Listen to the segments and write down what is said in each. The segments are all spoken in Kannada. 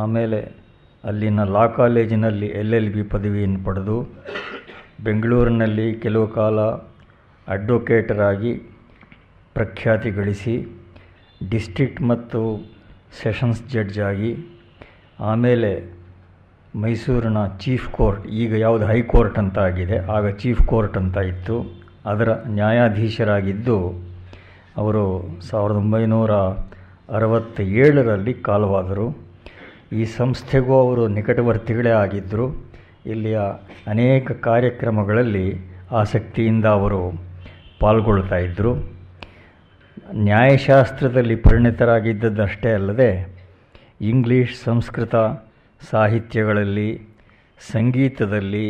ಆಮೇಲೆ ಅಲ್ಲಿನ ಲಾ ಕಾಲೇಜಿನಲ್ಲಿ ಎಲ್ ಎಲ್ ಬಿ ಪದವಿಯನ್ನು ಪಡೆದು ಬೆಂಗಳೂರಿನಲ್ಲಿ ಕೆಲವು ಕಾಲ ಅಡ್ವೊಕೇಟರಾಗಿ ಪ್ರಖ್ಯಾತಿ ಗಳಿಸಿ ಡಿಸ್ಟ್ರಿಕ್ಟ್ ಮತ್ತು ಸೆಷನ್ಸ್ ಜಡ್ಜ್ ಆಗಿ ಆಮೇಲೆ ಮೈಸೂರಿನ ಚೀಫ್ ಕೋರ್ಟ್ ಈಗ ಯಾವುದು ಹೈಕೋರ್ಟ್ ಅಂತ ಆಗಿದೆ ಆಗ ಚೀಫ್ ಕೋರ್ಟ್ ಅಂತ ಇತ್ತು ಅದರ ನ್ಯಾಯಾಧೀಶರಾಗಿದ್ದು ಅವರು ಸಾವಿರದ ಒಂಬೈನೂರ ಅರವತ್ತೇಳರಲ್ಲಿ ಕಾಲವಾದರು ಈ ಸಂಸ್ಥೆಗೂ ಅವರು ನಿಕಟವರ್ತಿಗಳೇ ಆಗಿದ್ದರು ಇಲ್ಲಿಯ ಅನೇಕ ಕಾರ್ಯಕ್ರಮಗಳಲ್ಲಿ ಆಸಕ್ತಿಯಿಂದ ಅವರು ಪಾಲ್ಗೊಳ್ತಾ ಇದ್ದರು ನ್ಯಾಯಶಾಸ್ತ್ರದಲ್ಲಿ ಪರಿಣಿತರಾಗಿದ್ದದ್ದಷ್ಟೇ ಅಲ್ಲದೆ ಇಂಗ್ಲೀಷ್ ಸಂಸ್ಕೃತ ಸಾಹಿತ್ಯಗಳಲ್ಲಿ ಸಂಗೀತದಲ್ಲಿ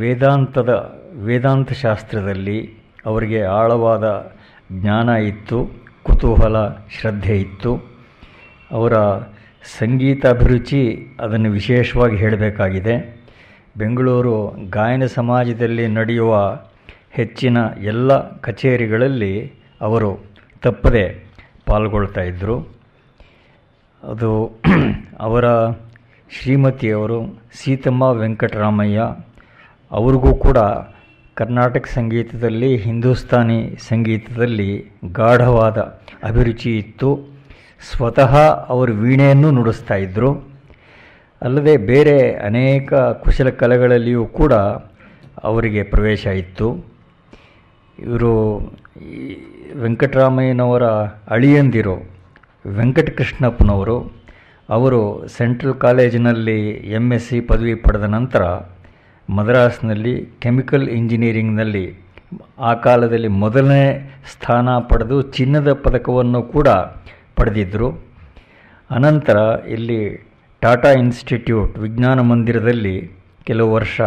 ವೇದಾಂತದ ವೇದಾಂತ ಶಾಸ್ತ್ರದಲ್ಲಿ ಅವರಿಗೆ ಆಳವಾದ ಜ್ಞಾನ ಇತ್ತು ಕುತೂಹಲ ಶ್ರದ್ಧೆ ಇತ್ತು ಅವರ ಸಂಗೀತ ಅಭಿರುಚಿ ಅದನ್ನು ವಿಶೇಷವಾಗಿ ಹೇಳಬೇಕಾಗಿದೆ ಬೆಂಗಳೂರು ಗಾಯನ ಸಮಾಜದಲ್ಲಿ ನಡೆಯುವ ಹೆಚ್ಚಿನ ಎಲ್ಲ ಕಚೇರಿಗಳಲ್ಲಿ ಅವರು ತಪ್ಪದೆ ಪಾಲ್ಗೊಳ್ತಾ ಇದ್ದರು ಅದು ಅವರ ಶ್ರೀಮತಿಯವರು ಸೀತಮ್ಮ ವೆಂಕಟರಾಮಯ್ಯ ಅವ್ರಿಗೂ ಕೂಡ ಕರ್ನಾಟಕ ಸಂಗೀತದಲ್ಲಿ ಹಿಂದೂಸ್ತಾನಿ ಸಂಗೀತದಲ್ಲಿ ಗಾಢವಾದ ಅಭಿರುಚಿ ಇತ್ತು ಸ್ವತಃ ಅವರು ವೀಣೆಯನ್ನು ನುಡಿಸ್ತಾ ಇದ್ದರು ಅಲ್ಲದೆ ಬೇರೆ ಅನೇಕ ಕುಶಲ ಕಲೆಗಳಲ್ಲಿಯೂ ಕೂಡ ಅವರಿಗೆ ಪ್ರವೇಶ ಇತ್ತು ಇವರು ವೆಂಕಟರಾಮಯ್ಯನವರ ಅಳಿಯಂದಿರು ವೆಂಕಟಕೃಷ್ಣಪ್ಪನವರು ಅವರು ಸೆಂಟ್ರಲ್ ಕಾಲೇಜಿನಲ್ಲಿ ಎಮ್ ಎಸ್ ಸಿ ಪದವಿ ಪಡೆದ ನಂತರ ಮದ್ರಾಸ್ನಲ್ಲಿ ಕೆಮಿಕಲ್ ಇಂಜಿನಿಯರಿಂಗ್ನಲ್ಲಿ ಆ ಕಾಲದಲ್ಲಿ ಮೊದಲನೇ ಸ್ಥಾನ ಪಡೆದು ಚಿನ್ನದ ಪದಕವನ್ನು ಕೂಡ ಪಡೆದಿದ್ದರು ಅನಂತರ ಇಲ್ಲಿ ಟಾಟಾ ಇನ್ಸ್ಟಿಟ್ಯೂಟ್ ವಿಜ್ಞಾನ ಮಂದಿರದಲ್ಲಿ ಕೆಲವು ವರ್ಷ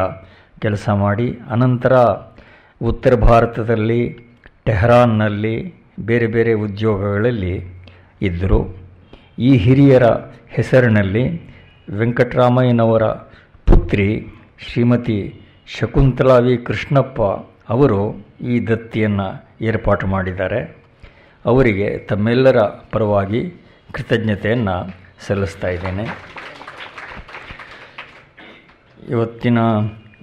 ಕೆಲಸ ಮಾಡಿ ಅನಂತರ ಉತ್ತರ ಭಾರತದಲ್ಲಿ ಟೆಹ್ರಾನ್ನಲ್ಲಿ ಬೇರೆ ಬೇರೆ ಉದ್ಯೋಗಗಳಲ್ಲಿ ಇದ್ದರು ಈ ಹಿರಿಯರ ಹೆಸರಿನಲ್ಲಿ ವೆಂಕಟರಾಮಯ್ಯನವರ ಪುತ್ರಿ ಶ್ರೀಮತಿ ಶಕುಂತಲಾ ವಿ ಕೃಷ್ಣಪ್ಪ ಅವರು ಈ ದತ್ತಿಯನ್ನು ಏರ್ಪಾಟು ಮಾಡಿದ್ದಾರೆ ಅವರಿಗೆ ತಮ್ಮೆಲ್ಲರ ಪರವಾಗಿ ಕೃತಜ್ಞತೆಯನ್ನು ಸಲ್ಲಿಸ್ತಾ ಇದ್ದೇನೆ ಇವತ್ತಿನ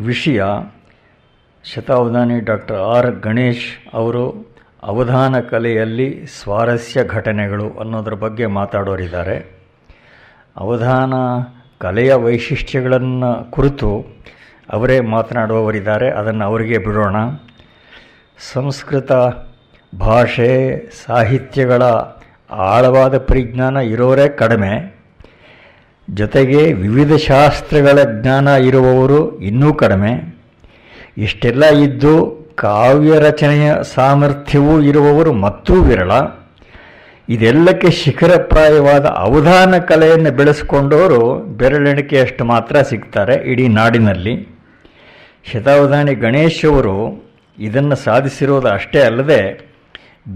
ವಿಷಯ ಶತಾವಧಾನಿ ಡಾಕ್ಟರ್ ಆರ್ ಗಣೇಶ್ ಅವರು ಅವಧಾನ ಕಲೆಯಲ್ಲಿ ಸ್ವಾರಸ್ಯ ಘಟನೆಗಳು ಅನ್ನೋದ್ರ ಬಗ್ಗೆ ಮಾತಾಡೋರಿದ್ದಾರೆ ಅವಧಾನ ಕಲೆಯ ವೈಶಿಷ್ಟ್ಯಗಳನ್ನು ಕುರಿತು ಅವರೇ ಮಾತನಾಡುವವರಿದ್ದಾರೆ ಅದನ್ನು ಅವರಿಗೆ ಬಿಡೋಣ ಸಂಸ್ಕೃತ ಭಾಷೆ ಸಾಹಿತ್ಯಗಳ ಆಳವಾದ ಪರಿಜ್ಞಾನ ಇರೋರೇ ಕಡಿಮೆ ಜೊತೆಗೆ ವಿವಿಧ ಶಾಸ್ತ್ರಗಳ ಜ್ಞಾನ ಇರುವವರು ಇನ್ನೂ ಕಡಿಮೆ ಇಷ್ಟೆಲ್ಲ ಇದ್ದು ಕಾವ್ಯ ರಚನೆಯ ಸಾಮರ್ಥ್ಯವೂ ಇರುವವರು ಮತ್ತೂ ವಿರಳ ಇದೆಲ್ಲಕ್ಕೆ ಶಿಖರಪ್ರಾಯವಾದ ಅವಧಾನ ಕಲೆಯನ್ನು ಬೆಳೆಸಿಕೊಂಡವರು ಬೆರಳೆಣಿಕೆಯಷ್ಟು ಮಾತ್ರ ಸಿಗ್ತಾರೆ ಇಡೀ ನಾಡಿನಲ್ಲಿ ಶತಾವಧಾನಿ ಗಣೇಶವರು ಇದನ್ನು ಸಾಧಿಸಿರೋದು ಅಷ್ಟೇ ಅಲ್ಲದೆ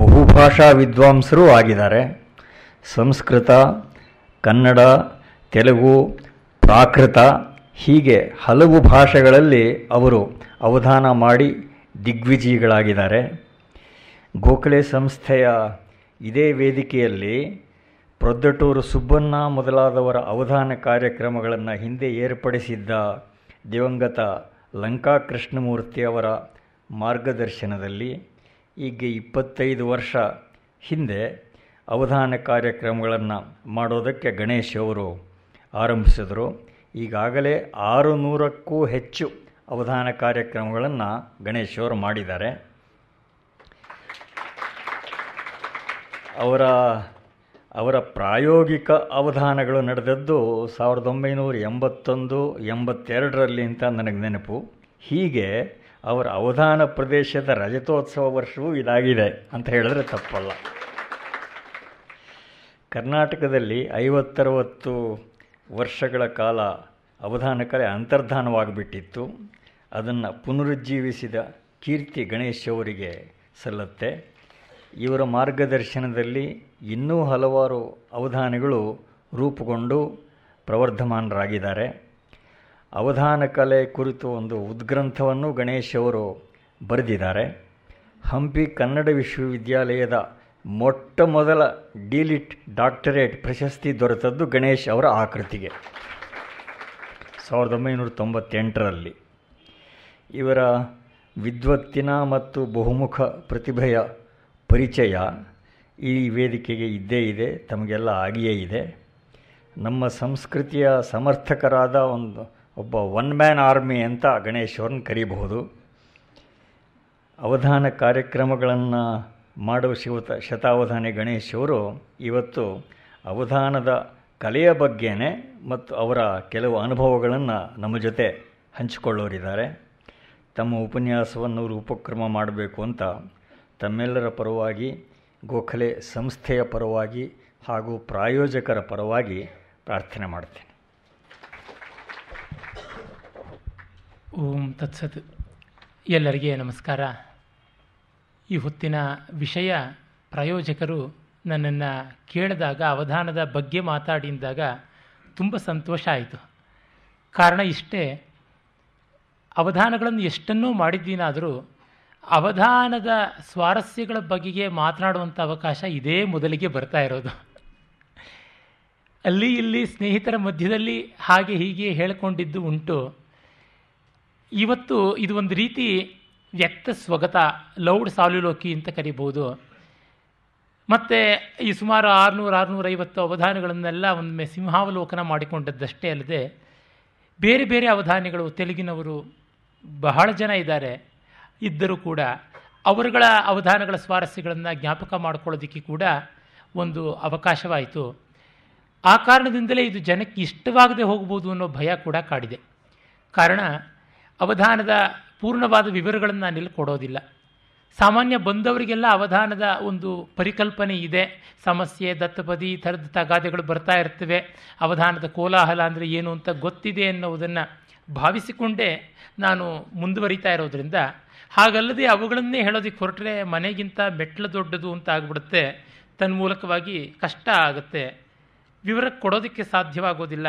ಬಹುಭಾಷಾ ವಿದ್ವಾಂಸರೂ ಆಗಿದ್ದಾರೆ ಸಂಸ್ಕೃತ ಕನ್ನಡ ತೆಲುಗು ಪ್ರಾಕೃತ ಹೀಗೆ ಹಲವು ಭಾಷೆಗಳಲ್ಲಿ ಅವರು ಅವಧಾನ ಮಾಡಿ ದಿಗ್ವಿಜಯಿಗಳಾಗಿದ್ದಾರೆ ಗೋಖಲೆ ಸಂಸ್ಥೆಯ ಇದೇ ವೇದಿಕೆಯಲ್ಲಿ ಪ್ರೊದ್ದಟೂರು ಸುಬ್ಬಣ್ಣ ಮೊದಲಾದವರ ಅವಧಾನ ಕಾರ್ಯಕ್ರಮಗಳನ್ನು ಹಿಂದೆ ಏರ್ಪಡಿಸಿದ್ದ ದಿವಂಗತ ಲಂಕಾ ಅವರ ಮಾರ್ಗದರ್ಶನದಲ್ಲಿ ಈಗ ಇಪ್ಪತ್ತೈದು ವರ್ಷ ಹಿಂದೆ ಅವಧಾನ ಕಾರ್ಯಕ್ರಮಗಳನ್ನು ಮಾಡೋದಕ್ಕೆ ಗಣೇಶ್ ಅವರು ಆರಂಭಿಸಿದರು ಈಗಾಗಲೇ ಆರು ನೂರಕ್ಕೂ ಹೆಚ್ಚು ಅವಧಾನ ಕಾರ್ಯಕ್ರಮಗಳನ್ನು ಗಣೇಶ್ ಅವರು ಮಾಡಿದ್ದಾರೆ ಅವರ ಅವರ ಪ್ರಾಯೋಗಿಕ ಅವಧಾನಗಳು ನಡೆದದ್ದು ಸಾವಿರದ ಒಂಬೈನೂರ ಎಂಬತ್ತೊಂದು ಎಂಬತ್ತೆರಡರಲ್ಲಿ ಅಂತ ನನಗೆ ನೆನಪು ಹೀಗೆ ಅವರ ಅವಧಾನ ಪ್ರದೇಶದ ರಜತೋತ್ಸವ ವರ್ಷವೂ ಇದಾಗಿದೆ ಅಂತ ಹೇಳಿದ್ರೆ ತಪ್ಪಲ್ಲ ಕರ್ನಾಟಕದಲ್ಲಿ ಐವತ್ತರವತ್ತು ವರ್ಷಗಳ ಕಾಲ ಅವಧಾನ ಕಲೆ ಅಂತರ್ಧಾನವಾಗಿಬಿಟ್ಟಿತ್ತು ಅದನ್ನು ಪುನರುಜ್ಜೀವಿಸಿದ ಕೀರ್ತಿ ಗಣೇಶ್ ಅವರಿಗೆ ಸಲ್ಲತ್ತೆ ಇವರ ಮಾರ್ಗದರ್ಶನದಲ್ಲಿ ಇನ್ನೂ ಹಲವಾರು ಅವಧಾನಗಳು ರೂಪುಗೊಂಡು ಪ್ರವರ್ಧಮಾನರಾಗಿದ್ದಾರೆ ಅವಧಾನ ಕಲೆ ಕುರಿತು ಒಂದು ಉದ್ಗ್ರಂಥವನ್ನು ಗಣೇಶ್ ಅವರು ಬರೆದಿದ್ದಾರೆ ಹಂಪಿ ಕನ್ನಡ ವಿಶ್ವವಿದ್ಯಾಲಯದ ಮೊಟ್ಟ ಮೊದಲ ಡಿಲಿಟ್ ಡಾಕ್ಟರೇಟ್ ಪ್ರಶಸ್ತಿ ದೊರೆತದ್ದು ಗಣೇಶ್ ಅವರ ಆಕೃತಿಗೆ ಸಾವಿರದ ಒಂಬೈನೂರ ತೊಂಬತ್ತೆಂಟರಲ್ಲಿ ಇವರ ವಿದ್ವತ್ತಿನ ಮತ್ತು ಬಹುಮುಖ ಪ್ರತಿಭೆಯ ಪರಿಚಯ ಈ ವೇದಿಕೆಗೆ ಇದ್ದೇ ಇದೆ ತಮಗೆಲ್ಲ ಆಗಿಯೇ ಇದೆ ನಮ್ಮ ಸಂಸ್ಕೃತಿಯ ಸಮರ್ಥಕರಾದ ಒಂದು ಒಬ್ಬ ಒನ್ ಮ್ಯಾನ್ ಆರ್ಮಿ ಅಂತ ಗಣೇಶವ್ರನ್ನ ಕರೀಬಹುದು ಅವಧಾನ ಕಾರ್ಯಕ್ರಮಗಳನ್ನು ಮಾಡುವ ಶಿವತ ಶತಾವಧಾನಿ ಗಣೇಶವರು ಇವತ್ತು ಅವಧಾನದ ಕಲೆಯ ಬಗ್ಗೆನೇ ಮತ್ತು ಅವರ ಕೆಲವು ಅನುಭವಗಳನ್ನು ನಮ್ಮ ಜೊತೆ ಹಂಚಿಕೊಳ್ಳೋರಿದ್ದಾರೆ ತಮ್ಮ ಉಪನ್ಯಾಸವನ್ನು ರೂಪಕ್ರಮ ಮಾಡಬೇಕು ಅಂತ ತಮ್ಮೆಲ್ಲರ ಪರವಾಗಿ ಗೋಖಲೆ ಸಂಸ್ಥೆಯ ಪರವಾಗಿ ಹಾಗೂ ಪ್ರಾಯೋಜಕರ ಪರವಾಗಿ ಪ್ರಾರ್ಥನೆ ಮಾಡ್ತೀನಿ ಓಂ ತತ್ಸತ್ ಎಲ್ಲರಿಗೆ ನಮಸ್ಕಾರ ಈ ಹೊತ್ತಿನ ವಿಷಯ ಪ್ರಾಯೋಜಕರು ನನ್ನನ್ನು ಕೇಳಿದಾಗ ಅವಧಾನದ ಬಗ್ಗೆ ಮಾತಾಡಿದಾಗ ತುಂಬ ಸಂತೋಷ ಆಯಿತು ಕಾರಣ ಇಷ್ಟೇ ಅವಧಾನಗಳನ್ನು ಎಷ್ಟನ್ನೂ ಮಾಡಿದ್ದೀನಾದರೂ ಅವಧಾನದ ಸ್ವಾರಸ್ಯಗಳ ಬಗೆಗೆ ಮಾತನಾಡುವಂಥ ಅವಕಾಶ ಇದೇ ಮೊದಲಿಗೆ ಬರ್ತಾ ಇರೋದು ಅಲ್ಲಿ ಇಲ್ಲಿ ಸ್ನೇಹಿತರ ಮಧ್ಯದಲ್ಲಿ ಹಾಗೆ ಹೀಗೆ ಹೇಳಿಕೊಂಡಿದ್ದು ಉಂಟು ಇವತ್ತು ಇದು ಒಂದು ರೀತಿ ವ್ಯಕ್ತ ಸ್ವಗತ ಲೌಡ್ ಸಾಲುಲೋಕಿ ಅಂತ ಕರಿಬೋದು ಮತ್ತು ಈ ಸುಮಾರು ಆರುನೂರು ಆರುನೂರೈವತ್ತು ಅವಧಾನಗಳನ್ನೆಲ್ಲ ಒಮ್ಮೆ ಸಿಂಹಾವಲೋಕನ ಮಾಡಿಕೊಂಡದ್ದಷ್ಟೇ ಅಲ್ಲದೆ ಬೇರೆ ಬೇರೆ ಅವಧಾನಿಗಳು ತೆಲುಗಿನವರು ಬಹಳ ಜನ ಇದ್ದಾರೆ ಇದ್ದರೂ ಕೂಡ ಅವರುಗಳ ಅವಧಾನಗಳ ಸ್ವಾರಸ್ಯಗಳನ್ನು ಜ್ಞಾಪಕ ಮಾಡಿಕೊಳ್ಳೋದಕ್ಕೆ ಕೂಡ ಒಂದು ಅವಕಾಶವಾಯಿತು ಆ ಕಾರಣದಿಂದಲೇ ಇದು ಜನಕ್ಕೆ ಇಷ್ಟವಾಗದೆ ಹೋಗ್ಬೋದು ಅನ್ನೋ ಭಯ ಕೂಡ ಕಾಡಿದೆ ಕಾರಣ ಅವಧಾನದ ಪೂರ್ಣವಾದ ವಿವರಗಳನ್ನು ನಾನಿಲ್ಲಿ ಕೊಡೋದಿಲ್ಲ ಸಾಮಾನ್ಯ ಬಂದವರಿಗೆಲ್ಲ ಅವಧಾನದ ಒಂದು ಪರಿಕಲ್ಪನೆ ಇದೆ ಸಮಸ್ಯೆ ದತ್ತಪದಿ ಈ ಥರದ ತಗಾದೆಗಳು ಬರ್ತಾ ಇರ್ತವೆ ಅವಧಾನದ ಕೋಲಾಹಲ ಅಂದರೆ ಏನು ಅಂತ ಗೊತ್ತಿದೆ ಅನ್ನೋದನ್ನು ಭಾವಿಸಿಕೊಂಡೇ ನಾನು ಮುಂದುವರಿತಾ ಇರೋದರಿಂದ ಹಾಗಲ್ಲದೆ ಅವುಗಳನ್ನೇ ಹೇಳೋದಕ್ಕೆ ಹೊರಟ್ರೆ ಮನೆಗಿಂತ ಮೆಟ್ಲು ದೊಡ್ಡದು ಅಂತ ಆಗ್ಬಿಡುತ್ತೆ ತನ್ಮೂಲಕವಾಗಿ ಕಷ್ಟ ಆಗುತ್ತೆ ವಿವರ ಕೊಡೋದಕ್ಕೆ ಸಾಧ್ಯವಾಗೋದಿಲ್ಲ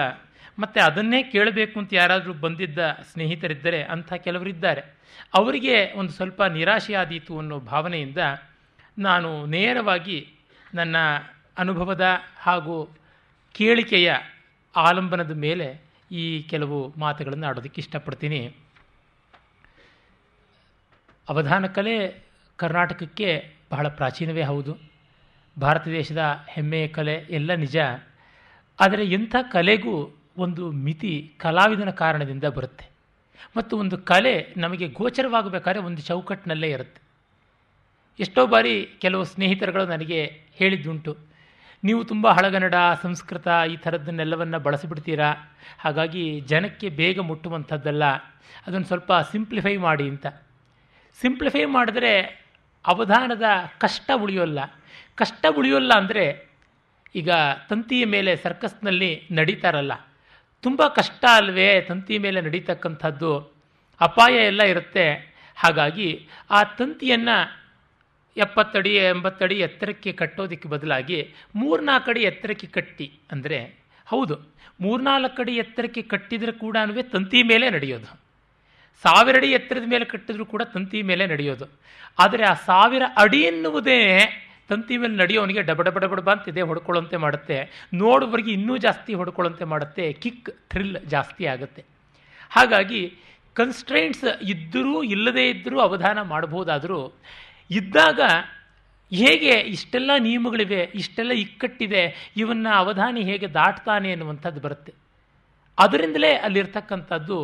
ಮತ್ತು ಅದನ್ನೇ ಕೇಳಬೇಕು ಅಂತ ಯಾರಾದರೂ ಬಂದಿದ್ದ ಸ್ನೇಹಿತರಿದ್ದರೆ ಅಂಥ ಕೆಲವರಿದ್ದಾರೆ ಅವರಿಗೆ ಒಂದು ಸ್ವಲ್ಪ ನಿರಾಶೆಯಾದೀತು ಅನ್ನೋ ಭಾವನೆಯಿಂದ ನಾನು ನೇರವಾಗಿ ನನ್ನ ಅನುಭವದ ಹಾಗೂ ಕೇಳಿಕೆಯ ಆಲಂಬನದ ಮೇಲೆ ಈ ಕೆಲವು ಮಾತುಗಳನ್ನು ಆಡೋದಕ್ಕೆ ಇಷ್ಟಪಡ್ತೀನಿ ಅವಧಾನ ಕಲೆ ಕರ್ನಾಟಕಕ್ಕೆ ಬಹಳ ಪ್ರಾಚೀನವೇ ಹೌದು ಭಾರತ ದೇಶದ ಹೆಮ್ಮೆಯ ಕಲೆ ಎಲ್ಲ ನಿಜ ಆದರೆ ಇಂಥ ಕಲೆಗೂ ಒಂದು ಮಿತಿ ಕಲಾವಿದನ ಕಾರಣದಿಂದ ಬರುತ್ತೆ ಮತ್ತು ಒಂದು ಕಲೆ ನಮಗೆ ಗೋಚರವಾಗಬೇಕಾದ್ರೆ ಒಂದು ಚೌಕಟ್ಟಿನಲ್ಲೇ ಇರುತ್ತೆ ಎಷ್ಟೋ ಬಾರಿ ಕೆಲವು ಸ್ನೇಹಿತರುಗಳು ನನಗೆ ಹೇಳಿದ್ದುಂಟು ನೀವು ತುಂಬ ಹಳಗನ್ನಡ ಸಂಸ್ಕೃತ ಈ ಥರದ್ದನ್ನೆಲ್ಲವನ್ನು ಬಳಸಿಬಿಡ್ತೀರಾ ಹಾಗಾಗಿ ಜನಕ್ಕೆ ಬೇಗ ಮುಟ್ಟುವಂಥದ್ದಲ್ಲ ಅದನ್ನು ಸ್ವಲ್ಪ ಸಿಂಪ್ಲಿಫೈ ಮಾಡಿ ಅಂತ ಸಿಂಪ್ಲಿಫೈ ಮಾಡಿದ್ರೆ ಅವಧಾನದ ಕಷ್ಟ ಉಳಿಯೋಲ್ಲ ಕಷ್ಟ ಉಳಿಯೋಲ್ಲ ಅಂದರೆ ಈಗ ತಂತಿಯ ಮೇಲೆ ಸರ್ಕಸ್ನಲ್ಲಿ ನಡೀತಾರಲ್ಲ ತುಂಬ ಕಷ್ಟ ಅಲ್ವೇ ತಂತಿ ಮೇಲೆ ನಡೀತಕ್ಕಂಥದ್ದು ಅಪಾಯ ಎಲ್ಲ ಇರುತ್ತೆ ಹಾಗಾಗಿ ಆ ತಂತಿಯನ್ನು ಎಪ್ಪತ್ತಡಿ ಎಂಬತ್ತಡಿ ಎತ್ತರಕ್ಕೆ ಕಟ್ಟೋದಕ್ಕೆ ಬದಲಾಗಿ ಮೂರ್ನಾಲ್ಕು ಅಡಿ ಎತ್ತರಕ್ಕೆ ಕಟ್ಟಿ ಅಂದರೆ ಹೌದು ಮೂರ್ನಾಲ್ಕು ಅಡಿ ಎತ್ತರಕ್ಕೆ ಕಟ್ಟಿದ್ರೂ ಕೂಡ ತಂತಿ ಮೇಲೆ ನಡೆಯೋದು ಸಾವಿರ ಅಡಿ ಎತ್ತರದ ಮೇಲೆ ಕಟ್ಟಿದ್ರೂ ಕೂಡ ತಂತಿ ಮೇಲೆ ನಡೆಯೋದು ಆದರೆ ಆ ಸಾವಿರ ಅಡಿ ಎನ್ನುವುದೇ ತಂತಿ ಮೇಲೆ ನಡೆಯೋನಿಗೆ ಡಬ ಡಬ ಅಂತ ಅಂತಿದೆ ಹೊಡ್ಕೊಳ್ಳೋಂತೆ ಮಾಡುತ್ತೆ ನೋಡುವವರಿಗೆ ಇನ್ನೂ ಜಾಸ್ತಿ ಹೊಡ್ಕೊಳ್ಳೋಂತೆ ಮಾಡುತ್ತೆ ಕಿಕ್ ಥ್ರಿಲ್ ಜಾಸ್ತಿ ಆಗುತ್ತೆ ಹಾಗಾಗಿ ಕನ್ಸ್ಟ್ರೈಂಟ್ಸ್ ಇದ್ದರೂ ಇಲ್ಲದೇ ಇದ್ದರೂ ಅವಧಾನ ಮಾಡಬಹುದಾದರೂ ಇದ್ದಾಗ ಹೇಗೆ ಇಷ್ಟೆಲ್ಲ ನಿಯಮಗಳಿವೆ ಇಷ್ಟೆಲ್ಲ ಇಕ್ಕಟ್ಟಿದೆ ಇವನ್ನ ಅವಧಾನಿ ಹೇಗೆ ದಾಟ್ತಾನೆ ಅನ್ನುವಂಥದ್ದು ಬರುತ್ತೆ ಅದರಿಂದಲೇ ಅಲ್ಲಿರ್ತಕ್ಕಂಥದ್ದು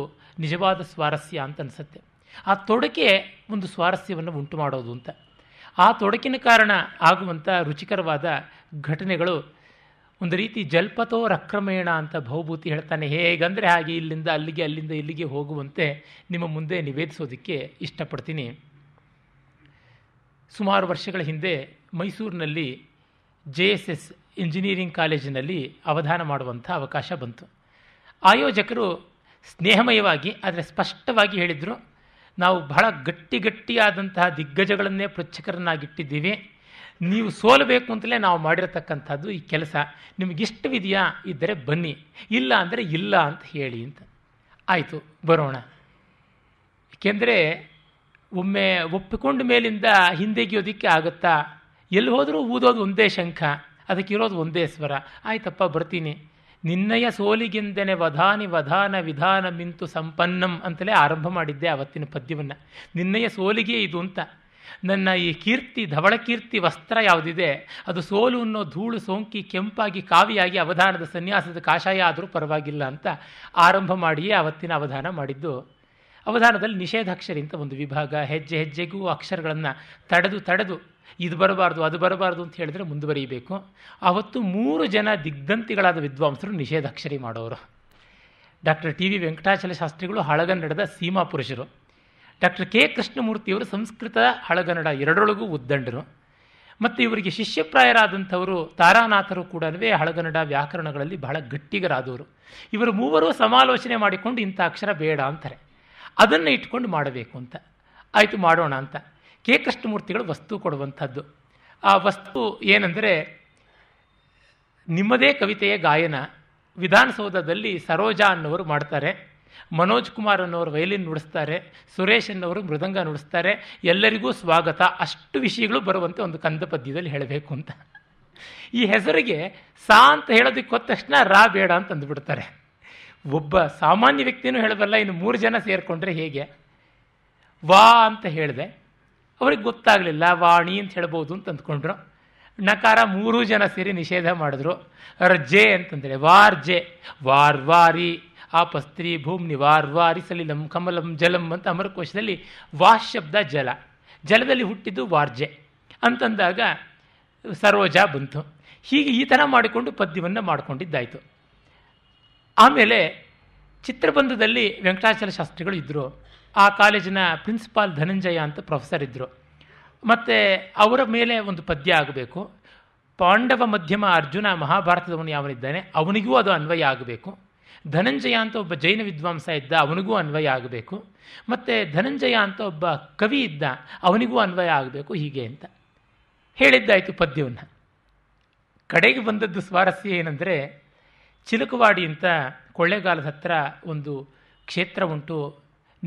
ನಿಜವಾದ ಸ್ವಾರಸ್ಯ ಅಂತ ಅನಿಸುತ್ತೆ ಆ ತೊಡಕೆ ಒಂದು ಸ್ವಾರಸ್ಯವನ್ನು ಉಂಟು ಮಾಡೋದು ಅಂತ ಆ ತೊಡಕಿನ ಕಾರಣ ಆಗುವಂಥ ರುಚಿಕರವಾದ ಘಟನೆಗಳು ಒಂದು ರೀತಿ ಜಲ್ಪತೋ ರಕ್ರಮೇಣ ಅಂತ ಭವಭೂತಿ ಹೇಳ್ತಾನೆ ಹೇಗಂದರೆ ಹಾಗೆ ಇಲ್ಲಿಂದ ಅಲ್ಲಿಗೆ ಅಲ್ಲಿಂದ ಇಲ್ಲಿಗೆ ಹೋಗುವಂತೆ ನಿಮ್ಮ ಮುಂದೆ ನಿವೇದಿಸೋದಕ್ಕೆ ಇಷ್ಟಪಡ್ತೀನಿ ಸುಮಾರು ವರ್ಷಗಳ ಹಿಂದೆ ಮೈಸೂರಿನಲ್ಲಿ ಜೆ ಎಸ್ ಎಸ್ ಇಂಜಿನಿಯರಿಂಗ್ ಕಾಲೇಜಿನಲ್ಲಿ ಅವಧಾನ ಮಾಡುವಂಥ ಅವಕಾಶ ಬಂತು ಆಯೋಜಕರು ಸ್ನೇಹಮಯವಾಗಿ ಆದರೆ ಸ್ಪಷ್ಟವಾಗಿ ಹೇಳಿದರು ನಾವು ಬಹಳ ಗಟ್ಟಿ ಗಟ್ಟಿಯಾದಂತಹ ದಿಗ್ಗಜಗಳನ್ನೇ ಪೃಚ್ಛಕರನ್ನಾಗಿಟ್ಟಿದ್ದೀವಿ ನೀವು ಸೋಲಬೇಕು ಅಂತಲೇ ನಾವು ಮಾಡಿರತಕ್ಕಂಥದ್ದು ಈ ಕೆಲಸ ನಿಮಗೆ ವಿದೆಯಾ ಇದ್ದರೆ ಬನ್ನಿ ಇಲ್ಲ ಅಂದರೆ ಇಲ್ಲ ಅಂತ ಹೇಳಿ ಅಂತ ಆಯಿತು ಬರೋಣ ಏಕೆಂದರೆ ಒಮ್ಮೆ ಒಪ್ಪಿಕೊಂಡ ಮೇಲಿಂದ ಹಿಂದೆಗೆಯೋದಕ್ಕೆ ಆಗುತ್ತಾ ಎಲ್ಲಿ ಹೋದರೂ ಊದೋದು ಒಂದೇ ಶಂಖ ಅದಕ್ಕಿರೋದು ಒಂದೇ ಸ್ವರ ಆಯ್ತಪ್ಪ ಬರ್ತೀನಿ ನಿನ್ನಯ ಸೋಲಿಗೆಂದನೆ ವಧಾನಿ ವಧಾನ ವಿಧಾನ ಮಿಂತು ಸಂಪನ್ನಂ ಅಂತಲೇ ಆರಂಭ ಮಾಡಿದ್ದೆ ಆವತ್ತಿನ ಪದ್ಯವನ್ನು ನಿನ್ನಯ ಸೋಲಿಗೆ ಇದು ಅಂತ ನನ್ನ ಈ ಕೀರ್ತಿ ಧವಳ ಕೀರ್ತಿ ವಸ್ತ್ರ ಯಾವುದಿದೆ ಅದು ಸೋಲು ಅನ್ನೋ ಧೂಳು ಸೋಂಕಿ ಕೆಂಪಾಗಿ ಕಾವಿಯಾಗಿ ಅವಧಾನದ ಸನ್ಯಾಸದ ಕಾಷಾಯ ಆದರೂ ಪರವಾಗಿಲ್ಲ ಅಂತ ಆರಂಭ ಮಾಡಿಯೇ ಆವತ್ತಿನ ಅವಧಾನ ಮಾಡಿದ್ದು ಅವಧಾನದಲ್ಲಿ ನಿಷೇಧಾಕ್ಷರಿ ಅಂತ ಒಂದು ವಿಭಾಗ ಹೆಜ್ಜೆ ಹೆಜ್ಜೆಗೂ ಅಕ್ಷರಗಳನ್ನು ತಡೆದು ತಡೆದು ಇದು ಬರಬಾರ್ದು ಅದು ಬರಬಾರ್ದು ಅಂತ ಹೇಳಿದ್ರೆ ಮುಂದುವರಿಯಬೇಕು ಆವತ್ತು ಮೂರು ಜನ ದಿಗ್ಧಂತಿಗಳಾದ ವಿದ್ವಾಂಸರು ನಿಷೇಧಾಕ್ಷರಿ ಮಾಡೋರು ಡಾಕ್ಟರ್ ಟಿ ವಿ ವೆಂಕಟಾಚಲ ಶಾಸ್ತ್ರಿಗಳು ಹಳಗನ್ನಡದ ಸೀಮಾ ಪುರುಷರು ಡಾಕ್ಟರ್ ಕೆ ಕೃಷ್ಣಮೂರ್ತಿಯವರು ಸಂಸ್ಕೃತ ಹಳಗನ್ನಡ ಎರಡರೊಳಗೂ ಉದ್ದಂಡರು ಮತ್ತು ಇವರಿಗೆ ಶಿಷ್ಯಪ್ರಾಯರಾದಂಥವರು ತಾರಾನಾಥರು ಕೂಡ ಹಳಗನ್ನಡ ವ್ಯಾಕರಣಗಳಲ್ಲಿ ಬಹಳ ಗಟ್ಟಿಗರಾದವರು ಇವರು ಮೂವರು ಸಮಾಲೋಚನೆ ಮಾಡಿಕೊಂಡು ಇಂಥ ಅಕ್ಷರ ಬೇಡ ಅಂತಾರೆ ಅದನ್ನು ಇಟ್ಕೊಂಡು ಮಾಡಬೇಕು ಅಂತ ಆಯಿತು ಮಾಡೋಣ ಅಂತ ಕೆ ಕೃಷ್ಣಮೂರ್ತಿಗಳು ವಸ್ತು ಕೊಡುವಂಥದ್ದು ಆ ವಸ್ತು ಏನಂದರೆ ನಿಮ್ಮದೇ ಕವಿತೆಯ ಗಾಯನ ವಿಧಾನಸೌಧದಲ್ಲಿ ಸರೋಜಾ ಅನ್ನೋರು ಮಾಡ್ತಾರೆ ಮನೋಜ್ ಕುಮಾರ್ ಅನ್ನೋರು ವಯಲಿನ್ ನುಡಿಸ್ತಾರೆ ಸುರೇಶ್ ಅನ್ನೋರು ಮೃದಂಗ ನುಡಿಸ್ತಾರೆ ಎಲ್ಲರಿಗೂ ಸ್ವಾಗತ ಅಷ್ಟು ವಿಷಯಗಳು ಬರುವಂತೆ ಒಂದು ಕಂದ ಪದ್ಯದಲ್ಲಿ ಹೇಳಬೇಕು ಅಂತ ಈ ಹೆಸರಿಗೆ ಸಾ ಅಂತ ಹೇಳೋದಕ್ಕೆ ಕೊಟ್ಟ ತಕ್ಷಣ ರಾ ಬೇಡ ಅಂತ ಅಂದುಬಿಡ್ತಾರೆ ಒಬ್ಬ ಸಾಮಾನ್ಯ ವ್ಯಕ್ತಿಯೂ ಹೇಳಬಲ್ಲ ಇನ್ನು ಮೂರು ಜನ ಸೇರಿಕೊಂಡ್ರೆ ಹೇಗೆ ವಾ ಅಂತ ಹೇಳಿದೆ ಅವ್ರಿಗೆ ಗೊತ್ತಾಗಲಿಲ್ಲ ವಾಣಿ ಅಂತ ಹೇಳ್ಬೋದು ಅಂತ ಅಂದ್ಕೊಂಡ್ರು ನಕಾರ ಮೂರೂ ಜನ ಸೇರಿ ನಿಷೇಧ ಮಾಡಿದ್ರು ರಜೆ ಅಂತಂದರೆ ವಾರ್ಜೆ ವಾರ್ವಾರಿ ಭೂಮಿ ವಾರ್ ವಾರ್ವಾರಿ ಸಲಿಲಂ ಕಮಲಂ ಜಲಂ ಅಂತ ಅಮರಕೋಶದಲ್ಲಿ ವಾ ಶಬ್ದ ಜಲ ಜಲದಲ್ಲಿ ಹುಟ್ಟಿದ್ದು ವಾರ್ಜೆ ಅಂತಂದಾಗ ಸರೋಜ ಬಂತು ಹೀಗೆ ಈ ಥರ ಮಾಡಿಕೊಂಡು ಪದ್ಯವನ್ನು ಮಾಡಿಕೊಂಡಿದ್ದಾಯಿತು ಆಮೇಲೆ ಚಿತ್ರಬಂಧದಲ್ಲಿ ವೆಂಕಟಾಚಲ ಶಾಸ್ತ್ರಿಗಳು ಇದ್ದರು ಆ ಕಾಲೇಜಿನ ಪ್ರಿನ್ಸಿಪಾಲ್ ಧನಂಜಯ ಅಂತ ಪ್ರೊಫೆಸರ್ ಇದ್ದರು ಮತ್ತು ಅವರ ಮೇಲೆ ಒಂದು ಪದ್ಯ ಆಗಬೇಕು ಪಾಂಡವ ಮಧ್ಯಮ ಅರ್ಜುನ ಮಹಾಭಾರತದವನು ಯಾವನಿದ್ದಾನೆ ಅವನಿಗೂ ಅದು ಅನ್ವಯ ಆಗಬೇಕು ಧನಂಜಯ ಅಂತ ಒಬ್ಬ ಜೈನ ವಿದ್ವಾಂಸ ಇದ್ದ ಅವನಿಗೂ ಅನ್ವಯ ಆಗಬೇಕು ಮತ್ತು ಧನಂಜಯ ಅಂತ ಒಬ್ಬ ಕವಿ ಇದ್ದ ಅವನಿಗೂ ಅನ್ವಯ ಆಗಬೇಕು ಹೀಗೆ ಅಂತ ಹೇಳಿದ್ದಾಯಿತು ಪದ್ಯವನ್ನು ಕಡೆಗೆ ಬಂದದ್ದು ಸ್ವಾರಸ್ಯ ಏನಂದರೆ ಚಿಲುಕವಾಡಿ ಅಂತ ಕೊಳ್ಳೇಗಾಲದ ಹತ್ತಿರ ಒಂದು ಕ್ಷೇತ್ರ ಉಂಟು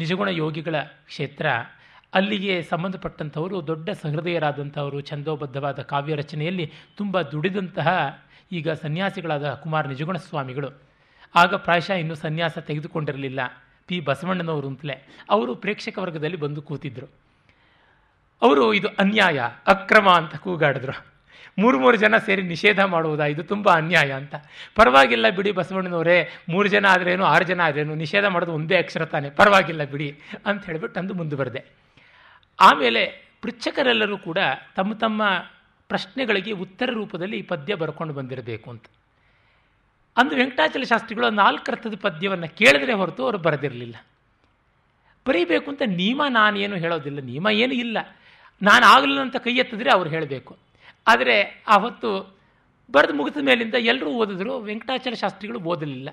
ನಿಜಗುಣ ಯೋಗಿಗಳ ಕ್ಷೇತ್ರ ಅಲ್ಲಿಗೆ ಸಂಬಂಧಪಟ್ಟಂಥವರು ದೊಡ್ಡ ಸಹೃದಯರಾದಂಥವರು ಛಂದೋಬದ್ಧವಾದ ಕಾವ್ಯ ರಚನೆಯಲ್ಲಿ ತುಂಬ ದುಡಿದಂತಹ ಈಗ ಸನ್ಯಾಸಿಗಳಾದ ಕುಮಾರ್ ನಿಜಗುಣ ಸ್ವಾಮಿಗಳು ಆಗ ಪ್ರಾಯಶಃ ಇನ್ನೂ ಸನ್ಯಾಸ ತೆಗೆದುಕೊಂಡಿರಲಿಲ್ಲ ಪಿ ಬಸವಣ್ಣನವರು ಅಂತಲೇ ಅವರು ಪ್ರೇಕ್ಷಕ ವರ್ಗದಲ್ಲಿ ಬಂದು ಕೂತಿದ್ದರು ಅವರು ಇದು ಅನ್ಯಾಯ ಅಕ್ರಮ ಅಂತ ಕೂಗಾಡಿದ್ರು ಮೂರು ಮೂರು ಜನ ಸೇರಿ ನಿಷೇಧ ಮಾಡುವುದಾ ಇದು ತುಂಬ ಅನ್ಯಾಯ ಅಂತ ಪರವಾಗಿಲ್ಲ ಬಿಡಿ ಬಸವಣ್ಣನವರೇ ಮೂರು ಜನ ಆದ್ರೇನು ಆರು ಜನ ಆದ್ರೇನು ನಿಷೇಧ ಮಾಡೋದು ಒಂದೇ ಅಕ್ಷರ ತಾನೆ ಪರವಾಗಿಲ್ಲ ಬಿಡಿ ಅಂತ ಹೇಳಿಬಿಟ್ಟು ಅಂದು ಮುಂದುವರೆದೆ ಆಮೇಲೆ ಪೃಚ್ಛಕರೆಲ್ಲರೂ ಕೂಡ ತಮ್ಮ ತಮ್ಮ ಪ್ರಶ್ನೆಗಳಿಗೆ ಉತ್ತರ ರೂಪದಲ್ಲಿ ಈ ಪದ್ಯ ಬರ್ಕೊಂಡು ಬಂದಿರಬೇಕು ಅಂತ ಅಂದು ವೆಂಕಟಾಚಲ ಶಾಸ್ತ್ರಿಗಳು ನಾಲ್ಕು ಅರ್ಥದ ಪದ್ಯವನ್ನು ಕೇಳಿದ್ರೆ ಹೊರತು ಅವರು ಬರೆದಿರಲಿಲ್ಲ ಬರೀಬೇಕು ಅಂತ ನಿಯಮ ನಾನೇನು ಹೇಳೋದಿಲ್ಲ ನಿಯಮ ಏನೂ ಇಲ್ಲ ನಾನು ಆಗಲಿಲ್ಲ ಅಂತ ಕೈ ಎತ್ತಿದ್ರೆ ಅವ್ರು ಹೇಳಬೇಕು ಆದರೆ ಆ ಹೊತ್ತು ಬರೆದು ಮುಗಿದ ಮೇಲಿಂದ ಎಲ್ಲರೂ ಓದಿದ್ರು ವೆಂಕಟಾಚಾರ ಶಾಸ್ತ್ರಿಗಳು ಓದಲಿಲ್ಲ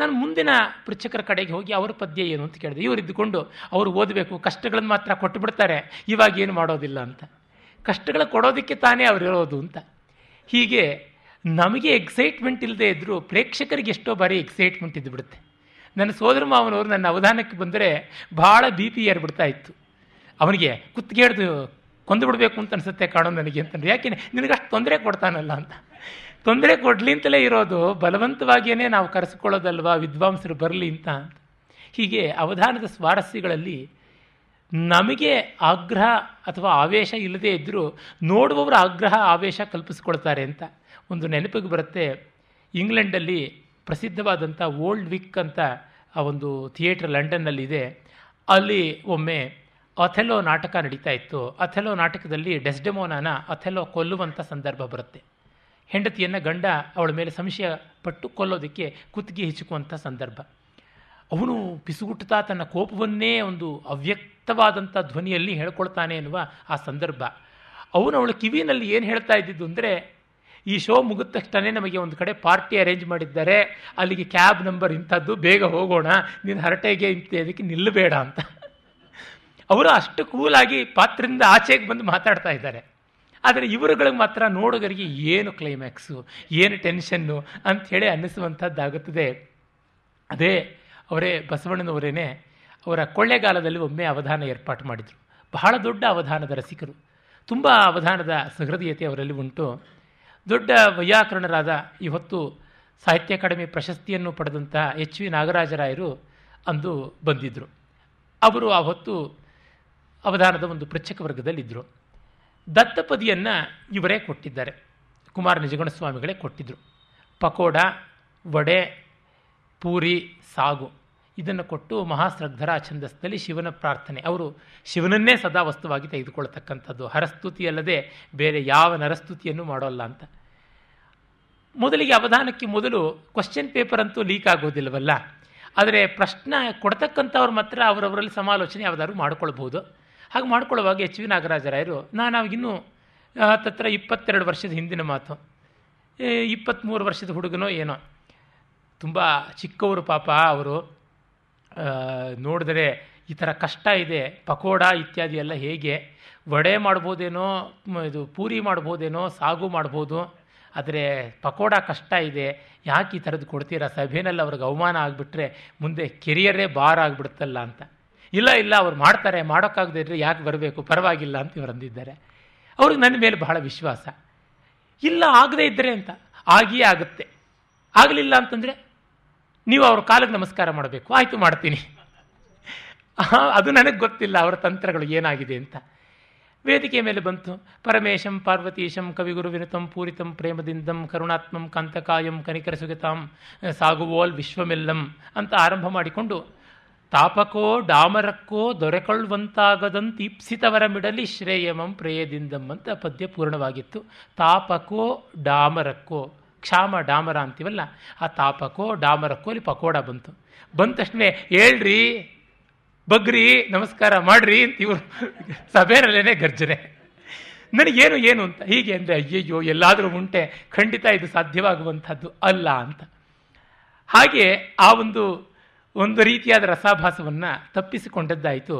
ನಾನು ಮುಂದಿನ ಪೃಚ್ಛಕರ ಕಡೆಗೆ ಹೋಗಿ ಅವರ ಪದ್ಯ ಏನು ಅಂತ ಕೇಳಿದೆ ಇದ್ದುಕೊಂಡು ಅವರು ಓದಬೇಕು ಕಷ್ಟಗಳನ್ನು ಮಾತ್ರ ಕೊಟ್ಟು ಬಿಡ್ತಾರೆ ಇವಾಗ ಏನು ಮಾಡೋದಿಲ್ಲ ಅಂತ ಕಷ್ಟಗಳ ಕೊಡೋದಕ್ಕೆ ತಾನೇ ಅವರಿರೋದು ಅಂತ ಹೀಗೆ ನಮಗೆ ಎಕ್ಸೈಟ್ಮೆಂಟ್ ಇಲ್ಲದೆ ಇದ್ದರೂ ಪ್ರೇಕ್ಷಕರಿಗೆ ಎಷ್ಟೋ ಬಾರಿ ಎಕ್ಸೈಟ್ಮೆಂಟ್ ಇದ್ದುಬಿಡುತ್ತೆ ನನ್ನ ಸೋದರ ಮಾವನವರು ನನ್ನ ಅವಧಾನಕ್ಕೆ ಬಂದರೆ ಭಾಳ ಬಿ ಪಿ ಏರ್ಬಿಡ್ತಾ ಇತ್ತು ಅವನಿಗೆ ಕುತ್ತಿಗೆ ಕೊಂದು ಬಿಡಬೇಕು ಅಂತ ಅನಿಸುತ್ತೆ ಕಾಣೋ ನನಗೆ ಅಂತಂದ್ರೆ ಯಾಕೆ ನಿನಗಷ್ಟು ತೊಂದರೆ ಕೊಡ್ತಾನಲ್ಲ ಅಂತ ತೊಂದರೆ ಕೊಡಲಿ ಅಂತಲೇ ಇರೋದು ಬಲವಂತವಾಗಿಯೇ ನಾವು ಕರೆಸಿಕೊಳ್ಳೋದಲ್ವಾ ವಿದ್ವಾಂಸರು ಬರಲಿ ಅಂತ ಹೀಗೆ ಅವಧಾನದ ಸ್ವಾರಸ್ಯಗಳಲ್ಲಿ ನಮಗೆ ಆಗ್ರಹ ಅಥವಾ ಆವೇಶ ಇಲ್ಲದೇ ಇದ್ದರೂ ನೋಡುವವರು ಆಗ್ರಹ ಆವೇಶ ಕಲ್ಪಿಸ್ಕೊಳ್ತಾರೆ ಅಂತ ಒಂದು ನೆನಪಿಗೆ ಬರುತ್ತೆ ಇಂಗ್ಲೆಂಡಲ್ಲಿ ಪ್ರಸಿದ್ಧವಾದಂಥ ಓಲ್ಡ್ ವಿಕ್ ಅಂತ ಆ ಒಂದು ಥಿಯೇಟರ್ ಲಂಡನ್ನಲ್ಲಿದೆ ಅಲ್ಲಿ ಒಮ್ಮೆ ಅಥೆಲೋ ನಾಟಕ ನಡೀತಾ ಇತ್ತು ಅಥೆಲೋ ನಾಟಕದಲ್ಲಿ ಡೆಸ್ಡೆಮೋನಾನ ಅಥೆಲೋ ಕೊಲ್ಲುವಂಥ ಸಂದರ್ಭ ಬರುತ್ತೆ ಹೆಂಡತಿಯನ್ನು ಗಂಡ ಅವಳ ಮೇಲೆ ಸಂಶಯ ಪಟ್ಟು ಕೊಲ್ಲೋದಕ್ಕೆ ಕುತ್ತಿಗೆ ಹೆಚ್ಚುಕುವಂಥ ಸಂದರ್ಭ ಅವನು ಪಿಸುಗುಟ್ಟುತ್ತಾ ತನ್ನ ಕೋಪವನ್ನೇ ಒಂದು ಅವ್ಯಕ್ತವಾದಂಥ ಧ್ವನಿಯಲ್ಲಿ ಹೇಳ್ಕೊಳ್ತಾನೆ ಎನ್ನುವ ಆ ಸಂದರ್ಭ ಅವನು ಅವಳ ಕಿವಿನಲ್ಲಿ ಏನು ಹೇಳ್ತಾ ಇದ್ದಿದ್ದು ಅಂದರೆ ಈ ಶೋ ಮುಗಿದ ತಕ್ಷಣ ನಮಗೆ ಒಂದು ಕಡೆ ಪಾರ್ಟಿ ಅರೇಂಜ್ ಮಾಡಿದ್ದಾರೆ ಅಲ್ಲಿಗೆ ಕ್ಯಾಬ್ ನಂಬರ್ ಇಂಥದ್ದು ಬೇಗ ಹೋಗೋಣ ನೀನು ಹರಟೆಗೆ ಇಂಥದಕ್ಕೆ ಇದಕ್ಕೆ ನಿಲ್ಲಬೇಡ ಅಂತ ಅವರು ಅಷ್ಟು ಕೂಲಾಗಿ ಪಾತ್ರದಿಂದ ಆಚೆಗೆ ಬಂದು ಮಾತಾಡ್ತಾ ಇದ್ದಾರೆ ಆದರೆ ಇವರುಗಳಿಗೆ ಮಾತ್ರ ನೋಡುಗರಿಗೆ ಏನು ಕ್ಲೈಮ್ಯಾಕ್ಸು ಏನು ಟೆನ್ಷನ್ನು ಅಂಥೇಳಿ ಅನ್ನಿಸುವಂಥದ್ದಾಗುತ್ತದೆ ಅದೇ ಅವರೇ ಬಸವಣ್ಣನವರೇನೆ ಅವರ ಕೊಳ್ಳೆಗಾಲದಲ್ಲಿ ಒಮ್ಮೆ ಅವಧಾನ ಏರ್ಪಾಟು ಮಾಡಿದರು ಬಹಳ ದೊಡ್ಡ ಅವಧಾನದ ರಸಿಕರು ತುಂಬ ಅವಧಾನದ ಸಹೃದಯತೆ ಅವರಲ್ಲಿ ಉಂಟು ದೊಡ್ಡ ವೈಯಾಕರಣರಾದ ಇವತ್ತು ಸಾಹಿತ್ಯ ಅಕಾಡೆಮಿ ಪ್ರಶಸ್ತಿಯನ್ನು ಪಡೆದಂತಹ ಎಚ್ ವಿ ನಾಗರಾಜರಾಯರು ಅಂದು ಬಂದಿದ್ದರು ಅವರು ಆ ಹೊತ್ತು ಅವಧಾನದ ಒಂದು ಪೃಚ್ಛಕ ವರ್ಗದಲ್ಲಿದ್ದರು ದತ್ತಪದಿಯನ್ನು ಇವರೇ ಕೊಟ್ಟಿದ್ದಾರೆ ಕುಮಾರ ಸ್ವಾಮಿಗಳೇ ಕೊಟ್ಟಿದ್ದರು ಪಕೋಡ ವಡೆ ಪೂರಿ ಸಾಗು ಇದನ್ನು ಕೊಟ್ಟು ಮಹಾಶ್ರದ್ಧರ ಛಂದಸ್ಸಲ್ಲಿ ಶಿವನ ಪ್ರಾರ್ಥನೆ ಅವರು ಶಿವನನ್ನೇ ಸದಾ ವಸ್ತುವಾಗಿ ತೆಗೆದುಕೊಳ್ತಕ್ಕಂಥದ್ದು ಹರಸ್ತುತಿಯಲ್ಲದೆ ಬೇರೆ ಯಾವ ನರಸ್ತುತಿಯನ್ನು ಮಾಡೋಲ್ಲ ಅಂತ ಮೊದಲಿಗೆ ಅವಧಾನಕ್ಕೆ ಮೊದಲು ಕ್ವಶನ್ ಪೇಪರ್ ಅಂತೂ ಲೀಕ್ ಆಗೋದಿಲ್ಲವಲ್ಲ ಆದರೆ ಪ್ರಶ್ನೆ ಕೊಡ್ತಕ್ಕಂಥವ್ರು ಮಾತ್ರ ಅವರವರಲ್ಲಿ ಸಮಾಲೋಚನೆ ಯಾವುದಾದ್ರು ಮಾಡ್ಕೊಳ್ಬೋದು ಹಾಗೆ ಮಾಡ್ಕೊಳ್ಳುವಾಗ ಎಚ್ ವಿ ನಾಗರಾಜರಾಯರು ನಾನಾಗಿನ್ನೂ ತತ್ರ ಇಪ್ಪತ್ತೆರಡು ವರ್ಷದ ಹಿಂದಿನ ಮಾತು ಇಪ್ಪತ್ತ್ಮೂರು ವರ್ಷದ ಹುಡುಗನೋ ಏನೋ ತುಂಬ ಚಿಕ್ಕವರು ಪಾಪ ಅವರು ನೋಡಿದ್ರೆ ಈ ಥರ ಕಷ್ಟ ಇದೆ ಪಕೋಡ ಇತ್ಯಾದಿ ಎಲ್ಲ ಹೇಗೆ ವಡೆ ಮಾಡ್ಬೋದೇನೋ ಇದು ಪೂರಿ ಮಾಡ್ಬೋದೇನೋ ಸಾಗು ಮಾಡ್ಬೋದು ಆದರೆ ಪಕೋಡ ಕಷ್ಟ ಇದೆ ಯಾಕೆ ಈ ಥರದ್ದು ಕೊಡ್ತೀರಾ ಸಭೆಯಲ್ಲಿ ಅವ್ರಿಗೆ ಅವಮಾನ ಆಗಿಬಿಟ್ರೆ ಮುಂದೆ ಕೆರಿಯರೇ ಬಾರ್ ಆಗಿಬಿಡ್ತಲ್ಲ ಅಂತ ಇಲ್ಲ ಇಲ್ಲ ಅವ್ರು ಮಾಡ್ತಾರೆ ಇದ್ರೆ ಯಾಕೆ ಬರಬೇಕು ಪರವಾಗಿಲ್ಲ ಅಂತ ಇವರು ಅಂದಿದ್ದಾರೆ ಅವ್ರಿಗೆ ನನ್ನ ಮೇಲೆ ಬಹಳ ವಿಶ್ವಾಸ ಇಲ್ಲ ಆಗದೇ ಇದ್ದರೆ ಅಂತ ಆಗಿಯೇ ಆಗುತ್ತೆ ಆಗಲಿಲ್ಲ ಅಂತಂದರೆ ನೀವು ಅವ್ರ ಕಾಲಕ್ಕೆ ನಮಸ್ಕಾರ ಮಾಡಬೇಕು ಆಯಿತು ಮಾಡ್ತೀನಿ ಅದು ನನಗೆ ಗೊತ್ತಿಲ್ಲ ಅವರ ತಂತ್ರಗಳು ಏನಾಗಿದೆ ಅಂತ ವೇದಿಕೆಯ ಮೇಲೆ ಬಂತು ಪರಮೇಶಂ ಪಾರ್ವತೀಶಂ ಕವಿಗುರು ವಿನುತಂ ಪೂರಿತಂ ಪ್ರೇಮದಿಂದಂ ಕರುಣಾತ್ಮಂ ಕಂತಕಾಯಂ ಕನಿಕರ ಸುಗತಾಂ ಸಾಗುವೋಲ್ ವಿಶ್ವಮೆಲ್ಲಂ ಅಂತ ಆರಂಭ ಮಾಡಿಕೊಂಡು ತಾಪಕೋ ಡಾಮರಕ್ಕೋ ಇಪ್ಸಿತವರ ಮಿಡಲಿ ಶ್ರೇಯಮಂ ಪ್ರೇಯದಿಂದಂ ಅಂತ ಪದ್ಯ ಪೂರ್ಣವಾಗಿತ್ತು ತಾಪಕೋ ಡಾಮರಕ್ಕೋ ಕ್ಷಾಮ ಡಾಮರ ಅಂತೀವಲ್ಲ ಆ ತಾಪಕೋ ಡಾಮರಕ್ಕೋ ಅಲ್ಲಿ ಪಕೋಡ ಬಂತು ಬಂದ ತಕ್ಷಣ ಹೇಳ್ರಿ ಬಗ್ರಿ ನಮಸ್ಕಾರ ಮಾಡ್ರಿ ಅಂತ ಇವರು ಸಭೆನಲ್ಲೇನೆ ಗರ್ಜನೆ ನನಗೇನು ಏನು ಅಂತ ಹೀಗೆ ಅಂದರೆ ಅಯ್ಯಯ್ಯೋ ಎಲ್ಲಾದರೂ ಉಂಟೆ ಖಂಡಿತ ಇದು ಸಾಧ್ಯವಾಗುವಂಥದ್ದು ಅಲ್ಲ ಅಂತ ಹಾಗೆ ಆ ಒಂದು ಒಂದು ರೀತಿಯಾದ ರಸಾಭಾಸವನ್ನು ತಪ್ಪಿಸಿಕೊಂಡದ್ದಾಯಿತು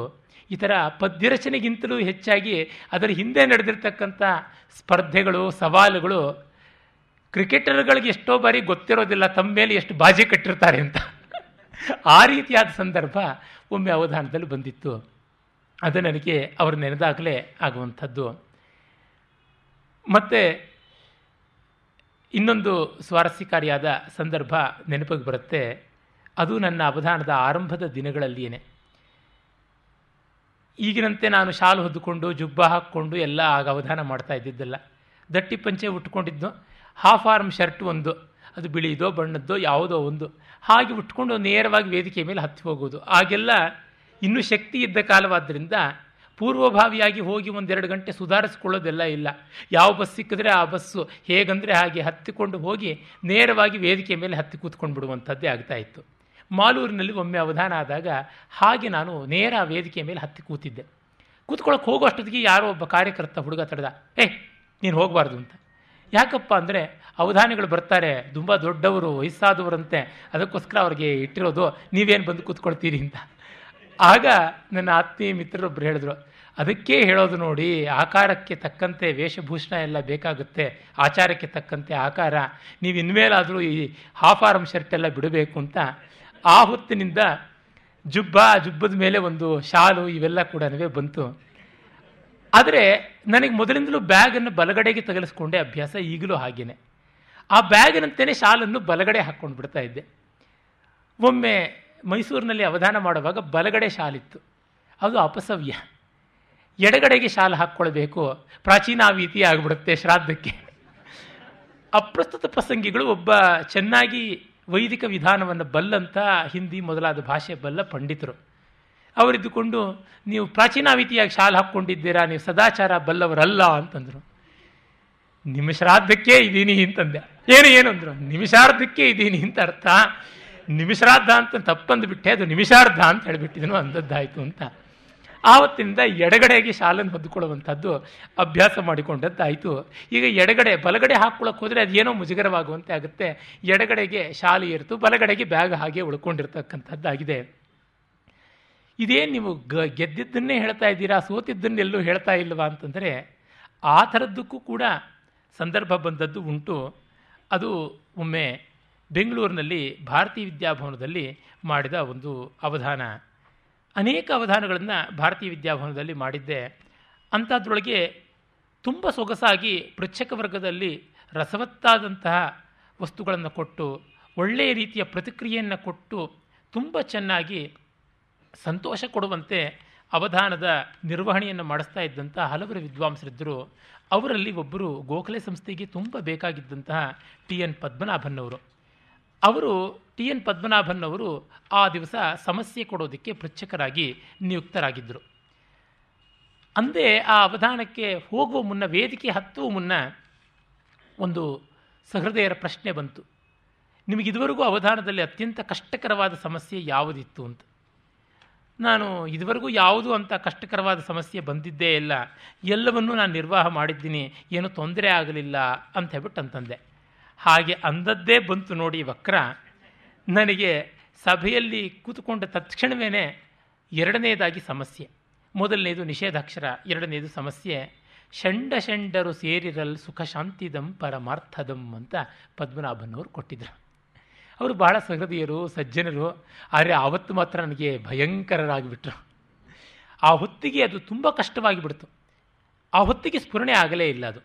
ಈ ಥರ ಪದ್ಯರಚನೆಗಿಂತಲೂ ಹೆಚ್ಚಾಗಿ ಅದರ ಹಿಂದೆ ನಡೆದಿರ್ತಕ್ಕಂಥ ಸ್ಪರ್ಧೆಗಳು ಸವಾಲುಗಳು ಕ್ರಿಕೆಟರ್ಗಳಿಗೆ ಎಷ್ಟೋ ಬಾರಿ ಗೊತ್ತಿರೋದಿಲ್ಲ ತಮ್ಮ ಮೇಲೆ ಎಷ್ಟು ಬಾಜಿ ಕಟ್ಟಿರ್ತಾರೆ ಅಂತ ಆ ರೀತಿಯಾದ ಸಂದರ್ಭ ಒಮ್ಮೆ ಅವಧಾನದಲ್ಲಿ ಬಂದಿತ್ತು ಅದು ನನಗೆ ಅವರು ನೆನೆದಾಗಲೇ ಆಗುವಂಥದ್ದು ಮತ್ತು ಇನ್ನೊಂದು ಸ್ವಾರಸ್ಯಕಾರಿಯಾದ ಸಂದರ್ಭ ನೆನಪಿಗೆ ಬರುತ್ತೆ ಅದು ನನ್ನ ಅವಧಾನದ ಆರಂಭದ ದಿನಗಳಲ್ಲಿಯೇ ಈಗಿನಂತೆ ನಾನು ಶಾಲು ಹೊದ್ದುಕೊಂಡು ಜುಬ್ಬ ಹಾಕ್ಕೊಂಡು ಎಲ್ಲ ಆಗ ಅವಧಾನ ಮಾಡ್ತಾ ಇದ್ದಿದ್ದಲ್ಲ ದಟ್ಟಿ ಪಂಚೆ ಉಟ್ಕೊಂಡಿದ್ದು ಹಾಫ್ ಆರ್ಮ್ ಶರ್ಟ್ ಒಂದು ಅದು ಬಿಳಿದೋ ಬಣ್ಣದ್ದೋ ಯಾವುದೋ ಒಂದು ಹಾಗೆ ಉಟ್ಕೊಂಡು ನೇರವಾಗಿ ವೇದಿಕೆ ಮೇಲೆ ಹತ್ತಿ ಹೋಗೋದು ಆಗೆಲ್ಲ ಇನ್ನೂ ಶಕ್ತಿ ಇದ್ದ ಕಾಲವಾದ್ದರಿಂದ ಪೂರ್ವಭಾವಿಯಾಗಿ ಹೋಗಿ ಒಂದೆರಡು ಗಂಟೆ ಸುಧಾರಿಸ್ಕೊಳ್ಳೋದೆಲ್ಲ ಇಲ್ಲ ಯಾವ ಬಸ್ ಸಿಕ್ಕಿದ್ರೆ ಆ ಬಸ್ಸು ಹೇಗಂದರೆ ಹಾಗೆ ಹತ್ತಿಕೊಂಡು ಹೋಗಿ ನೇರವಾಗಿ ವೇದಿಕೆ ಮೇಲೆ ಹತ್ತಿ ಕೂತ್ಕೊಂಡು ಬಿಡುವಂಥದ್ದೇ ಆಗ್ತಾಯಿತ್ತು ಇತ್ತು ಮಾಲೂರಿನಲ್ಲಿ ಒಮ್ಮೆ ಅವಧಾನ ಆದಾಗ ಹಾಗೆ ನಾನು ನೇರ ವೇದಿಕೆಯ ಮೇಲೆ ಹತ್ತಿ ಕೂತಿದ್ದೆ ಕೂತ್ಕೊಳ್ಳೋಕೆ ಹೋಗೋ ಅಷ್ಟೊತ್ತಿಗೆ ಯಾರೋ ಒಬ್ಬ ಕಾರ್ಯಕರ್ತ ಹುಡುಗ ತಡೆದ ಏ ನೀನು ಹೋಗಬಾರ್ದು ಅಂತ ಯಾಕಪ್ಪ ಅಂದರೆ ಅವಧಾನಿಗಳು ಬರ್ತಾರೆ ತುಂಬ ದೊಡ್ಡವರು ವಯಸ್ಸಾದವರಂತೆ ಅದಕ್ಕೋಸ್ಕರ ಅವ್ರಿಗೆ ಇಟ್ಟಿರೋದು ನೀವೇನು ಬಂದು ಕೂತ್ಕೊಳ್ತೀರಿ ಅಂತ ಆಗ ನನ್ನ ಆತ್ಮೀಯ ಮಿತ್ರರೊಬ್ಬರು ಹೇಳಿದ್ರು ಅದಕ್ಕೇ ಹೇಳೋದು ನೋಡಿ ಆಕಾರಕ್ಕೆ ತಕ್ಕಂತೆ ವೇಷಭೂಷಣ ಎಲ್ಲ ಬೇಕಾಗುತ್ತೆ ಆಚಾರಕ್ಕೆ ತಕ್ಕಂತೆ ಆಕಾರ ನೀವು ಇನ್ಮೇಲಾದರೂ ಈ ಹಾಫ್ ಆರ್ಮ್ ಶರ್ಟ್ ಎಲ್ಲ ಬಿಡಬೇಕು ಅಂತ ಆ ಹೊತ್ತಿನಿಂದ ಜುಬ್ಬ ಜುಬ್ಬದ ಮೇಲೆ ಒಂದು ಶಾಲು ಇವೆಲ್ಲ ಕೂಡ ಬಂತು ಆದರೆ ನನಗೆ ಮೊದಲಿಂದಲೂ ಬ್ಯಾಗನ್ನು ಬಲಗಡೆಗೆ ತಗಲಿಸ್ಕೊಂಡೆ ಅಭ್ಯಾಸ ಈಗಲೂ ಹಾಗೇನೆ ಆ ಬ್ಯಾಗಿನಂತೇ ಶಾಲನ್ನು ಬಲಗಡೆ ಹಾಕ್ಕೊಂಡು ಬಿಡ್ತಾ ಇದ್ದೆ ಒಮ್ಮೆ ಮೈಸೂರಿನಲ್ಲಿ ಅವಧಾನ ಮಾಡುವಾಗ ಬಲಗಡೆ ಶಾಲಿತ್ತು ಅದು ಅಪಸವ್ಯ ಎಡಗಡೆಗೆ ಶಾಲು ಹಾಕ್ಕೊಳ್ಬೇಕು ಪ್ರಾಚೀನ ವೀತಿ ಆಗಿಬಿಡುತ್ತೆ ಶ್ರಾದ್ದಕ್ಕೆ ಅಪ್ರಸ್ತುತ ಪ್ರಸಂಗಿಗಳು ಒಬ್ಬ ಚೆನ್ನಾಗಿ ವೈದಿಕ ವಿಧಾನವನ್ನು ಬಲ್ಲಂಥ ಹಿಂದಿ ಮೊದಲಾದ ಭಾಷೆ ಬಲ್ಲ ಪಂಡಿತರು ಅವರಿದ್ದುಕೊಂಡು ನೀವು ಪ್ರಾಚೀನಾವಿತಿಯಾಗಿ ಶಾಲೆ ಹಾಕ್ಕೊಂಡಿದ್ದೀರಾ ನೀವು ಸದಾಚಾರ ಬಲ್ಲವರಲ್ಲ ಅಂತಂದರು ನಿಮಿಷಾರ್ಧಕ್ಕೆ ಇದ್ದೀನಿ ಅಂತಂದೆ ಏನು ಏನು ಅಂದರು ನಿಮಿಷಾರ್ಧಕ್ಕೆ ಇದ್ದೀನಿ ಅಂತ ಅರ್ಥ ನಿಮಿಷಾರ್ಧ ಅಂತ ತಪ್ಪಂದುಬಿಟ್ಟೆ ಅದು ನಿಮಿಷಾರ್ಧ ಅಂತ ಹೇಳಿಬಿಟ್ಟಿದ್ನು ಅಂದದ್ದಾಯಿತು ಅಂತ ಆವತ್ತಿನಿಂದ ಎಡಗಡೆಗೆ ಶಾಲನ್ನು ಹೊದ್ದುಕೊಳ್ಳುವಂಥದ್ದು ಅಭ್ಯಾಸ ಮಾಡಿಕೊಂಡಂತಾಯಿತು ಈಗ ಎಡಗಡೆ ಬಲಗಡೆ ಹಾಕ್ಕೊಳ್ಳೋಕೆ ಹೋದರೆ ಅದೇನೋ ಮುಜುಗರವಾಗುವಂತೆ ಆಗುತ್ತೆ ಎಡಗಡೆಗೆ ಶಾಲೆ ಇರ್ತು ಬಲಗಡೆಗೆ ಬ್ಯಾಗ್ ಹಾಗೆ ಉಳ್ಕೊಂಡಿರ್ತಕ್ಕಂಥದ್ದಾಗಿದೆ ಇದೇನು ನೀವು ಗ ಗೆದ್ದಿದ್ದನ್ನೇ ಹೇಳ್ತಾ ಇದ್ದೀರಾ ಸೋತಿದ್ದನ್ನೆಲ್ಲೂ ಹೇಳ್ತಾ ಇಲ್ವಾ ಅಂತಂದರೆ ಆ ಥರದ್ದಕ್ಕೂ ಕೂಡ ಸಂದರ್ಭ ಬಂದದ್ದು ಉಂಟು ಅದು ಒಮ್ಮೆ ಬೆಂಗಳೂರಿನಲ್ಲಿ ಭಾರತೀಯ ವಿದ್ಯಾಭವನದಲ್ಲಿ ಮಾಡಿದ ಒಂದು ಅವಧಾನ ಅನೇಕ ಅವಧಾನಗಳನ್ನು ಭಾರತೀಯ ವಿದ್ಯಾಭವನದಲ್ಲಿ ಮಾಡಿದ್ದೆ ಅಂಥದ್ರೊಳಗೆ ತುಂಬ ಸೊಗಸಾಗಿ ಪೃಚ್ಛಕ ವರ್ಗದಲ್ಲಿ ರಸವತ್ತಾದಂತಹ ವಸ್ತುಗಳನ್ನು ಕೊಟ್ಟು ಒಳ್ಳೆಯ ರೀತಿಯ ಪ್ರತಿಕ್ರಿಯೆಯನ್ನು ಕೊಟ್ಟು ತುಂಬ ಚೆನ್ನಾಗಿ ಸಂತೋಷ ಕೊಡುವಂತೆ ಅವಧಾನದ ನಿರ್ವಹಣೆಯನ್ನು ಮಾಡಿಸ್ತಾ ಇದ್ದಂಥ ಹಲವರು ವಿದ್ವಾಂಸರಿದ್ದರು ಅವರಲ್ಲಿ ಒಬ್ಬರು ಗೋಖಲೆ ಸಂಸ್ಥೆಗೆ ತುಂಬ ಬೇಕಾಗಿದ್ದಂತಹ ಟಿ ಎನ್ ಪದ್ಮನಾಭನ್ ಅವರು ಅವರು ಟಿ ಎನ್ ಪದ್ಮನಾಭನ್ ಅವರು ಆ ದಿವಸ ಸಮಸ್ಯೆ ಕೊಡೋದಕ್ಕೆ ಪೃಚ್ಛಕರಾಗಿ ನಿಯುಕ್ತರಾಗಿದ್ದರು ಅಂದೇ ಆ ಅವಧಾನಕ್ಕೆ ಹೋಗುವ ಮುನ್ನ ವೇದಿಕೆ ಹತ್ತುವ ಮುನ್ನ ಒಂದು ಸಹೃದಯರ ಪ್ರಶ್ನೆ ಬಂತು ನಿಮಗಿದುವರೆಗೂ ಅವಧಾನದಲ್ಲಿ ಅತ್ಯಂತ ಕಷ್ಟಕರವಾದ ಸಮಸ್ಯೆ ಯಾವುದಿತ್ತು ಅಂತ ನಾನು ಇದುವರೆಗೂ ಯಾವುದು ಅಂತ ಕಷ್ಟಕರವಾದ ಸಮಸ್ಯೆ ಬಂದಿದ್ದೇ ಇಲ್ಲ ಎಲ್ಲವನ್ನೂ ನಾನು ನಿರ್ವಾಹ ಮಾಡಿದ್ದೀನಿ ಏನೂ ತೊಂದರೆ ಆಗಲಿಲ್ಲ ಅಂತ ಹೇಳ್ಬಿಟ್ಟು ಅಂತಂದೆ ಹಾಗೆ ಅಂದದ್ದೇ ಬಂತು ನೋಡಿ ವಕ್ರ ನನಗೆ ಸಭೆಯಲ್ಲಿ ಕೂತುಕೊಂಡ ತತ್ಕ್ಷಣವೇ ಎರಡನೇದಾಗಿ ಸಮಸ್ಯೆ ಮೊದಲನೇದು ನಿಷೇಧಾಕ್ಷರ ಎರಡನೇದು ಸಮಸ್ಯೆ ಷಂಡ ಷಂಡರು ಸೇರಿರಲ್ ಸುಖ ಶಾಂತಿದಂ ಪರಮಾರ್ಥದಂ ಅಂತ ಪದ್ಮನಾಭನವರು ಕೊಟ್ಟಿದ್ದರು ಅವರು ಬಹಳ ಸಹೃದಯರು ಸಜ್ಜನರು ಆದರೆ ಆವತ್ತು ಮಾತ್ರ ನನಗೆ ಭಯಂಕರರಾಗಿಬಿಟ್ರು ಆ ಹೊತ್ತಿಗೆ ಅದು ತುಂಬ ಕಷ್ಟವಾಗಿ ಆ ಹೊತ್ತಿಗೆ ಸ್ಫುರಣೆ ಆಗಲೇ ಇಲ್ಲ ಅದು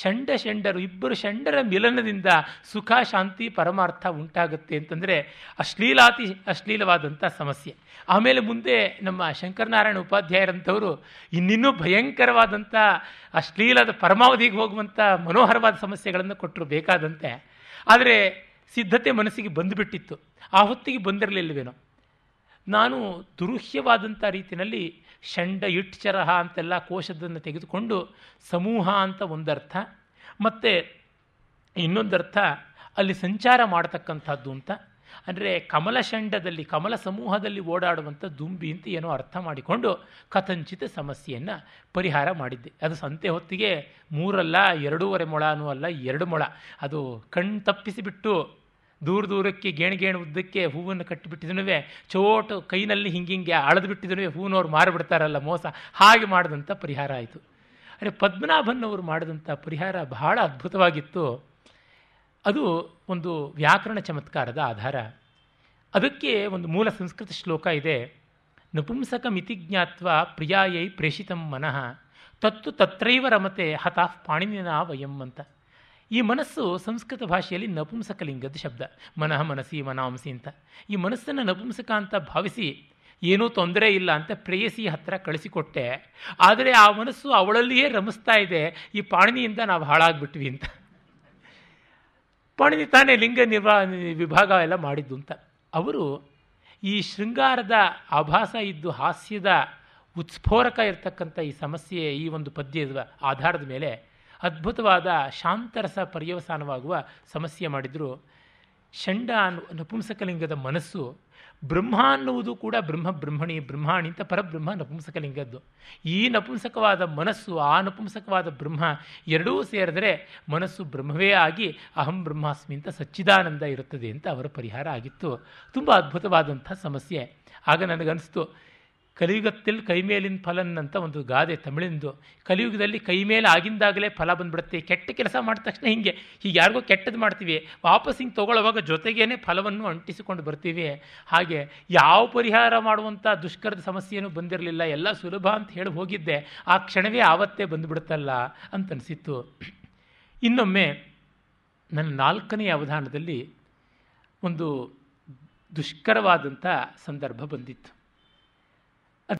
ಷಂಡ ಷಂಡರು ಇಬ್ಬರು ಷಂಡರ ಮಿಲನದಿಂದ ಸುಖ ಶಾಂತಿ ಪರಮಾರ್ಥ ಉಂಟಾಗುತ್ತೆ ಅಂತಂದರೆ ಅಶ್ಲೀಲಾತಿ ಅಶ್ಲೀಲವಾದಂಥ ಸಮಸ್ಯೆ ಆಮೇಲೆ ಮುಂದೆ ನಮ್ಮ ಶಂಕರನಾರಾಯಣ ಉಪಾಧ್ಯಾಯರಂಥವರು ಇನ್ನಿನ್ನೂ ಭಯಂಕರವಾದಂಥ ಅಶ್ಲೀಲದ ಪರಮಾವಧಿಗೆ ಹೋಗುವಂಥ ಮನೋಹರವಾದ ಸಮಸ್ಯೆಗಳನ್ನು ಕೊಟ್ಟರು ಬೇಕಾದಂತೆ ಆದರೆ ಸಿದ್ಧತೆ ಮನಸ್ಸಿಗೆ ಬಂದುಬಿಟ್ಟಿತ್ತು ಆ ಹೊತ್ತಿಗೆ ಬಂದಿರಲಿಲ್ಲವೇನೋ ನಾನು ದುರುಹ್ಯವಾದಂಥ ರೀತಿಯಲ್ಲಿ ಷಂಡ ಯುಟ್ಚರಹ ಅಂತೆಲ್ಲ ಕೋಶದನ್ನು ತೆಗೆದುಕೊಂಡು ಸಮೂಹ ಅಂತ ಒಂದರ್ಥ ಮತ್ತು ಇನ್ನೊಂದರ್ಥ ಅಲ್ಲಿ ಸಂಚಾರ ಮಾಡತಕ್ಕಂಥದ್ದು ಅಂತ ಅಂದರೆ ಕಮಲ ಷಂಡದಲ್ಲಿ ಕಮಲ ಸಮೂಹದಲ್ಲಿ ಓಡಾಡುವಂಥ ದುಂಬಿ ಅಂತ ಏನೋ ಅರ್ಥ ಮಾಡಿಕೊಂಡು ಕಥಂಚಿತ ಸಮಸ್ಯೆಯನ್ನು ಪರಿಹಾರ ಮಾಡಿದ್ದೆ ಅದು ಸಂತೆ ಹೊತ್ತಿಗೆ ಮೂರಲ್ಲ ಎರಡೂವರೆ ಮೊಳನೂ ಅಲ್ಲ ಎರಡು ಮೊಳ ಅದು ಕಣ್ ತಪ್ಪಿಸಿಬಿಟ್ಟು ದೂರ ದೂರಕ್ಕೆ ಗೇಣಗೇಣು ಉದ್ದಕ್ಕೆ ಹೂವನ್ನು ಕಟ್ಟಿಬಿಟ್ಟಿದನುವೆ ಚೋಟು ಕೈನಲ್ಲಿ ಹಿಂಗಿಂಗೆ ಅಳೆದು ಬಿಟ್ಟಿದನುವೆ ಹೂನವ್ರು ಮಾರಿಬಿಡ್ತಾರಲ್ಲ ಮೋಸ ಹಾಗೆ ಮಾಡಿದಂಥ ಪರಿಹಾರ ಆಯಿತು ಅಂದರೆ ಪದ್ಮನಾಭನವರು ಮಾಡಿದಂಥ ಪರಿಹಾರ ಬಹಳ ಅದ್ಭುತವಾಗಿತ್ತು ಅದು ಒಂದು ವ್ಯಾಕರಣ ಚಮತ್ಕಾರದ ಆಧಾರ ಅದಕ್ಕೆ ಒಂದು ಮೂಲ ಸಂಸ್ಕೃತ ಶ್ಲೋಕ ಇದೆ ನಪುಂಸಕ ಮಿತಿ ಜ್ಞಾತ್ವ ಪ್ರಿಯಾಯೈ ಪ್ರೇಷಿತಂ ಮನಃ ತತ್ತು ತತ್ರೈವ ರಮತೆ ಹತಾಫ್ ಪಾಣಿನಿನ ವಯಂ ಅಂತ ಈ ಮನಸ್ಸು ಸಂಸ್ಕೃತ ಭಾಷೆಯಲ್ಲಿ ನಪುಂಸಕಲಿಂಗದ ಶಬ್ದ ಮನಃ ಮನಸ್ಸಿ ಮನಾಂಸಿ ಅಂತ ಈ ಮನಸ್ಸನ್ನು ನಪುಂಸಕ ಅಂತ ಭಾವಿಸಿ ಏನೂ ತೊಂದರೆ ಇಲ್ಲ ಅಂತ ಪ್ರೇಯಸಿ ಹತ್ತಿರ ಕಳಿಸಿಕೊಟ್ಟೆ ಆದರೆ ಆ ಮನಸ್ಸು ಅವಳಲ್ಲಿಯೇ ರಮಿಸ್ತಾ ಇದೆ ಈ ಪಾಣಿನಿಯಿಂದ ನಾವು ಹಾಳಾಗ್ಬಿಟ್ವಿ ಅಂತ ಪಾಣಿನಿ ತಾನೇ ಲಿಂಗ ನಿರ್ವಾ ವಿಭಾಗ ಎಲ್ಲ ಮಾಡಿದ್ದು ಅಂತ ಅವರು ಈ ಶೃಂಗಾರದ ಆಭಾಸ ಇದ್ದು ಹಾಸ್ಯದ ಉತ್ಸ್ಫೋರಕ ಇರತಕ್ಕಂಥ ಈ ಸಮಸ್ಯೆ ಈ ಒಂದು ಪದ್ಯದ ಆಧಾರದ ಮೇಲೆ ಅದ್ಭುತವಾದ ಶಾಂತರಸ ಪರ್ಯವಸಾನವಾಗುವ ಸಮಸ್ಯೆ ಮಾಡಿದರು ಷಂಡ ಅನ್ನು ನಪುಂಸಕಲಿಂಗದ ಮನಸ್ಸು ಬ್ರಹ್ಮ ಅನ್ನುವುದು ಕೂಡ ಬ್ರಹ್ಮ ಬ್ರಹ್ಮಣಿ ಬ್ರಹ್ಮಾಣಿ ಅಂತ ಪರಬ್ರಹ್ಮ ನಪುಂಸಕಲಿಂಗದ್ದು ಈ ನಪುಂಸಕವಾದ ಮನಸ್ಸು ಆ ನಪುಂಸಕವಾದ ಬ್ರಹ್ಮ ಎರಡೂ ಸೇರಿದರೆ ಮನಸ್ಸು ಬ್ರಹ್ಮವೇ ಆಗಿ ಅಹಂ ಬ್ರಹ್ಮಾಸ್ಮಿ ಅಂತ ಸಚ್ಚಿದಾನಂದ ಇರುತ್ತದೆ ಅಂತ ಅವರ ಪರಿಹಾರ ಆಗಿತ್ತು ತುಂಬ ಅದ್ಭುತವಾದಂಥ ಸಮಸ್ಯೆ ಆಗ ನನಗನ್ನಿಸ್ತು ಕೈ ಕೈಮೇಲಿನ ಫಲನ್ ಅಂತ ಒಂದು ಗಾದೆ ತಮಿಳಿಂದು ಕಲಿಯುಗದಲ್ಲಿ ಕೈಮೇಲೆ ಆಗಿಂದಾಗಲೇ ಫಲ ಬಂದ್ಬಿಡುತ್ತೆ ಕೆಟ್ಟ ಕೆಲಸ ಮಾಡಿದ ತಕ್ಷಣ ಹೀಗೆ ಹೀಗೆ ಯಾರಿಗೋ ಕೆಟ್ಟದ್ದು ಮಾಡ್ತೀವಿ ವಾಪಸ್ ಹಿಂಗೆ ತೊಗೊಳ್ಳುವಾಗ ಜೊತೆಗೇನೆ ಫಲವನ್ನು ಅಂಟಿಸಿಕೊಂಡು ಬರ್ತೀವಿ ಹಾಗೆ ಯಾವ ಪರಿಹಾರ ಮಾಡುವಂಥ ದುಷ್ಕರದ ಸಮಸ್ಯೆಯೂ ಬಂದಿರಲಿಲ್ಲ ಎಲ್ಲ ಸುಲಭ ಅಂತ ಹೇಳಿ ಹೋಗಿದ್ದೆ ಆ ಕ್ಷಣವೇ ಆವತ್ತೇ ಬಂದುಬಿಡುತ್ತಲ್ಲ ಅಂತನಿಸಿತ್ತು ಇನ್ನೊಮ್ಮೆ ನನ್ನ ನಾಲ್ಕನೇ ಅವಧಾನದಲ್ಲಿ ಒಂದು ದುಷ್ಕರವಾದಂಥ ಸಂದರ್ಭ ಬಂದಿತ್ತು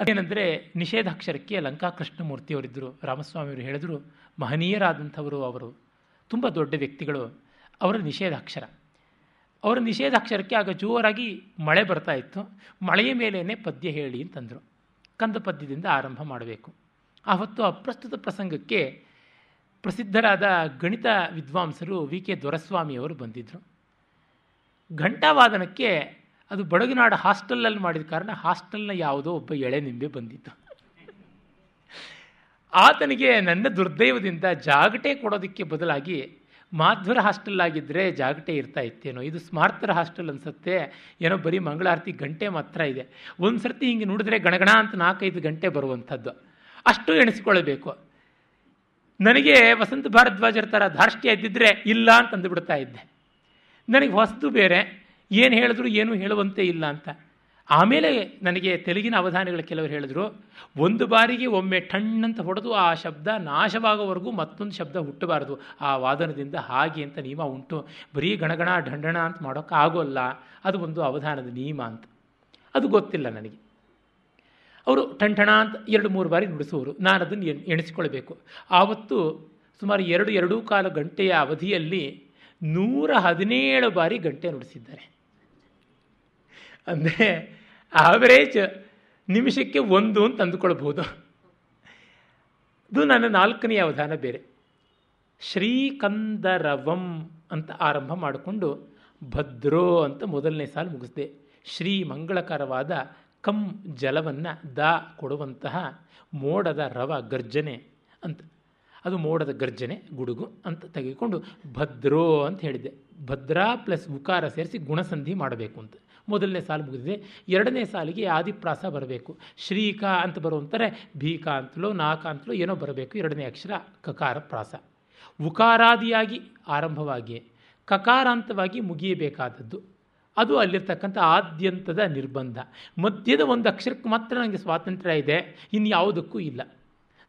ಅದೇನೆಂದರೆ ನಿಷೇಧಾಕ್ಷರಕ್ಕೆ ಲಂಕಾ ಕೃಷ್ಣಮೂರ್ತಿಯವರಿದ್ದರು ರಾಮಸ್ವಾಮಿಯವರು ಹೇಳಿದರು ಮಹನೀಯರಾದಂಥವರು ಅವರು ತುಂಬ ದೊಡ್ಡ ವ್ಯಕ್ತಿಗಳು ಅವರ ನಿಷೇಧಾಕ್ಷರ ಅವರ ನಿಷೇಧಾಕ್ಷರಕ್ಕೆ ಆಗ ಜೋರಾಗಿ ಮಳೆ ಬರ್ತಾ ಇತ್ತು ಮಳೆಯ ಮೇಲೇ ಪದ್ಯ ಹೇಳಿ ಅಂತಂದರು ಕಂದ ಪದ್ಯದಿಂದ ಆರಂಭ ಮಾಡಬೇಕು ಆವತ್ತು ಅಪ್ರಸ್ತುತ ಪ್ರಸಂಗಕ್ಕೆ ಪ್ರಸಿದ್ಧರಾದ ಗಣಿತ ವಿದ್ವಾಂಸರು ವಿ ಕೆ ದೊರೆಸ್ವಾಮಿಯವರು ಬಂದಿದ್ದರು ಘಂಟಾವಾದನಕ್ಕೆ ಅದು ಬಡಗಿನಾಡು ಹಾಸ್ಟೆಲಲ್ಲಿ ಮಾಡಿದ ಕಾರಣ ಹಾಸ್ಟೆಲ್ನ ಯಾವುದೋ ಒಬ್ಬ ಎಳೆ ನಿಂಬೆ ಬಂದಿತ್ತು ಆತನಿಗೆ ನನ್ನ ದುರ್ದೈವದಿಂದ ಜಾಗಟೆ ಕೊಡೋದಕ್ಕೆ ಬದಲಾಗಿ ಮಾಧ್ವರ ಹಾಸ್ಟೆಲ್ ಆಗಿದ್ದರೆ ಜಾಗಟೆ ಇರ್ತಾ ಇತ್ತೇನೋ ಇದು ಸ್ಮಾರ್ತರ ಹಾಸ್ಟೆಲ್ ಅನಿಸುತ್ತೆ ಏನೋ ಬರೀ ಮಂಗಳಾರತಿ ಗಂಟೆ ಮಾತ್ರ ಇದೆ ಒಂದು ಸರ್ತಿ ಹಿಂಗೆ ನೋಡಿದ್ರೆ ಗಣಗಣ ಅಂತ ನಾಲ್ಕೈದು ಗಂಟೆ ಬರುವಂಥದ್ದು ಅಷ್ಟು ಎಣಿಸಿಕೊಳ್ಳಬೇಕು ನನಗೆ ವಸಂತ ಭಾರದ್ವಾಜರ ಥರ ಧಾರ್ಷ್ಟ್ಯ ಇದ್ದಿದ್ರೆ ಇಲ್ಲ ಅಂತಂದು ಬಿಡ್ತಾ ಇದ್ದೆ ನನಗೆ ಹೊಸದು ಬೇರೆ ಏನು ಹೇಳಿದ್ರು ಏನೂ ಹೇಳುವಂತೆ ಇಲ್ಲ ಅಂತ ಆಮೇಲೆ ನನಗೆ ತೆಲುಗಿನ ಅವಧಾನಗಳು ಕೆಲವರು ಹೇಳಿದ್ರು ಒಂದು ಬಾರಿಗೆ ಒಮ್ಮೆ ಠಣ್ಣಂತ ಹೊಡೆದು ಆ ಶಬ್ದ ನಾಶವಾಗೋವರೆಗೂ ಮತ್ತೊಂದು ಶಬ್ದ ಹುಟ್ಟಬಾರದು ಆ ವಾದನದಿಂದ ಹಾಗೆ ಅಂತ ನಿಯಮ ಉಂಟು ಬರೀ ಗಣಗಣ ಢಂಡಣ ಅಂತ ಮಾಡೋಕ್ಕಾಗೋಲ್ಲ ಆಗೋಲ್ಲ ಅದು ಒಂದು ಅವಧಾನದ ನಿಯಮ ಅಂತ ಅದು ಗೊತ್ತಿಲ್ಲ ನನಗೆ ಅವರು ಠಂಠಣ ಅಂತ ಎರಡು ಮೂರು ಬಾರಿ ನುಡಿಸುವರು ನಾನು ಅದನ್ನು ಎಣಿಸಿಕೊಳ್ಬೇಕು ಆವತ್ತು ಸುಮಾರು ಎರಡು ಎರಡೂ ಕಾಲು ಗಂಟೆಯ ಅವಧಿಯಲ್ಲಿ ನೂರ ಹದಿನೇಳು ಬಾರಿ ಗಂಟೆ ನುಡಿಸಿದ್ದಾರೆ ಅಂದರೆ ಆವರೇಜ್ ನಿಮಿಷಕ್ಕೆ ಒಂದು ಅಂತ ಅಂದುಕೊಳ್ಬೋದು ಇದು ನನ್ನ ನಾಲ್ಕನೆಯ ಅವಧಾನ ಬೇರೆ ಶ್ರೀಕಂದರವಂ ಅಂತ ಆರಂಭ ಮಾಡಿಕೊಂಡು ಭದ್ರೋ ಅಂತ ಮೊದಲನೇ ಸಾಲು ಮುಗಿಸಿದೆ ಶ್ರೀ ಮಂಗಳಕರವಾದ ಕಂ ಜಲವನ್ನು ದಾ ಕೊಡುವಂತಹ ಮೋಡದ ರವ ಗರ್ಜನೆ ಅಂತ ಅದು ಮೋಡದ ಗರ್ಜನೆ ಗುಡುಗು ಅಂತ ತೆಗೆದುಕೊಂಡು ಭದ್ರೋ ಅಂತ ಹೇಳಿದ್ದೆ ಭದ್ರಾ ಪ್ಲಸ್ ಉಕಾರ ಸೇರಿಸಿ ಗುಣಸಂಧಿ ಮಾಡಬೇಕು ಅಂತ ಮೊದಲನೇ ಸಾಲು ಮುಗಿದಿದೆ ಎರಡನೇ ಸಾಲಿಗೆ ಆದಿಪ್ರಾಸ ಬರಬೇಕು ಶ್ರೀಕ ಅಂತ ಬರುವಂತಾರೆ ಭೀಕ ಅಂತಲೋ ನಾಕ ಅಂತಲೋ ಏನೋ ಬರಬೇಕು ಎರಡನೇ ಅಕ್ಷರ ಕಕಾರ ಪ್ರಾಸ ಉಕಾರಾದಿಯಾಗಿ ಆರಂಭವಾಗಿ ಕಕಾರಾಂತವಾಗಿ ಮುಗಿಯಬೇಕಾದದ್ದು ಅದು ಅಲ್ಲಿರ್ತಕ್ಕಂಥ ಆದ್ಯಂತದ ನಿರ್ಬಂಧ ಮಧ್ಯದ ಒಂದು ಅಕ್ಷರಕ್ಕೆ ಮಾತ್ರ ನನಗೆ ಸ್ವಾತಂತ್ರ್ಯ ಇದೆ ಇನ್ಯಾವುದಕ್ಕೂ ಇಲ್ಲ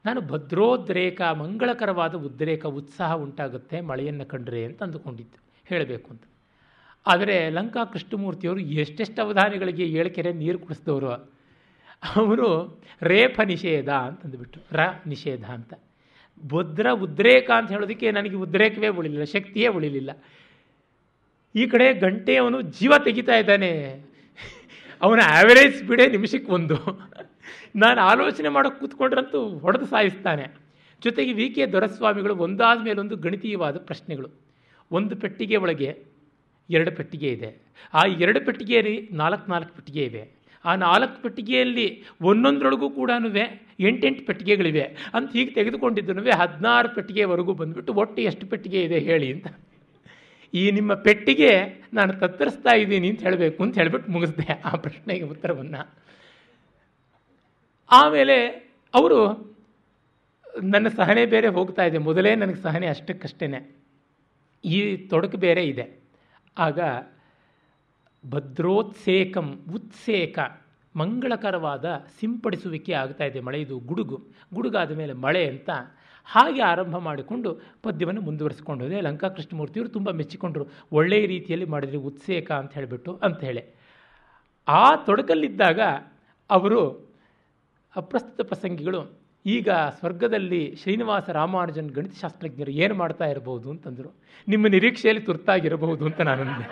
ನಾನು ಭದ್ರೋದ್ರೇಕ ಮಂಗಳಕರವಾದ ಉದ್ರೇಕ ಉತ್ಸಾಹ ಉಂಟಾಗುತ್ತೆ ಮಳೆಯನ್ನು ಕಂಡ್ರೆ ಅಂತ ಅಂದುಕೊಂಡಿದ್ದೆ ಹೇಳಬೇಕು ಅಂತ ಆದರೆ ಲಂಕಾ ಕೃಷ್ಣಮೂರ್ತಿಯವರು ಎಷ್ಟೆಷ್ಟು ಅವಧಾನಿಗಳಿಗೆ ಏಳ್ಕೆರೆ ನೀರು ಕುಡಿಸಿದವರು ಅವರು ರೇಫ ನಿಷೇಧ ಅಂತಂದುಬಿಟ್ಟು ರ ನಿಷೇಧ ಅಂತ ಭದ್ರ ಉದ್ರೇಕ ಅಂತ ಹೇಳೋದಕ್ಕೆ ನನಗೆ ಉದ್ರೇಕವೇ ಉಳಿಲಿಲ್ಲ ಶಕ್ತಿಯೇ ಉಳಿಲಿಲ್ಲ ಈ ಕಡೆ ಗಂಟೆ ಅವನು ಜೀವ ತೆಗಿತಾ ಇದ್ದಾನೆ ಅವನ ಆ್ಯಾವರೇಜ್ ಸ್ಪೀಡೇ ನಿಮಿಷಕ್ಕೆ ಒಂದು ನಾನು ಆಲೋಚನೆ ಮಾಡೋಕೆ ಕೂತ್ಕೊಂಡ್ರಂತೂ ಹೊಡೆದು ಸಾಯಿಸ್ತಾನೆ ಜೊತೆಗೆ ವಿ ಕೆ ದೊರೆಸ್ವಾಮಿಗಳು ಒಂದಾದ ಮೇಲೊಂದು ಗಣಿತೀಯವಾದ ಪ್ರಶ್ನೆಗಳು ಒಂದು ಪೆಟ್ಟಿಗೆ ಒಳಗೆ ಎರಡು ಪೆಟ್ಟಿಗೆ ಇದೆ ಆ ಎರಡು ಪೆಟ್ಟಿಗೆಯಲ್ಲಿ ನಾಲ್ಕು ನಾಲ್ಕು ಪೆಟ್ಟಿಗೆ ಇವೆ ಆ ನಾಲ್ಕು ಪೆಟ್ಟಿಗೆಯಲ್ಲಿ ಒಂದೊಂದರೊಳಗೂ ಕೂಡ ಎಂಟೆಂಟು ಪೆಟ್ಟಿಗೆಗಳಿವೆ ಅಂತ ಹೀಗೆ ತೆಗೆದುಕೊಂಡಿದ್ದನೂ ಹದಿನಾರು ಪೆಟ್ಟಿಗೆವರೆಗೂ ಬಂದುಬಿಟ್ಟು ಒಟ್ಟು ಎಷ್ಟು ಪೆಟ್ಟಿಗೆ ಇದೆ ಹೇಳಿ ಅಂತ ಈ ನಿಮ್ಮ ಪೆಟ್ಟಿಗೆ ನಾನು ತತ್ತರಿಸ್ತಾ ಇದ್ದೀನಿ ಅಂತ ಹೇಳಬೇಕು ಅಂತ ಹೇಳಿಬಿಟ್ಟು ಮುಗಿಸ್ದೆ ಆ ಪ್ರಶ್ನೆಗೆ ಉತ್ತರವನ್ನು ಆಮೇಲೆ ಅವರು ನನ್ನ ಸಹನೆ ಬೇರೆ ಹೋಗ್ತಾ ಇದೆ ಮೊದಲೇ ನನಗೆ ಸಹನೆ ಅಷ್ಟಕ್ಕಷ್ಟೇ ಈ ತೊಡಕು ಬೇರೆ ಇದೆ ಆಗ ಭದ್ರೋತ್ಸೇಕಂ ಉತ್ಸೇಕ ಮಂಗಳಕರವಾದ ಸಿಂಪಡಿಸುವಿಕೆ ಆಗ್ತಾ ಇದೆ ಮಳೆಯದು ಗುಡುಗು ಗುಡುಗಾದ ಮೇಲೆ ಮಳೆ ಅಂತ ಹಾಗೆ ಆರಂಭ ಮಾಡಿಕೊಂಡು ಪದ್ಯವನ್ನು ಮುಂದುವರಿಸಿಕೊಂಡು ಹೋದೆ ಲಂಕಾ ಕೃಷ್ಣಮೂರ್ತಿಯವರು ತುಂಬ ಮೆಚ್ಚಿಕೊಂಡರು ಒಳ್ಳೆಯ ರೀತಿಯಲ್ಲಿ ಮಾಡಿದ್ರಿ ಉತ್ಸೇಕ ಅಂತ ಹೇಳಿಬಿಟ್ಟು ಅಂತ ಹೇಳಿ ಆ ತೊಡಕಲ್ಲಿದ್ದಾಗ ಅವರು ಅಪ್ರಸ್ತುತ ಪ್ರಸಂಗಿಗಳು ಈಗ ಸ್ವರ್ಗದಲ್ಲಿ ಶ್ರೀನಿವಾಸ ರಾಮಾನುಜನ್ ಗಣಿತಶಾಸ್ತ್ರಜ್ಞರು ಏನು ಮಾಡ್ತಾ ಇರಬಹುದು ಅಂತಂದರು ನಿಮ್ಮ ನಿರೀಕ್ಷೆಯಲ್ಲಿ ತುರ್ತಾಗಿರಬಹುದು ಅಂತ ನಾನು ಅಂದೆ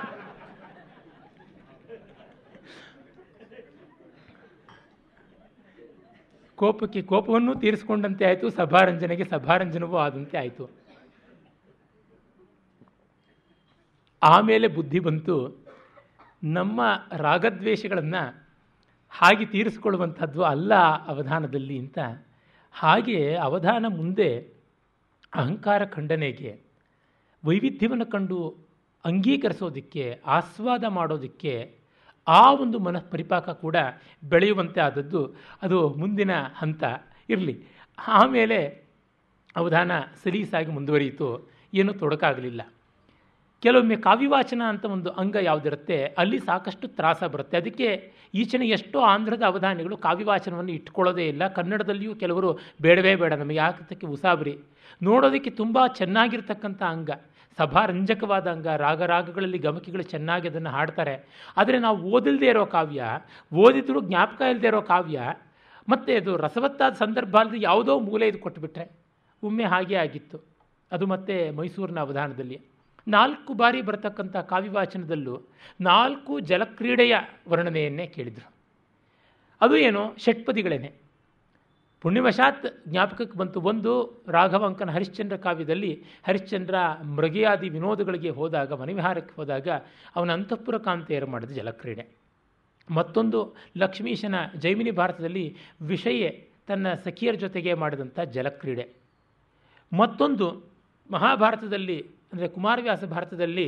ಕೋಪಕ್ಕೆ ಕೋಪವನ್ನು ತೀರಿಸಿಕೊಂಡಂತೆ ಆಯಿತು ಸಭಾರಂಜನೆಗೆ ಸಭಾರಂಜನವೂ ಆದಂತೆ ಆಯಿತು ಆಮೇಲೆ ಬುದ್ಧಿ ಬಂತು ನಮ್ಮ ರಾಗದ್ವೇಷಗಳನ್ನು ಹಾಗೆ ತೀರಿಸಿಕೊಳ್ಳುವಂಥದ್ದು ಅಲ್ಲ ಅವಧಾನದಲ್ಲಿ ಅಂತ ಹಾಗೆಯೇ ಅವಧಾನ ಮುಂದೆ ಅಹಂಕಾರ ಖಂಡನೆಗೆ ವೈವಿಧ್ಯವನ್ನು ಕಂಡು ಅಂಗೀಕರಿಸೋದಕ್ಕೆ ಆಸ್ವಾದ ಮಾಡೋದಕ್ಕೆ ಆ ಒಂದು ಮನಃ ಪರಿಪಾಕ ಕೂಡ ಬೆಳೆಯುವಂತೆ ಆದದ್ದು ಅದು ಮುಂದಿನ ಹಂತ ಇರಲಿ ಆಮೇಲೆ ಅವಧಾನ ಸಲೀಸಾಗಿ ಮುಂದುವರಿಯಿತು ಏನೂ ತೊಡಕಾಗಲಿಲ್ಲ ಕೆಲವೊಮ್ಮೆ ಕಾವ್ಯವಾಚನ ಅಂತ ಒಂದು ಅಂಗ ಯಾವುದಿರುತ್ತೆ ಅಲ್ಲಿ ಸಾಕಷ್ಟು ತ್ರಾಸ ಬರುತ್ತೆ ಅದಕ್ಕೆ ಈಚಿನ ಎಷ್ಟೋ ಆಂಧ್ರದ ಅವಧಾನಿಗಳು ಕಾವ್ಯವಾಚನವನ್ನು ಇಟ್ಕೊಳ್ಳೋದೇ ಇಲ್ಲ ಕನ್ನಡದಲ್ಲಿಯೂ ಕೆಲವರು ಬೇಡವೇ ಬೇಡ ನಮಗೆ ಹಾಕಕ್ಕೆ ಉಸಾಬರಿ ನೋಡೋದಕ್ಕೆ ತುಂಬ ಚೆನ್ನಾಗಿರ್ತಕ್ಕಂಥ ಅಂಗ ಸಭಾರಂಜಕವಾದ ಅಂಗ ರಾಗರಾಗಗಳಲ್ಲಿ ಗಮಕಿಗಳು ಚೆನ್ನಾಗಿ ಅದನ್ನು ಹಾಡ್ತಾರೆ ಆದರೆ ನಾವು ಓದಿಲ್ಲದೆ ಇರೋ ಕಾವ್ಯ ಓದಿದರೂ ಜ್ಞಾಪಕ ಇಲ್ಲದೆ ಇರೋ ಕಾವ್ಯ ಮತ್ತು ಅದು ರಸವತ್ತಾದ ಸಂದರ್ಭ ಅಲ್ಲದೆ ಯಾವುದೋ ಮೂಲೆ ಇದು ಕೊಟ್ಟುಬಿಟ್ರೆ ಒಮ್ಮೆ ಹಾಗೆ ಆಗಿತ್ತು ಅದು ಮತ್ತೆ ಮೈಸೂರಿನ ಅವಧಾನದಲ್ಲಿ ನಾಲ್ಕು ಬಾರಿ ಬರತಕ್ಕಂಥ ಕಾವ್ಯವಾಚನದಲ್ಲೂ ನಾಲ್ಕು ಜಲಕ್ರೀಡೆಯ ವರ್ಣನೆಯನ್ನೇ ಕೇಳಿದರು ಅದು ಏನು ಷಟ್ಪದಿಗಳೇನೆ ಪುಣ್ಯವಶಾತ್ ಜ್ಞಾಪಕಕ್ಕೆ ಬಂತು ಒಂದು ರಾಘವಂಕನ ಹರಿಶ್ಚಂದ್ರ ಕಾವ್ಯದಲ್ಲಿ ಹರಿಶ್ಚಂದ್ರ ಮೃಗಿಯಾದಿ ವಿನೋದಗಳಿಗೆ ಹೋದಾಗ ಮನವಿಹಾರಕ್ಕೆ ಹೋದಾಗ ಅವನ ಅಂತಃಪುರ ಕಾಂತೆಯರು ಮಾಡಿದ ಜಲಕ್ರೀಡೆ ಮತ್ತೊಂದು ಲಕ್ಷ್ಮೀಶನ ಜೈಮಿನಿ ಭಾರತದಲ್ಲಿ ವಿಷಯೆ ತನ್ನ ಸಖಿಯರ ಜೊತೆಗೆ ಮಾಡಿದಂಥ ಜಲಕ್ರೀಡೆ ಮತ್ತೊಂದು ಮಹಾಭಾರತದಲ್ಲಿ ಅಂದರೆ ಕುಮಾರವ್ಯಾಸ ಭಾರತದಲ್ಲಿ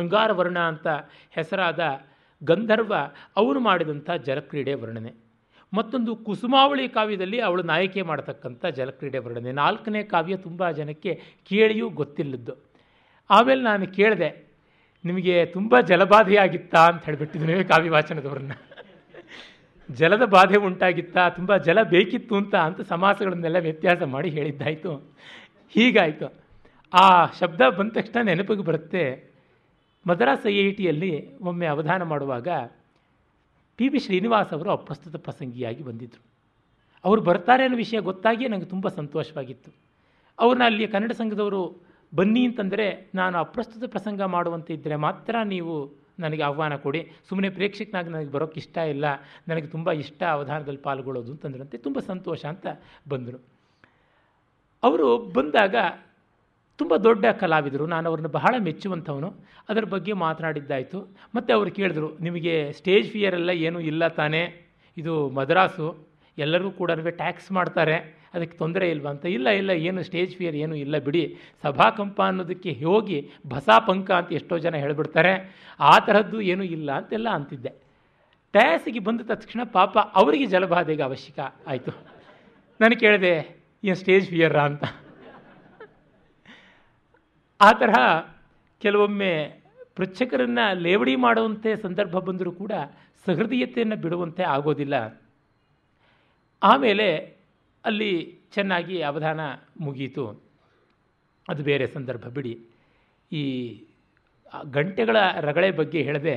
ಅಂಗಾರವರ್ಣ ಅಂತ ಹೆಸರಾದ ಗಂಧರ್ವ ಅವನು ಮಾಡಿದಂಥ ಜಲಕ್ರೀಡೆ ವರ್ಣನೆ ಮತ್ತೊಂದು ಕುಸುಮಾವಳಿ ಕಾವ್ಯದಲ್ಲಿ ಅವಳು ನಾಯಕಿ ಮಾಡತಕ್ಕಂಥ ಜಲಕ್ರೀಡೆ ವರ್ಣನೆ ನಾಲ್ಕನೇ ಕಾವ್ಯ ತುಂಬ ಜನಕ್ಕೆ ಕೇಳಿಯೂ ಗೊತ್ತಿಲ್ಲದ್ದು ಆಮೇಲೆ ನಾನು ಕೇಳಿದೆ ನಿಮಗೆ ತುಂಬ ಜಲಬಾಧೆಯಾಗಿತ್ತಾ ಅಂತ ಹೇಳಿಬಿಟ್ಟಿದ್ದು ನೀವೇ ಜಲದ ಬಾಧೆ ಉಂಟಾಗಿತ್ತಾ ತುಂಬ ಜಲ ಬೇಕಿತ್ತು ಅಂತ ಅಂತ ಸಮಾಸಗಳನ್ನೆಲ್ಲ ವ್ಯತ್ಯಾಸ ಮಾಡಿ ಹೇಳಿದ್ದಾಯಿತು ಹೀಗಾಯಿತು ಆ ಶಬ್ದ ಬಂದ ತಕ್ಷಣ ನೆನಪಿಗೆ ಬರುತ್ತೆ ಮದ್ರಾಸ್ ಐ ಐ ಟಿಯಲ್ಲಿ ಒಮ್ಮೆ ಅವಧಾನ ಮಾಡುವಾಗ ಪಿ ವಿ ಶ್ರೀನಿವಾಸ್ ಅವರು ಅಪ್ರಸ್ತುತ ಪ್ರಸಂಗಿಯಾಗಿ ಬಂದಿದ್ದರು ಅವರು ಬರ್ತಾರೆ ಅನ್ನೋ ವಿಷಯ ಗೊತ್ತಾಗಿಯೇ ನನಗೆ ತುಂಬ ಸಂತೋಷವಾಗಿತ್ತು ಅವ್ರನ್ನ ಅಲ್ಲಿ ಕನ್ನಡ ಸಂಘದವರು ಬನ್ನಿ ಅಂತಂದರೆ ನಾನು ಅಪ್ರಸ್ತುತ ಪ್ರಸಂಗ ಮಾಡುವಂತೆ ಇದ್ದರೆ ಮಾತ್ರ ನೀವು ನನಗೆ ಆಹ್ವಾನ ಕೊಡಿ ಸುಮ್ಮನೆ ಪ್ರೇಕ್ಷಕನಾಗಿ ನನಗೆ ಬರೋಕ್ಕೆ ಇಷ್ಟ ಇಲ್ಲ ನನಗೆ ತುಂಬ ಇಷ್ಟ ಅವಧಾನದಲ್ಲಿ ಪಾಲ್ಗೊಳ್ಳೋದು ಅಂತಂದ್ರಂತೆ ತುಂಬ ಸಂತೋಷ ಅಂತ ಬಂದರು ಅವರು ಬಂದಾಗ ತುಂಬ ದೊಡ್ಡ ಕಲಾವಿದರು ನಾನು ಅವ್ರನ್ನ ಬಹಳ ಮೆಚ್ಚುವಂಥವನು ಅದರ ಬಗ್ಗೆ ಮಾತನಾಡಿದ್ದಾಯಿತು ಮತ್ತು ಅವರು ಕೇಳಿದ್ರು ನಿಮಗೆ ಸ್ಟೇಜ್ ಫಿಯರೆಲ್ಲ ಏನೂ ಇಲ್ಲ ತಾನೇ ಇದು ಮದ್ರಾಸು ಎಲ್ಲರೂ ಕೂಡ ಟ್ಯಾಕ್ಸ್ ಮಾಡ್ತಾರೆ ಅದಕ್ಕೆ ತೊಂದರೆ ಇಲ್ವಾ ಅಂತ ಇಲ್ಲ ಇಲ್ಲ ಏನು ಸ್ಟೇಜ್ ಫಿಯರ್ ಏನೂ ಇಲ್ಲ ಬಿಡಿ ಸಭಾಕಂಪ ಅನ್ನೋದಕ್ಕೆ ಹೋಗಿ ಪಂಕ ಅಂತ ಎಷ್ಟೋ ಜನ ಹೇಳಿಬಿಡ್ತಾರೆ ಆ ಥರದ್ದು ಏನೂ ಇಲ್ಲ ಅಂತೆಲ್ಲ ಅಂತಿದ್ದೆ ಟಯಾಸಿಗೆ ಬಂದ ತಕ್ಷಣ ಪಾಪ ಅವರಿಗೆ ಜಲಬಾಧೆಗೆ ಅವಶ್ಯಕ ಆಯಿತು ನಾನು ಕೇಳಿದೆ ಏನು ಸ್ಟೇಜ್ ಫಿಯರ್ರಾ ಅಂತ ಆ ತರಹ ಕೆಲವೊಮ್ಮೆ ಪೃಚ್ಛಕರನ್ನು ಲೇವಡಿ ಮಾಡುವಂತೆ ಸಂದರ್ಭ ಬಂದರೂ ಕೂಡ ಸಹೃದಯತೆಯನ್ನು ಬಿಡುವಂತೆ ಆಗೋದಿಲ್ಲ ಆಮೇಲೆ ಅಲ್ಲಿ ಚೆನ್ನಾಗಿ ಅವಧಾನ ಮುಗಿಯಿತು ಅದು ಬೇರೆ ಸಂದರ್ಭ ಬಿಡಿ ಈ ಗಂಟೆಗಳ ರಗಳೆ ಬಗ್ಗೆ ಹೇಳದೆ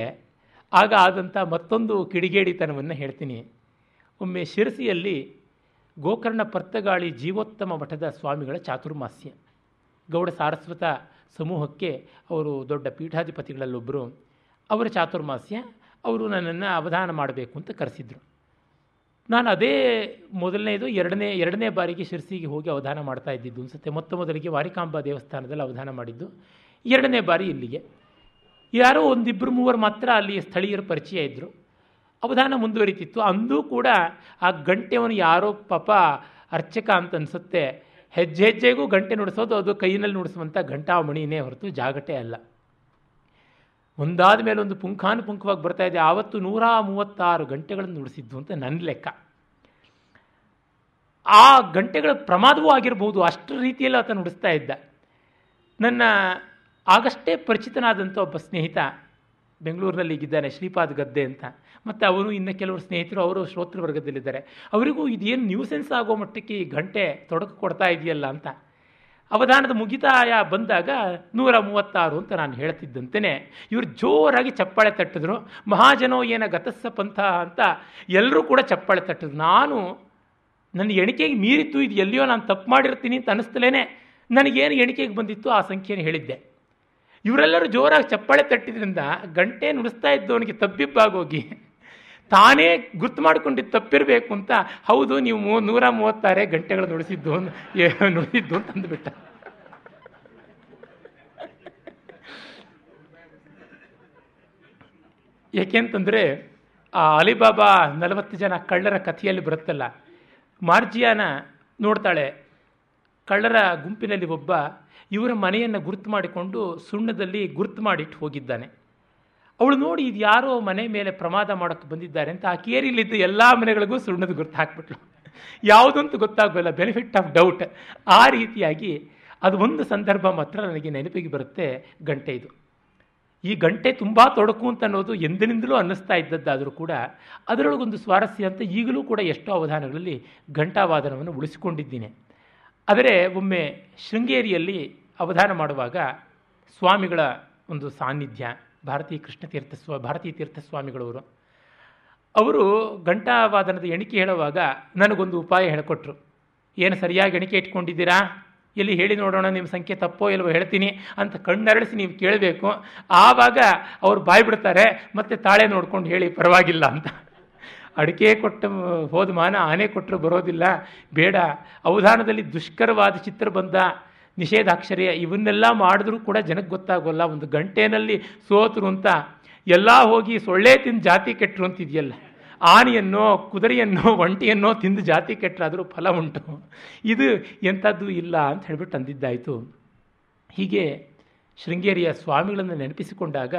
ಆಗ ಆದಂಥ ಮತ್ತೊಂದು ಕಿಡಿಗೇಡಿತನವನ್ನು ಹೇಳ್ತೀನಿ ಒಮ್ಮೆ ಶಿರಸಿಯಲ್ಲಿ ಗೋಕರ್ಣ ಪರ್ತಗಾಳಿ ಜೀವೋತ್ತಮ ಮಠದ ಸ್ವಾಮಿಗಳ ಚಾತುರ್ಮಾಸ್ಯ ಗೌಡ ಸಾರಸ್ವತ ಸಮೂಹಕ್ಕೆ ಅವರು ದೊಡ್ಡ ಪೀಠಾಧಿಪತಿಗಳಲ್ಲೊಬ್ಬರು ಅವರ ಚಾತುರ್ಮಾಸ್ಯ ಅವರು ನನ್ನನ್ನು ಅವಧಾನ ಮಾಡಬೇಕು ಅಂತ ಕರೆಸಿದ್ರು ನಾನು ಅದೇ ಮೊದಲನೇದು ಎರಡನೇ ಎರಡನೇ ಬಾರಿಗೆ ಶಿರ್ಸಿಗೆ ಹೋಗಿ ಅವಧಾನ ಮಾಡ್ತಾ ಇದ್ದಿದ್ದು ಅನಿಸುತ್ತೆ ಮೊತ್ತ ಮೊದಲಿಗೆ ವಾರಿಕಾಂಬ ದೇವಸ್ಥಾನದಲ್ಲಿ ಅವಧಾನ ಮಾಡಿದ್ದು ಎರಡನೇ ಬಾರಿ ಇಲ್ಲಿಗೆ ಯಾರೋ ಒಂದಿಬ್ಬರು ಮೂವರು ಮಾತ್ರ ಅಲ್ಲಿ ಸ್ಥಳೀಯರ ಪರಿಚಯ ಇದ್ದರು ಅವಧಾನ ಮುಂದುವರಿತಿತ್ತು ಅಂದೂ ಕೂಡ ಆ ಗಂಟೆವನು ಯಾರೋ ಪಾಪ ಅರ್ಚಕ ಅಂತ ಅನಿಸುತ್ತೆ ಹೆಜ್ಜೆ ಹೆಜ್ಜೆಗೂ ಗಂಟೆ ನುಡಿಸೋದು ಅದು ಕೈಯಲ್ಲಿ ನುಡಿಸುವಂಥ ಮಣಿಯೇ ಹೊರತು ಜಾಗಟೆ ಅಲ್ಲ ಒಂದಾದ ಮೇಲೆ ಒಂದು ಪುಂಖಾನುಪುಂಖವಾಗಿ ಬರ್ತಾ ಇದೆ ಆವತ್ತು ನೂರ ಮೂವತ್ತಾರು ಗಂಟೆಗಳನ್ನು ನುಡಿಸಿದ್ದು ಅಂತ ನನ್ನ ಲೆಕ್ಕ ಆ ಗಂಟೆಗಳ ಪ್ರಮಾದವೂ ಆಗಿರ್ಬೋದು ಅಷ್ಟು ರೀತಿಯಲ್ಲಿ ಆತ ನುಡಿಸ್ತಾ ಇದ್ದ ನನ್ನ ಆಗಷ್ಟೇ ಪರಿಚಿತನಾದಂಥ ಒಬ್ಬ ಸ್ನೇಹಿತ ಬೆಂಗಳೂರಿನಲ್ಲಿ ಇದ್ದಾನೆ ಶ್ರೀಪಾದ್ ಗದ್ದೆ ಅಂತ ಮತ್ತು ಅವರು ಇನ್ನು ಕೆಲವರು ಸ್ನೇಹಿತರು ಅವರು ವರ್ಗದಲ್ಲಿದ್ದಾರೆ ಅವರಿಗೂ ಇದೇನು ನ್ಯೂಸೆನ್ಸ್ ಆಗೋ ಮಟ್ಟಕ್ಕೆ ಈ ಗಂಟೆ ತೊಡಕು ಕೊಡ್ತಾ ಇದೆಯಲ್ಲ ಅಂತ ಅವಧಾನದ ಮುಗಿತಾಯ ಬಂದಾಗ ನೂರ ಮೂವತ್ತಾರು ಅಂತ ನಾನು ಹೇಳ್ತಿದ್ದಂತೆಯೇ ಇವರು ಜೋರಾಗಿ ಚಪ್ಪಾಳೆ ತಟ್ಟಿದ್ರು ಮಹಾಜನೋ ಏನ ಗತಸ್ಸ ಪಂಥ ಅಂತ ಎಲ್ಲರೂ ಕೂಡ ಚಪ್ಪಾಳೆ ತಟ್ಟಿದ್ರು ನಾನು ನನ್ನ ಎಣಿಕೆಗೆ ಮೀರಿತ್ತು ಇದು ಎಲ್ಲಿಯೋ ನಾನು ತಪ್ಪು ಮಾಡಿರ್ತೀನಿ ಅಂತ ಅನ್ನಿಸ್ತಲೇ ನನಗೇನು ಎಣಿಕೆಗೆ ಬಂದಿತ್ತು ಆ ಸಂಖ್ಯೆಯನ್ನು ಹೇಳಿದ್ದೆ ಇವರೆಲ್ಲರೂ ಜೋರಾಗಿ ಚಪ್ಪಾಳೆ ತಟ್ಟಿದ್ರಿಂದ ಗಂಟೆ ನುಡಿಸ್ತಾ ಇದ್ದವನಿಗೆ ತಬ್ಬಿಬ್ಬಾಗೋಗಿ ತಾನೇ ಗುರ್ತು ಮಾಡ್ಕೊಂಡಿದ್ದು ತಪ್ಪಿರಬೇಕು ಅಂತ ಹೌದು ನೀವು ಮೂ ನೂರ ಮೂವತ್ತಾರೇ ಗಂಟೆಗಳು ನುಡಿಸಿದ್ದು ನುಡಿಸಿದ್ದು ಅಂತ ಅಂದ್ಬಿಟ್ಟ ಏಕೆಂತಂದರೆ ಆ ಅಲಿಬಾಬಾ ನಲವತ್ತು ಜನ ಕಳ್ಳರ ಕಥೆಯಲ್ಲಿ ಬರುತ್ತಲ್ಲ ಮಾರ್ಜಿಯಾನ ನೋಡ್ತಾಳೆ ಕಳ್ಳರ ಗುಂಪಿನಲ್ಲಿ ಒಬ್ಬ ಇವರ ಮನೆಯನ್ನು ಗುರ್ತು ಮಾಡಿಕೊಂಡು ಸುಣ್ಣದಲ್ಲಿ ಗುರ್ತು ಮಾಡಿಟ್ಟು ಹೋಗಿದ್ದಾನೆ ಅವಳು ನೋಡಿ ಇದು ಯಾರೋ ಮನೆ ಮೇಲೆ ಪ್ರಮಾದ ಮಾಡೋಕ್ಕೆ ಬಂದಿದ್ದಾರೆ ಅಂತ ಆ ಕೇರಿಲಿದ್ದ ಎಲ್ಲ ಮನೆಗಳಿಗೂ ಸುಣ್ಣದ ಗುರ್ತು ಹಾಕ್ಬಿಟ್ಲು ಯಾವುದಂತೂ ಗೊತ್ತಾಗೋಲ್ಲ ಬೆನಿಫಿಟ್ ಆಫ್ ಡೌಟ್ ಆ ರೀತಿಯಾಗಿ ಅದು ಒಂದು ಸಂದರ್ಭ ಮಾತ್ರ ನನಗೆ ನೆನಪಿಗೆ ಬರುತ್ತೆ ಗಂಟೆ ಇದು ಈ ಗಂಟೆ ತುಂಬ ತೊಡಕು ಅಂತ ಅನ್ನೋದು ಎಂದಿನಿಂದಲೂ ಅನ್ನಿಸ್ತಾ ಇದ್ದದ್ದಾದರೂ ಕೂಡ ಅದರೊಳಗೊಂದು ಸ್ವಾರಸ್ಯ ಅಂತ ಈಗಲೂ ಕೂಡ ಎಷ್ಟೋ ಅವಧಾನಗಳಲ್ಲಿ ಘಂಟಾವಾದನವನ್ನು ಉಳಿಸಿಕೊಂಡಿದ್ದೀನಿ ಆದರೆ ಒಮ್ಮೆ ಶೃಂಗೇರಿಯಲ್ಲಿ ಅವಧಾನ ಮಾಡುವಾಗ ಸ್ವಾಮಿಗಳ ಒಂದು ಸಾನ್ನಿಧ್ಯ ಭಾರತೀಯ ತೀರ್ಥ ಸ್ವಾ ಭಾರತೀಯ ತೀರ್ಥಸ್ವಾಮಿಗಳವರು ಅವರು ಗಂಟಾವಾದನದ ಎಣಿಕೆ ಹೇಳುವಾಗ ನನಗೊಂದು ಉಪಾಯ ಹೇಳಿಕೊಟ್ರು ಏನು ಸರಿಯಾಗಿ ಎಣಿಕೆ ಇಟ್ಕೊಂಡಿದ್ದೀರಾ ಎಲ್ಲಿ ಹೇಳಿ ನೋಡೋಣ ನಿಮ್ಮ ಸಂಖ್ಯೆ ತಪ್ಪೋ ಇಲ್ವೋ ಹೇಳ್ತೀನಿ ಅಂತ ಕಣ್ಣರಳಿಸಿ ನೀವು ಕೇಳಬೇಕು ಆವಾಗ ಅವ್ರು ಬಾಯ್ಬಿಡ್ತಾರೆ ಮತ್ತು ತಾಳೆ ನೋಡ್ಕೊಂಡು ಹೇಳಿ ಪರವಾಗಿಲ್ಲ ಅಂತ ಅಡಿಕೆ ಕೊಟ್ಟ ಹೋದ ಮಾನ ಆನೆ ಕೊಟ್ಟರು ಬರೋದಿಲ್ಲ ಬೇಡ ಅವಧಾನದಲ್ಲಿ ದುಷ್ಕರವಾದ ಚಿತ್ರ ಬಂದ ನಿಷೇಧಾಕ್ಷರ್ಯ ಇವನ್ನೆಲ್ಲ ಮಾಡಿದ್ರೂ ಕೂಡ ಜನಕ್ಕೆ ಗೊತ್ತಾಗೋಲ್ಲ ಒಂದು ಗಂಟೆನಲ್ಲಿ ಸೋತರು ಅಂತ ಎಲ್ಲ ಹೋಗಿ ಸೊಳ್ಳೆ ತಿಂದು ಜಾತಿ ಕೆಟ್ಟರು ಅಂತಿದೆಯಲ್ಲ ಆನೆಯನ್ನೋ ಕುದುರೆಯನ್ನೋ ಒಂಟಿಯನ್ನೋ ತಿಂದು ಜಾತಿ ಕೆಟ್ಟರಾದರೂ ಫಲ ಉಂಟು ಇದು ಎಂಥದ್ದು ಇಲ್ಲ ಅಂತ ಹೇಳ್ಬಿಟ್ಟು ಅಂದಿದ್ದಾಯಿತು ಹೀಗೆ ಶೃಂಗೇರಿಯ ಸ್ವಾಮಿಗಳನ್ನು ನೆನಪಿಸಿಕೊಂಡಾಗ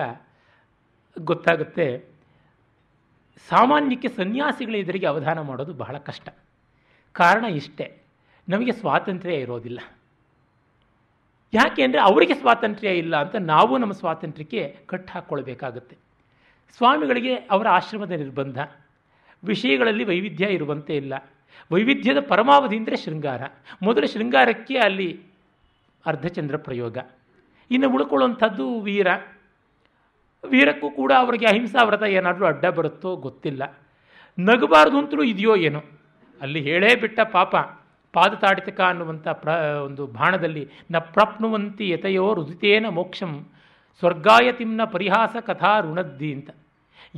ಗೊತ್ತಾಗುತ್ತೆ ಸಾಮಾನ್ಯಕ್ಕೆ ಸನ್ಯಾಸಿಗಳ ಎದುರಿಗೆ ಅವಧಾನ ಮಾಡೋದು ಬಹಳ ಕಷ್ಟ ಕಾರಣ ಇಷ್ಟೇ ನಮಗೆ ಸ್ವಾತಂತ್ರ್ಯ ಇರೋದಿಲ್ಲ ಯಾಕೆ ಅಂದರೆ ಅವರಿಗೆ ಸ್ವಾತಂತ್ರ್ಯ ಇಲ್ಲ ಅಂತ ನಾವು ನಮ್ಮ ಸ್ವಾತಂತ್ರ್ಯಕ್ಕೆ ಕಟ್ಟು ಹಾಕ್ಕೊಳ್ಬೇಕಾಗತ್ತೆ ಸ್ವಾಮಿಗಳಿಗೆ ಅವರ ಆಶ್ರಮದ ನಿರ್ಬಂಧ ವಿಷಯಗಳಲ್ಲಿ ವೈವಿಧ್ಯ ಇರುವಂತೆ ಇಲ್ಲ ವೈವಿಧ್ಯದ ಪರಮಾವಧಿ ಅಂದರೆ ಶೃಂಗಾರ ಮೊದಲು ಶೃಂಗಾರಕ್ಕೆ ಅಲ್ಲಿ ಅರ್ಧಚಂದ್ರ ಪ್ರಯೋಗ ಇನ್ನು ಉಳ್ಕೊಳ್ಳುವಂಥದ್ದು ವೀರ ವೀರಕ್ಕೂ ಕೂಡ ಅವರಿಗೆ ಅಹಿಂಸಾ ವ್ರತ ಏನಾದರೂ ಅಡ್ಡ ಬರುತ್ತೋ ಗೊತ್ತಿಲ್ಲ ನಗಬಾರ್ದು ಅಂತಲೂ ಇದೆಯೋ ಏನೋ ಅಲ್ಲಿ ಹೇಳೇ ಬಿಟ್ಟ ಪಾಪ ಪಾದತಾಡಿತಕ ಅನ್ನುವಂಥ ಪ್ರ ಒಂದು ಬಾಣದಲ್ಲಿ ನ ಪ್ರಪ್ನುವಂತಿ ಯತೆಯೋ ರುದಿತೇನ ಮೋಕ್ಷಂ ಸ್ವರ್ಗಾಯತಿಂನ ಪರಿಹಾಸ ಕಥಾ ಋಣದ್ದಿ ಅಂತ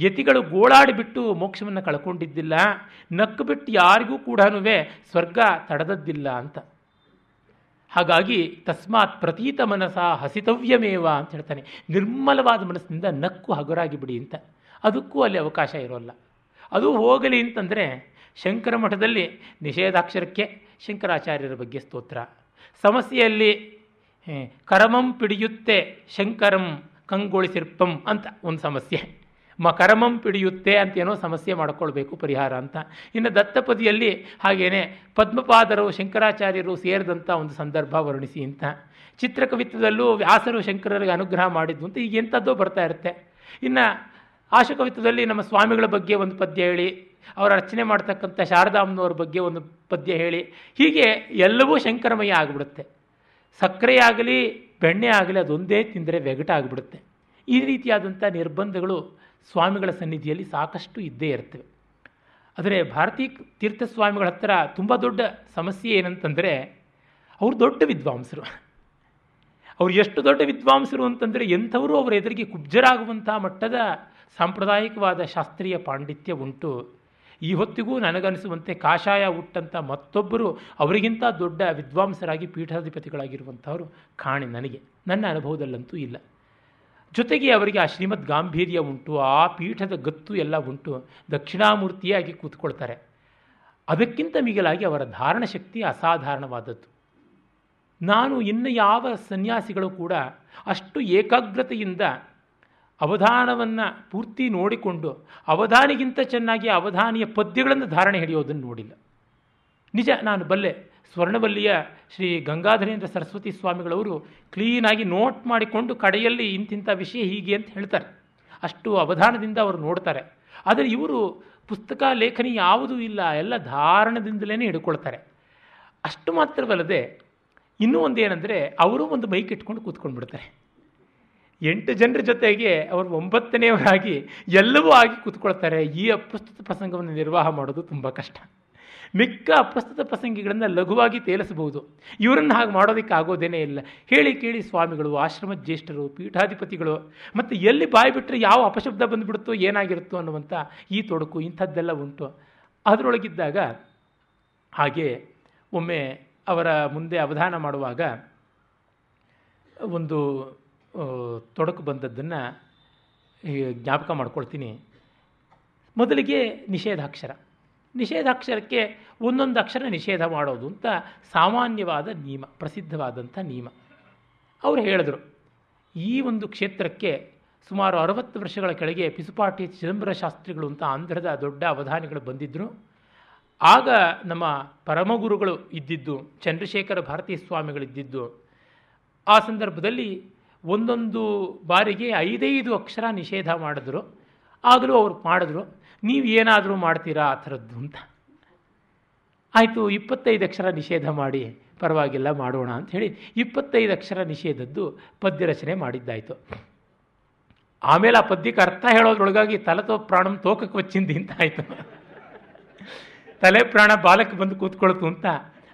ಯತಿಗಳು ಗೋಳಾಡಿಬಿಟ್ಟು ಮೋಕ್ಷವನ್ನು ಕಳ್ಕೊಂಡಿದ್ದಿಲ್ಲ ನಕ್ಕು ಬಿಟ್ಟು ಯಾರಿಗೂ ಕೂಡ ಸ್ವರ್ಗ ತಡೆದದ್ದಿಲ್ಲ ಅಂತ ಹಾಗಾಗಿ ತಸ್ಮಾತ್ ಪ್ರತೀತ ಮನಸ ಹಸಿತವ್ಯಮೇವ ಅಂತ ಹೇಳ್ತಾನೆ ನಿರ್ಮಲವಾದ ಮನಸ್ಸಿನಿಂದ ನಕ್ಕು ಹಗುರಾಗಿ ಬಿಡಿ ಅಂತ ಅದಕ್ಕೂ ಅಲ್ಲಿ ಅವಕಾಶ ಇರೋಲ್ಲ ಅದು ಹೋಗಲಿ ಅಂತಂದರೆ ಶಂಕರ ಮಠದಲ್ಲಿ ನಿಷೇಧಾಕ್ಷರಕ್ಕೆ ಶಂಕರಾಚಾರ್ಯರ ಬಗ್ಗೆ ಸ್ತೋತ್ರ ಸಮಸ್ಯೆಯಲ್ಲಿ ಕರಮಂ ಪಿಡಿಯುತ್ತೆ ಶಂಕರಂ ಕಂಗೊಳಿಸಿರ್ಪಂ ಅಂತ ಒಂದು ಸಮಸ್ಯೆ ಮಕರಮಂ ಪಿಡಿಯುತ್ತೆ ಅಂತೇನೋ ಸಮಸ್ಯೆ ಮಾಡಿಕೊಳ್ಬೇಕು ಪರಿಹಾರ ಅಂತ ಇನ್ನು ದತ್ತಪದಿಯಲ್ಲಿ ಹಾಗೇನೆ ಪದ್ಮಪಾದರು ಶಂಕರಾಚಾರ್ಯರು ಸೇರಿದಂಥ ಒಂದು ಸಂದರ್ಭ ವರ್ಣಿಸಿ ಅಂತ ಚಿತ್ರಕವಿತ್ವದಲ್ಲೂ ವ್ಯಾಸರು ಶಂಕರರಿಗೆ ಅನುಗ್ರಹ ಮಾಡಿದ್ದು ಅಂತ ಈಗ ಎಂಥದ್ದೋ ಬರ್ತಾ ಇರುತ್ತೆ ಇನ್ನು ಆಶಕವಿತ್ವದಲ್ಲಿ ನಮ್ಮ ಸ್ವಾಮಿಗಳ ಬಗ್ಗೆ ಒಂದು ಪದ್ಯ ಹೇಳಿ ಅವರ ಅರ್ಚನೆ ಮಾಡ್ತಕ್ಕಂಥ ಶಾರದಾಮ್ನವ್ರ ಬಗ್ಗೆ ಒಂದು ಪದ್ಯ ಹೇಳಿ ಹೀಗೆ ಎಲ್ಲವೂ ಶಂಕರಮಯ ಆಗಿಬಿಡುತ್ತೆ ಸಕ್ಕರೆ ಆಗಲಿ ಬೆಣ್ಣೆ ಆಗಲಿ ಅದೊಂದೇ ತಿಂದರೆ ಆಗಿಬಿಡುತ್ತೆ ಈ ರೀತಿಯಾದಂಥ ನಿರ್ಬಂಧಗಳು ಸ್ವಾಮಿಗಳ ಸನ್ನಿಧಿಯಲ್ಲಿ ಸಾಕಷ್ಟು ಇದ್ದೇ ಇರ್ತವೆ ಆದರೆ ಭಾರತೀಯ ತೀರ್ಥಸ್ವಾಮಿಗಳ ಹತ್ರ ತುಂಬ ದೊಡ್ಡ ಸಮಸ್ಯೆ ಏನಂತಂದರೆ ಅವರು ದೊಡ್ಡ ವಿದ್ವಾಂಸರು ಅವರು ಎಷ್ಟು ದೊಡ್ಡ ವಿದ್ವಾಂಸರು ಅಂತಂದರೆ ಎಂಥವರು ಅವರ ಎದುರಿಗೆ ಕುಬ್ಜರಾಗುವಂಥ ಮಟ್ಟದ ಸಾಂಪ್ರದಾಯಿಕವಾದ ಶಾಸ್ತ್ರೀಯ ಪಾಂಡಿತ್ಯ ಉಂಟು ಈ ಹೊತ್ತಿಗೂ ನನಗನಿಸುವಂತೆ ಕಾಷಾಯ ಹುಟ್ಟಂಥ ಮತ್ತೊಬ್ಬರು ಅವರಿಗಿಂತ ದೊಡ್ಡ ವಿದ್ವಾಂಸರಾಗಿ ಪೀಠಾಧಿಪತಿಗಳಾಗಿರುವಂಥವರು ಕಾಣೆ ನನಗೆ ನನ್ನ ಅನುಭವದಲ್ಲಂತೂ ಇಲ್ಲ ಜೊತೆಗೆ ಅವರಿಗೆ ಆ ಶ್ರೀಮದ್ ಗಾಂಭೀರ್ಯ ಉಂಟು ಆ ಪೀಠದ ಗತ್ತು ಎಲ್ಲ ಉಂಟು ದಕ್ಷಿಣಾಮೂರ್ತಿಯಾಗಿ ಕೂತ್ಕೊಳ್ತಾರೆ ಅದಕ್ಕಿಂತ ಮಿಗಿಲಾಗಿ ಅವರ ಧಾರಣ ಶಕ್ತಿ ಅಸಾಧಾರಣವಾದದ್ದು ನಾನು ಇನ್ನು ಯಾವ ಸನ್ಯಾಸಿಗಳು ಕೂಡ ಅಷ್ಟು ಏಕಾಗ್ರತೆಯಿಂದ ಅವಧಾನವನ್ನು ಪೂರ್ತಿ ನೋಡಿಕೊಂಡು ಅವಧಾನಿಗಿಂತ ಚೆನ್ನಾಗಿ ಅವಧಾನಿಯ ಪದ್ಯಗಳನ್ನು ಧಾರಣೆ ಹಿಡಿಯೋದನ್ನು ನೋಡಿಲ್ಲ ನಿಜ ನಾನು ಬಲ್ಲೆ ಸ್ವರ್ಣವಲ್ಲಿಯ ಶ್ರೀ ಗಂಗಾಧರೇಂದ್ರ ಸರಸ್ವತಿ ಸ್ವಾಮಿಗಳವರು ಕ್ಲೀನಾಗಿ ನೋಟ್ ಮಾಡಿಕೊಂಡು ಕಡೆಯಲ್ಲಿ ಇಂತಿಂಥ ವಿಷಯ ಹೀಗೆ ಅಂತ ಹೇಳ್ತಾರೆ ಅಷ್ಟು ಅವಧಾನದಿಂದ ಅವರು ನೋಡ್ತಾರೆ ಆದರೆ ಇವರು ಪುಸ್ತಕ ಲೇಖನಿ ಯಾವುದೂ ಇಲ್ಲ ಎಲ್ಲ ಧಾರಣದಿಂದಲೇ ಹಿಡ್ಕೊಳ್ತಾರೆ ಅಷ್ಟು ಮಾತ್ರವಲ್ಲದೆ ಇನ್ನೂ ಏನಂದರೆ ಅವರು ಒಂದು ಮೈಕ್ ಇಟ್ಕೊಂಡು ಕೂತ್ಕೊಂಡು ಬಿಡ್ತಾರೆ ಎಂಟು ಜನರ ಜೊತೆಗೆ ಅವರು ಒಂಬತ್ತನೆಯವರಾಗಿ ಎಲ್ಲವೂ ಆಗಿ ಕೂತ್ಕೊಳ್ತಾರೆ ಈ ಅಪ್ರಸ್ತುತ ಪ್ರಸಂಗವನ್ನು ನಿರ್ವಾಹ ಮಾಡೋದು ತುಂಬ ಕಷ್ಟ ಮಿಕ್ಕ ಅಪ್ರಸ್ತುತ ಪ್ರಸಂಗಿಗಳನ್ನು ಲಘುವಾಗಿ ತೇಲಿಸಬಹುದು ಇವರನ್ನು ಹಾಗೆ ಮಾಡೋದಕ್ಕೆ ಆಗೋದೇನೇ ಇಲ್ಲ ಹೇಳಿ ಕೇಳಿ ಸ್ವಾಮಿಗಳು ಆಶ್ರಮ ಜ್ಯೇಷ್ಠರು ಪೀಠಾಧಿಪತಿಗಳು ಮತ್ತು ಎಲ್ಲಿ ಬಾಯಿ ಬಿಟ್ಟರೆ ಯಾವ ಅಪಶಬ್ದ ಬಂದುಬಿಡುತ್ತೋ ಏನಾಗಿರುತ್ತೋ ಅನ್ನುವಂಥ ಈ ತೊಡಕು ಇಂಥದ್ದೆಲ್ಲ ಉಂಟು ಅದರೊಳಗಿದ್ದಾಗ ಹಾಗೆ ಒಮ್ಮೆ ಅವರ ಮುಂದೆ ಅವಧಾನ ಮಾಡುವಾಗ ಒಂದು ತೊಡಕು ಬಂದದ್ದನ್ನು ಜ್ಞಾಪಕ ಮಾಡ್ಕೊಳ್ತೀನಿ ಮೊದಲಿಗೆ ನಿಷೇಧಾಕ್ಷರ ನಿಷೇಧಾಕ್ಷರಕ್ಕೆ ಒಂದೊಂದು ಅಕ್ಷರ ನಿಷೇಧ ಮಾಡೋದು ಅಂತ ಸಾಮಾನ್ಯವಾದ ನಿಯಮ ಪ್ರಸಿದ್ಧವಾದಂಥ ನಿಯಮ ಅವರು ಹೇಳಿದರು ಈ ಒಂದು ಕ್ಷೇತ್ರಕ್ಕೆ ಸುಮಾರು ಅರವತ್ತು ವರ್ಷಗಳ ಕೆಳಗೆ ಪಿಸುಪಾಟಿ ಚಿದಂಬರ ಶಾಸ್ತ್ರಿಗಳು ಅಂತ ಆಂಧ್ರದ ದೊಡ್ಡ ಅವಧಾನಿಗಳು ಬಂದಿದ್ದರು ಆಗ ನಮ್ಮ ಪರಮಗುರುಗಳು ಇದ್ದಿದ್ದು ಚಂದ್ರಶೇಖರ ಭಾರತೀ ಸ್ವಾಮಿಗಳಿದ್ದಿದ್ದು ಆ ಸಂದರ್ಭದಲ್ಲಿ ಒಂದೊಂದು ಬಾರಿಗೆ ಐದೈದು ಅಕ್ಷರ ನಿಷೇಧ ಮಾಡಿದ್ರು ಆಗಲೂ ಅವರು ಮಾಡಿದ್ರು ನೀವು ಏನಾದರೂ ಮಾಡ್ತೀರಾ ಆ ಥರದ್ದು ಅಂತ ಆಯಿತು ಇಪ್ಪತ್ತೈದು ಅಕ್ಷರ ನಿಷೇಧ ಮಾಡಿ ಪರವಾಗಿಲ್ಲ ಮಾಡೋಣ ಅಂತ ಹೇಳಿ ಇಪ್ಪತ್ತೈದು ಅಕ್ಷರ ನಿಷೇಧದ್ದು ಪದ್ಯ ರಚನೆ ಮಾಡಿದ್ದಾಯಿತು ಆಮೇಲೆ ಆ ಪದ್ಯಕ್ಕೆ ಅರ್ಥ ಹೇಳೋದ್ರೊಳಗಾಗಿ ತಲೆ ತೋ ಪ್ರಾಣಂ ತೋಕಕ್ಕೆ ವಚ್ಚಿಂದ ಅಂತ ಆಯಿತು ತಲೆ ಪ್ರಾಣ ಬಾಲಕ್ಕೆ ಬಂದು ಕೂತ್ಕೊಳ್ತು ಅಂತ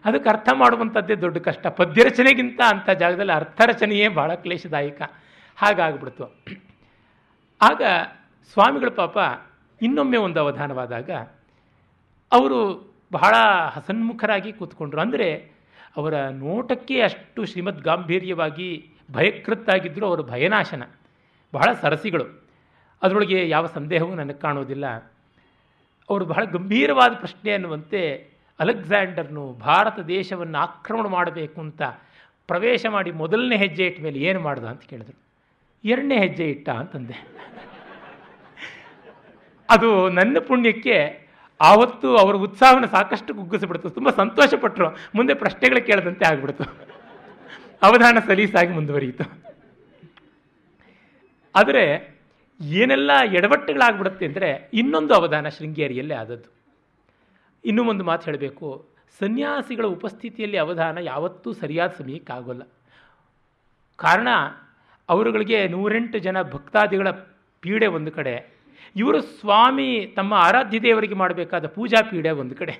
ಅದಕ್ಕೆ ಅರ್ಥ ಮಾಡುವಂಥದ್ದೇ ದೊಡ್ಡ ಕಷ್ಟ ಪದ್ಯ ರಚನೆಗಿಂತ ಅಂಥ ಜಾಗದಲ್ಲಿ ಅರ್ಥ ರಚನೆಯೇ ಬಹಳ ಕ್ಲೇಶದಾಯಕ ಹಾಗಾಗ್ಬಿಡ್ತು ಆಗ ಸ್ವಾಮಿಗಳ ಪಾಪ ಇನ್ನೊಮ್ಮೆ ಒಂದು ಅವಧಾನವಾದಾಗ ಅವರು ಬಹಳ ಹಸನ್ಮುಖರಾಗಿ ಕೂತ್ಕೊಂಡ್ರು ಅಂದರೆ ಅವರ ನೋಟಕ್ಕೆ ಅಷ್ಟು ಶ್ರೀಮದ್ ಗಾಂಭೀರ್ಯವಾಗಿ ಭಯಕೃತ್ತಾಗಿದ್ದರೂ ಅವರ ಭಯನಾಶನ ಬಹಳ ಸರಸಿಗಳು ಅದರೊಳಗೆ ಯಾವ ಸಂದೇಹವೂ ನನಗೆ ಕಾಣೋದಿಲ್ಲ ಅವರು ಬಹಳ ಗಂಭೀರವಾದ ಪ್ರಶ್ನೆ ಅನ್ನುವಂತೆ ಅಲೆಕ್ಸಾಂಡರ್ನು ಭಾರತ ದೇಶವನ್ನು ಆಕ್ರಮಣ ಮಾಡಬೇಕು ಅಂತ ಪ್ರವೇಶ ಮಾಡಿ ಮೊದಲನೇ ಹೆಜ್ಜೆ ಇಟ್ಟ ಮೇಲೆ ಏನು ಮಾಡ್ದ ಅಂತ ಕೇಳಿದ್ರು ಎರಡನೇ ಹೆಜ್ಜೆ ಇಟ್ಟ ಅಂತಂದೆ ಅದು ನನ್ನ ಪುಣ್ಯಕ್ಕೆ ಆವತ್ತು ಅವರ ಉತ್ಸಾಹನ ಸಾಕಷ್ಟು ಕುಗ್ಗಿಸಿಬಿಡ್ತು ತುಂಬ ಸಂತೋಷಪಟ್ಟರು ಮುಂದೆ ಪ್ರಶ್ನೆಗಳು ಕೇಳದಂತೆ ಆಗ್ಬಿಡ್ತು ಅವಧಾನ ಸಲೀಸಾಗಿ ಮುಂದುವರಿಯಿತು ಆದರೆ ಏನೆಲ್ಲ ಎಡವಟ್ಟುಗಳಾಗ್ಬಿಡುತ್ತೆ ಅಂದರೆ ಇನ್ನೊಂದು ಅವಧಾನ ಶೃಂಗೇರಿಯಲ್ಲೇ ಆದದ್ದು ಇನ್ನೂ ಒಂದು ಮಾತು ಹೇಳಬೇಕು ಸನ್ಯಾಸಿಗಳ ಉಪಸ್ಥಿತಿಯಲ್ಲಿ ಅವಧಾನ ಯಾವತ್ತೂ ಸರಿಯಾದ ಸಮಯಕ್ಕಾಗೋಲ್ಲ ಕಾರಣ ಅವರುಗಳಿಗೆ ನೂರೆಂಟು ಜನ ಭಕ್ತಾದಿಗಳ ಪೀಡೆ ಒಂದು ಕಡೆ ಇವರು ಸ್ವಾಮಿ ತಮ್ಮ ಆರಾಧ್ಯ ದೇವರಿಗೆ ಮಾಡಬೇಕಾದ ಪೂಜಾ ಪೀಡೆ ಒಂದು ಕಡೆ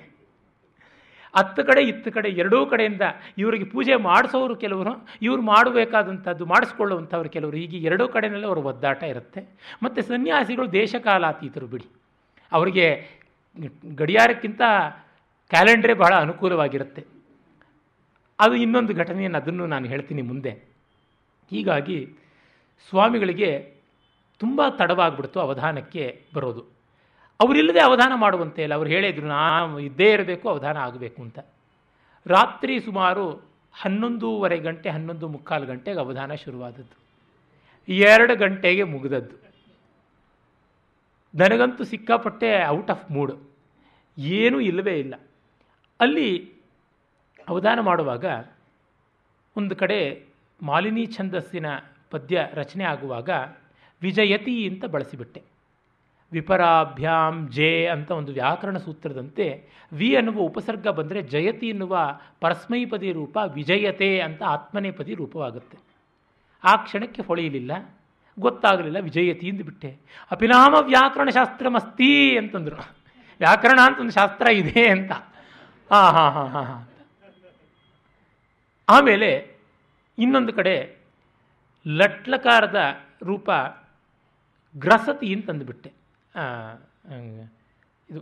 ಹತ್ತು ಕಡೆ ಇತ್ತು ಕಡೆ ಎರಡೂ ಕಡೆಯಿಂದ ಇವರಿಗೆ ಪೂಜೆ ಮಾಡಿಸೋರು ಕೆಲವರು ಇವ್ರು ಮಾಡಬೇಕಾದಂಥದ್ದು ಮಾಡಿಸ್ಕೊಳ್ಳುವಂಥವ್ರು ಕೆಲವರು ಹೀಗೆ ಎರಡೂ ಕಡೆಯಲ್ಲೂ ಅವರು ಒದ್ದಾಟ ಇರುತ್ತೆ ಮತ್ತು ಸನ್ಯಾಸಿಗಳು ದೇಶಕಾಲಾತೀತರು ಬಿಡಿ ಅವರಿಗೆ ಗಡಿಯಾರಕ್ಕಿಂತ ಕ್ಯಾಲೆಂಡ್ರೇ ಬಹಳ ಅನುಕೂಲವಾಗಿರುತ್ತೆ ಅದು ಇನ್ನೊಂದು ಘಟನೆಯನ್ನು ಅದನ್ನು ನಾನು ಹೇಳ್ತೀನಿ ಮುಂದೆ ಹೀಗಾಗಿ ಸ್ವಾಮಿಗಳಿಗೆ ತುಂಬ ತಡವಾಗ್ಬಿಡ್ತು ಅವಧಾನಕ್ಕೆ ಬರೋದು ಅವರಿಲ್ಲದೆ ಅವಧಾನ ಮಾಡುವಂತೆ ಇಲ್ಲ ಅವ್ರು ಹೇಳಿದ್ರು ನಾನು ಇದ್ದೇ ಇರಬೇಕು ಅವಧಾನ ಆಗಬೇಕು ಅಂತ ರಾತ್ರಿ ಸುಮಾರು ಹನ್ನೊಂದೂವರೆ ಗಂಟೆ ಹನ್ನೊಂದು ಮುಕ್ಕಾಲು ಗಂಟೆಗೆ ಅವಧಾನ ಶುರುವಾದದ್ದು ಎರಡು ಗಂಟೆಗೆ ಮುಗಿದದ್ದು ನನಗಂತೂ ಸಿಕ್ಕಾಪಟ್ಟೆ ಔಟ್ ಆಫ್ ಮೂಡ್ ಏನೂ ಇಲ್ಲವೇ ಇಲ್ಲ ಅಲ್ಲಿ ಅವಧಾನ ಮಾಡುವಾಗ ಒಂದು ಕಡೆ ಮಾಲಿನಿ ಛಂದಸ್ಸಿನ ಪದ್ಯ ರಚನೆ ಆಗುವಾಗ ವಿಜಯತಿ ಅಂತ ಬಳಸಿಬಿಟ್ಟೆ ವಿಪರಾಭ್ಯಾಂ ಜೆ ಅಂತ ಒಂದು ವ್ಯಾಕರಣ ಸೂತ್ರದಂತೆ ವಿ ಅನ್ನುವ ಉಪಸರ್ಗ ಬಂದರೆ ಜಯತಿ ಎನ್ನುವ ಪರಸ್ಮೈಪದಿ ರೂಪ ವಿಜಯತೆ ಅಂತ ಆತ್ಮನೇಪದಿ ರೂಪವಾಗುತ್ತೆ ಆ ಕ್ಷಣಕ್ಕೆ ಹೊಳೆಯಲಿಲ್ಲ ಗೊತ್ತಾಗಲಿಲ್ಲ ವಿಜಯತಿ ಬಿಟ್ಟೆ ಅಪಿನಾಮ ವ್ಯಾಕರಣ ಶಾಸ್ತ್ರಮಸ್ತಿ ಅಂತಂದರು ವ್ಯಾಕರಣ ಅಂತ ಒಂದು ಶಾಸ್ತ್ರ ಇದೆ ಅಂತ ಹಾಂ ಹಾಂ ಹಾಂ ಹಾಂ ಹಾಂ ಆಮೇಲೆ ಇನ್ನೊಂದು ಕಡೆ ಲಟ್ಲಕಾರದ ರೂಪ ಗ್ರಸತಿ ಅಂದ್ಬಿಟ್ಟೆ ಇದು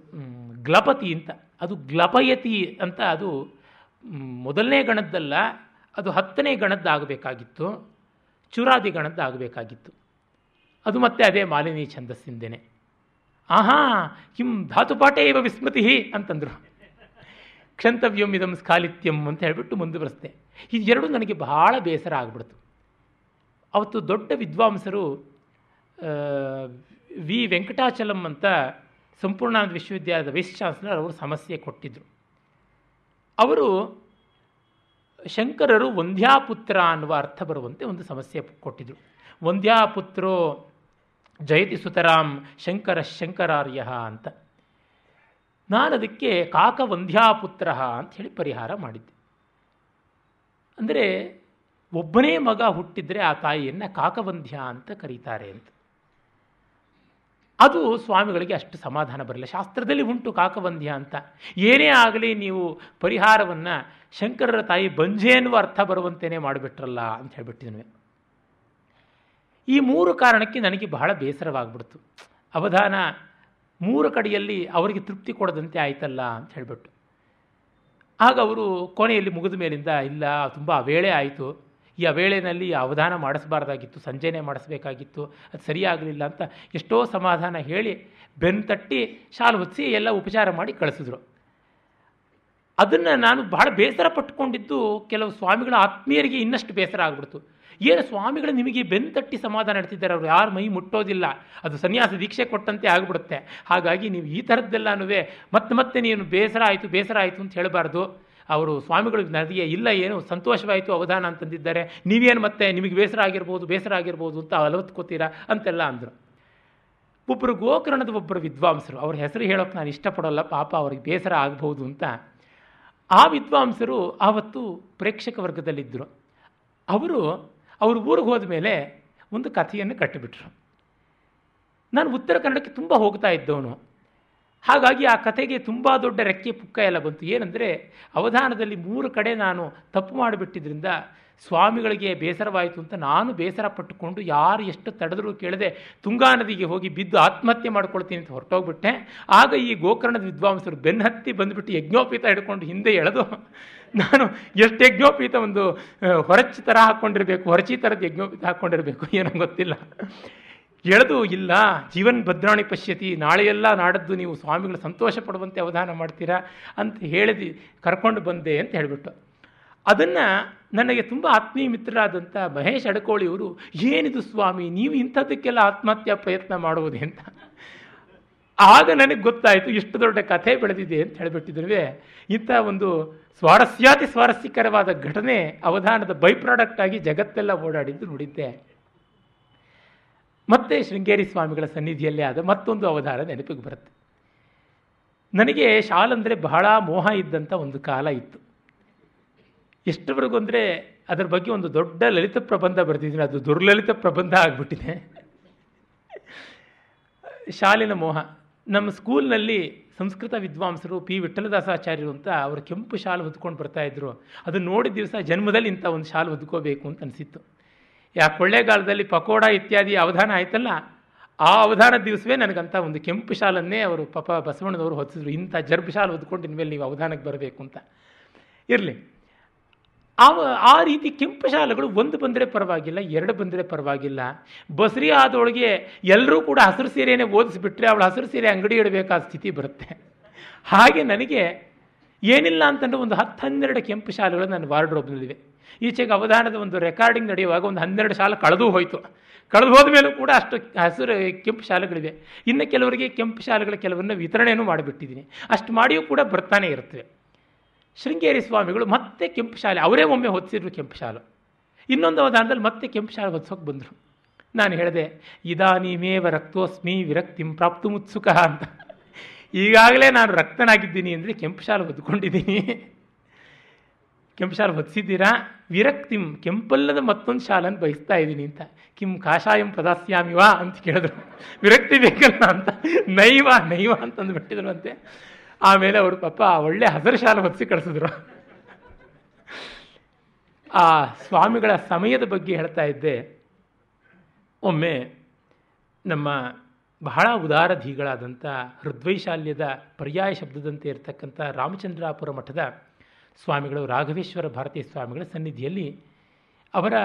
ಗ್ಲಪತಿ ಅಂತ ಅದು ಗ್ಲಪಯತಿ ಅಂತ ಅದು ಮೊದಲನೇ ಗಣದ್ದಲ್ಲ ಅದು ಹತ್ತನೇ ಗಣದ್ದಾಗಬೇಕಾಗಿತ್ತು ಚುರಾದಿ ಗಣದ್ದಾಗಬೇಕಾಗಿತ್ತು ಅದು ಮತ್ತೆ ಅದೇ ಮಾಲಿನಿ ಛಂದಸ್ಸಿಂದೇನೆ ಆಹಾ ಕಿಂ ಧಾತುಪಾಠೇ ಇವ ವಿಸ್ಮೃತಿ ಅಂತಂದರು ಕ್ಷಂತವ್ಯಂ ಇದಂ ಸ್ಕಾಲಿತ್ಯಂ ಅಂತ ಹೇಳಿಬಿಟ್ಟು ಇದು ಎರಡೂ ನನಗೆ ಬಹಳ ಬೇಸರ ಆಗ್ಬಿಡ್ತು ಅವತ್ತು ದೊಡ್ಡ ವಿದ್ವಾಂಸರು ವಿ ವೆಂಕಟಾಚಲಂ ಅಂತ ಸಂಪೂರ್ಣಾನಂದ ವಿಶ್ವವಿದ್ಯಾಲಯದ ವೈಸ್ ಚಾನ್ಸಲರ್ ಅವರು ಸಮಸ್ಯೆ ಕೊಟ್ಟಿದ್ದರು ಅವರು ಶಂಕರರು ವಂಧ್ಯಾಪುತ್ರ ಅನ್ನುವ ಅರ್ಥ ಬರುವಂತೆ ಒಂದು ಸಮಸ್ಯೆ ಕೊಟ್ಟಿದ್ದರು ವಂಧ್ಯಾಪುತ್ರೋ ಜಯತಿ ಸುತರಾಮ್ ಶಂಕರ ಶಂಕರಾರ್ಯ ಅಂತ ನಾನು ಅದಕ್ಕೆ ಕಾಕ ವಂಧ್ಯಾಪುತ್ರ ಅಂತ ಹೇಳಿ ಪರಿಹಾರ ಮಾಡಿದ್ದೆ ಅಂದರೆ ಒಬ್ಬನೇ ಮಗ ಹುಟ್ಟಿದರೆ ಆ ತಾಯಿಯನ್ನು ಕಾಕವಂಧ್ಯ ಅಂತ ಕರೀತಾರೆ ಅಂತ ಅದು ಸ್ವಾಮಿಗಳಿಗೆ ಅಷ್ಟು ಸಮಾಧಾನ ಬರಲಿಲ್ಲ ಶಾಸ್ತ್ರದಲ್ಲಿ ಉಂಟು ಕಾಕವಂದ್ಯ ಅಂತ ಏನೇ ಆಗಲಿ ನೀವು ಪರಿಹಾರವನ್ನು ಶಂಕರರ ತಾಯಿ ಬಂಜೆ ಎನ್ನುವ ಅರ್ಥ ಬರುವಂತೆಯೇ ಮಾಡಿಬಿಟ್ರಲ್ಲ ಅಂತ ಹೇಳ್ಬಿಟ್ಟಿದ್ವಿ ಈ ಮೂರು ಕಾರಣಕ್ಕೆ ನನಗೆ ಬಹಳ ಬೇಸರವಾಗ್ಬಿಡ್ತು ಅವಧಾನ ಮೂರು ಕಡೆಯಲ್ಲಿ ಅವರಿಗೆ ತೃಪ್ತಿ ಕೊಡದಂತೆ ಆಯ್ತಲ್ಲ ಅಂತ ಹೇಳಿಬಿಟ್ಟು ಆಗ ಅವರು ಕೊನೆಯಲ್ಲಿ ಮುಗಿದ ಮೇಲಿಂದ ಇಲ್ಲ ತುಂಬ ವೇಳೆ ಆಯಿತು ಈ ಈ ಅವಧಾನ ಮಾಡಿಸಬಾರ್ದಾಗಿತ್ತು ಸಂಜೆನೆ ಮಾಡಿಸ್ಬೇಕಾಗಿತ್ತು ಅದು ಸರಿಯಾಗಲಿಲ್ಲ ಅಂತ ಎಷ್ಟೋ ಸಮಾಧಾನ ಹೇಳಿ ಬೆನ್ನು ತಟ್ಟಿ ಶಾಲು ಹೊತ್ತಿಸಿ ಎಲ್ಲ ಉಪಚಾರ ಮಾಡಿ ಕಳಿಸಿದ್ರು ಅದನ್ನು ನಾನು ಬಹಳ ಬೇಸರ ಪಟ್ಟುಕೊಂಡಿದ್ದು ಕೆಲವು ಸ್ವಾಮಿಗಳ ಆತ್ಮೀಯರಿಗೆ ಇನ್ನಷ್ಟು ಬೇಸರ ಆಗ್ಬಿಡ್ತು ಏನು ಸ್ವಾಮಿಗಳು ನಿಮಗೆ ಬೆನ್ನು ತಟ್ಟಿ ಸಮಾಧಾನ ನಡೆಸಿದ್ದಾರೆ ಅವರು ಯಾರು ಮೈ ಮುಟ್ಟೋದಿಲ್ಲ ಅದು ಸನ್ಯಾಸ ದೀಕ್ಷೆ ಕೊಟ್ಟಂತೆ ಆಗಿಬಿಡುತ್ತೆ ಹಾಗಾಗಿ ನೀವು ಈ ಥರದ್ದೆಲ್ಲನೂ ಮತ್ತೆ ಮತ್ತೆ ನೀನು ಬೇಸರ ಆಯಿತು ಬೇಸರ ಆಯಿತು ಅಂತ ಹೇಳಬಾರ್ದು ಅವರು ಸ್ವಾಮಿಗಳು ನದಿಗೆ ಇಲ್ಲ ಏನು ಸಂತೋಷವಾಯಿತು ಅವಧಾನ ಅಂತಂದಿದ್ದಾರೆ ನೀವೇನು ಮತ್ತೆ ನಿಮಗೆ ಬೇಸರ ಆಗಿರ್ಬೋದು ಬೇಸರ ಆಗಿರ್ಬೋದು ಅಂತ ಅಲವತ್ಕೋತೀರಾ ಅಂತೆಲ್ಲ ಅಂದರು ಒಬ್ಬರು ಗೋಕರ್ಣದ ಒಬ್ಬರು ವಿದ್ವಾಂಸರು ಅವ್ರ ಹೆಸರು ಹೇಳೋಕ್ಕೆ ನಾನು ಇಷ್ಟಪಡೋಲ್ಲ ಪಾಪ ಅವ್ರಿಗೆ ಬೇಸರ ಆಗ್ಬೋದು ಅಂತ ಆ ವಿದ್ವಾಂಸರು ಆವತ್ತು ಪ್ರೇಕ್ಷಕ ವರ್ಗದಲ್ಲಿದ್ದರು ಅವರು ಅವ್ರ ಊರಿಗೆ ಹೋದ ಮೇಲೆ ಒಂದು ಕಥೆಯನ್ನು ಕಟ್ಟಿಬಿಟ್ರು ನಾನು ಉತ್ತರ ಕನ್ನಡಕ್ಕೆ ತುಂಬ ಹೋಗ್ತಾ ಇದ್ದವನು ಹಾಗಾಗಿ ಆ ಕಥೆಗೆ ತುಂಬ ದೊಡ್ಡ ರೆಕ್ಕೆ ಪುಕ್ಕ ಎಲ್ಲ ಬಂತು ಏನಂದರೆ ಅವಧಾನದಲ್ಲಿ ಮೂರು ಕಡೆ ನಾನು ತಪ್ಪು ಮಾಡಿಬಿಟ್ಟಿದ್ರಿಂದ ಸ್ವಾಮಿಗಳಿಗೆ ಬೇಸರವಾಯಿತು ಅಂತ ನಾನು ಬೇಸರ ಪಟ್ಟುಕೊಂಡು ಯಾರು ಎಷ್ಟು ತಡೆದರೂ ಕೇಳದೆ ತುಂಗಾ ನದಿಗೆ ಹೋಗಿ ಬಿದ್ದು ಆತ್ಮಹತ್ಯೆ ಮಾಡ್ಕೊಳ್ತೀನಿ ಅಂತ ಹೊರಟೋಗ್ಬಿಟ್ಟೆ ಆಗ ಈ ಗೋಕರ್ಣದ ವಿದ್ವಾಂಸರು ಬೆನ್ನತ್ತಿ ಬಂದುಬಿಟ್ಟು ಯಜ್ಞೋಪೀತ ಹಿಡ್ಕೊಂಡು ಹಿಂದೆ ಎಳೆದು ನಾನು ಎಷ್ಟು ಯಜ್ಞೋಪೀತ ಒಂದು ಹೊರಚಿ ಥರ ಹಾಕ್ಕೊಂಡಿರಬೇಕು ಹೊರಚಿ ಥರದ ಯಜ್ಞೋಪೀತ ಹಾಕ್ಕೊಂಡಿರಬೇಕು ಏನೋ ಗೊತ್ತಿಲ್ಲ ಎಳೆದು ಇಲ್ಲ ಜೀವನ್ ಭದ್ರಾಣಿ ಪಶ್ಯತಿ ನಾಳೆಯೆಲ್ಲ ನಾಡದ್ದು ನೀವು ಸ್ವಾಮಿಗಳು ಸಂತೋಷ ಪಡುವಂತೆ ಅವಧಾನ ಮಾಡ್ತೀರಾ ಅಂತ ಹೇಳಿದಿ ಕರ್ಕೊಂಡು ಬಂದೆ ಅಂತ ಹೇಳಿಬಿಟ್ಟು ಅದನ್ನು ನನಗೆ ತುಂಬ ಆತ್ಮೀಯ ಮಿತ್ರರಾದಂಥ ಮಹೇಶ್ ಅವರು ಏನಿದು ಸ್ವಾಮಿ ನೀವು ಇಂಥದ್ದಕ್ಕೆಲ್ಲ ಆತ್ಮಹತ್ಯಾ ಪ್ರಯತ್ನ ಮಾಡುವುದೇ ಅಂತ ಆಗ ನನಗೆ ಗೊತ್ತಾಯಿತು ಇಷ್ಟು ದೊಡ್ಡ ಕಥೆ ಬೆಳೆದಿದೆ ಅಂತ ಹೇಳಿಬಿಟ್ಟಿದ್ರೆ ಇಂಥ ಒಂದು ಸ್ವಾರಸ್ಯಾತಿ ಸ್ವಾರಸ್ಯಕರವಾದ ಘಟನೆ ಅವಧಾನದ ಬೈ ಪ್ರಾಡಕ್ಟಾಗಿ ಆಗಿ ಜಗತ್ತೆಲ್ಲ ಓಡಾಡಿದ್ದು ನೋಡಿದ್ದೆ ಮತ್ತೆ ಶೃಂಗೇರಿ ಸ್ವಾಮಿಗಳ ಸನ್ನಿಧಿಯಲ್ಲೇ ಆದ ಮತ್ತೊಂದು ಅವಧಾರ ನೆನಪಿಗೆ ಬರುತ್ತೆ ನನಗೆ ಶಾಲೆಂದರೆ ಬಹಳ ಮೋಹ ಇದ್ದಂಥ ಒಂದು ಕಾಲ ಇತ್ತು ಎಷ್ಟರವರೆಗೂ ಅಂದರೆ ಅದರ ಬಗ್ಗೆ ಒಂದು ದೊಡ್ಡ ಲಲಿತ ಪ್ರಬಂಧ ಬರೆದಿದ್ದೀನಿ ಅದು ದುರ್ಲಲಿತ ಪ್ರಬಂಧ ಆಗಿಬಿಟ್ಟಿದೆ ಶಾಲಿನ ಮೋಹ ನಮ್ಮ ಸ್ಕೂಲ್ನಲ್ಲಿ ಸಂಸ್ಕೃತ ವಿದ್ವಾಂಸರು ಪಿ ವಿಠಲದಾಸಾಚಾರ್ಯರು ಅಂತ ಅವರು ಕೆಂಪು ಶಾಲು ಹೊದ್ಕೊಂಡು ಬರ್ತಾಯಿದ್ರು ಅದು ನೋಡಿದ ದಿವಸ ಜನ್ಮದಲ್ಲಿ ಇಂಥ ಒಂದು ಶಾಲು ಹೊದ್ಕೋಬೇಕು ಅಂತ ಅನಿಸಿತ್ತು ಯಾ ಕೊಳ್ಳೇಗಾಲದಲ್ಲಿ ಪಕೋಡ ಇತ್ಯಾದಿ ಅವಧಾನ ಆಯ್ತಲ್ಲ ಆ ಅವಧಾನ ದಿವಸವೇ ನನಗಂತ ಒಂದು ಕೆಂಪು ಶಾಲನ್ನೇ ಅವರು ಪಾಪ ಬಸವಣ್ಣನವರು ಹೊತ್ತಿದ್ರು ಇಂಥ ಜರ್ಬ್ ಶಾಲ್ ಹೊದ್ಕೊಂಡು ಇನ್ಮೇಲೆ ನೀವು ಅವಧಾನಕ್ಕೆ ಬರಬೇಕು ಅಂತ ಇರಲಿ ಆ ಆ ರೀತಿ ಕೆಂಪು ಶಾಲೆಗಳು ಒಂದು ಬಂದರೆ ಪರವಾಗಿಲ್ಲ ಎರಡು ಬಂದರೆ ಪರವಾಗಿಲ್ಲ ಬಸರಿ ಆದೊಳಗೆ ಎಲ್ಲರೂ ಕೂಡ ಹಸಿರು ಸೀರೆಯೇ ಓದಿಸ್ಬಿಟ್ರೆ ಅವಳು ಹಸಿರು ಸೀರೆ ಅಂಗಡಿ ಇಡಬೇಕಾದ ಸ್ಥಿತಿ ಬರುತ್ತೆ ಹಾಗೆ ನನಗೆ ಏನಿಲ್ಲ ಅಂತಂದರೆ ಒಂದು ಹತ್ತು ಹನ್ನೆರಡು ಕೆಂಪು ಶಾಲೆಗಳು ನನ್ನ ವಾರ್ಡ್ರೋಬ್ನಲ್ಲಿವೆ ಈಚೆಗೆ ಅವಧಾನದ ಒಂದು ರೆಕಾರ್ಡಿಂಗ್ ನಡೆಯುವಾಗ ಒಂದು ಹನ್ನೆರಡು ಶಾಲೆ ಕಳೆದು ಹೋಯಿತು ಕಳೆದು ಹೋದ ಮೇಲೂ ಕೂಡ ಅಷ್ಟು ಹಸಿರು ಕೆಂಪು ಶಾಲೆಗಳಿವೆ ಇನ್ನು ಕೆಲವರಿಗೆ ಕೆಂಪು ಶಾಲೆಗಳ ಕೆಲವನ್ನ ವಿತರಣೆಯೂ ಮಾಡಿಬಿಟ್ಟಿದ್ದೀನಿ ಅಷ್ಟು ಮಾಡಿಯೂ ಕೂಡ ಬರ್ತಾನೆ ಇರುತ್ತೆ ಶೃಂಗೇರಿ ಸ್ವಾಮಿಗಳು ಮತ್ತೆ ಕೆಂಪು ಶಾಲೆ ಅವರೇ ಒಮ್ಮೆ ಹೊತ್ತಿಸಿದ್ರು ಕೆಂಪು ಶಾಲೆ ಇನ್ನೊಂದು ಅವಧಾನದಲ್ಲಿ ಮತ್ತೆ ಕೆಂಪು ಶಾಲೆ ಹೊತ್ಸೋಕೆ ಬಂದರು ನಾನು ಹೇಳಿದೆ ಇದಾನೀಮೇವ ರಕ್ತೋಸ್ಮಿ ವಿರಕ್ತಿಂ ಪ್ರಾಪ್ತು ಮುತ್ಸುಕ ಅಂತ ಈಗಾಗಲೇ ನಾನು ರಕ್ತನಾಗಿದ್ದೀನಿ ಅಂದರೆ ಕೆಂಪು ಶಾಲೆ ಹೊದ್ಕೊಂಡಿದ್ದೀನಿ ಕೆಂಪು ಶಾಲು ಹೊತ್ತಿದ್ದೀರಾ ವಿರಕ್ತಿಂ ಕೆಂಪಲ್ಲದ ಮತ್ತೊಂದು ಶಾಲನ್ನು ಬಯಸ್ತಾ ಇದ್ದೀನಿ ಅಂತ ಕಿಂ ಕಾಷಾಯಂ ಪ್ರದಾಸ್ಯಾಮಿ ವಾ ಅಂತ ಕೇಳಿದ್ರು ವಿರಕ್ತಿ ಬೇಕಲ್ಲ ಅಂತ ನೈವ ನೈವ ಅಂತಂದು ಬಿಟ್ಟಿದ್ರು ಅಂತೆ ಆಮೇಲೆ ಅವರು ಪಾಪ ಒಳ್ಳೆ ಹಸರ ಶಾಲೆ ಹೊತ್ತಿಸಿ ಕಳಿಸಿದ್ರು ಆ ಸ್ವಾಮಿಗಳ ಸಮಯದ ಬಗ್ಗೆ ಹೇಳ್ತಾ ಇದ್ದೆ ಒಮ್ಮೆ ನಮ್ಮ ಬಹಳ ಉದಾರಧೀಗಳಾದಂಥ ಹೃದ್ವೈಶಾಲ್ಯದ ಪರ್ಯಾಯ ಶಬ್ದದಂತೆ ಇರತಕ್ಕಂಥ ರಾಮಚಂದ್ರಾಪುರ ಮಠದ ಸ್ವಾಮಿಗಳು ರಾಘವೇಶ್ವರ ಭಾರತೀಯ ಸ್ವಾಮಿಗಳ ಸನ್ನಿಧಿಯಲ್ಲಿ ಅವರ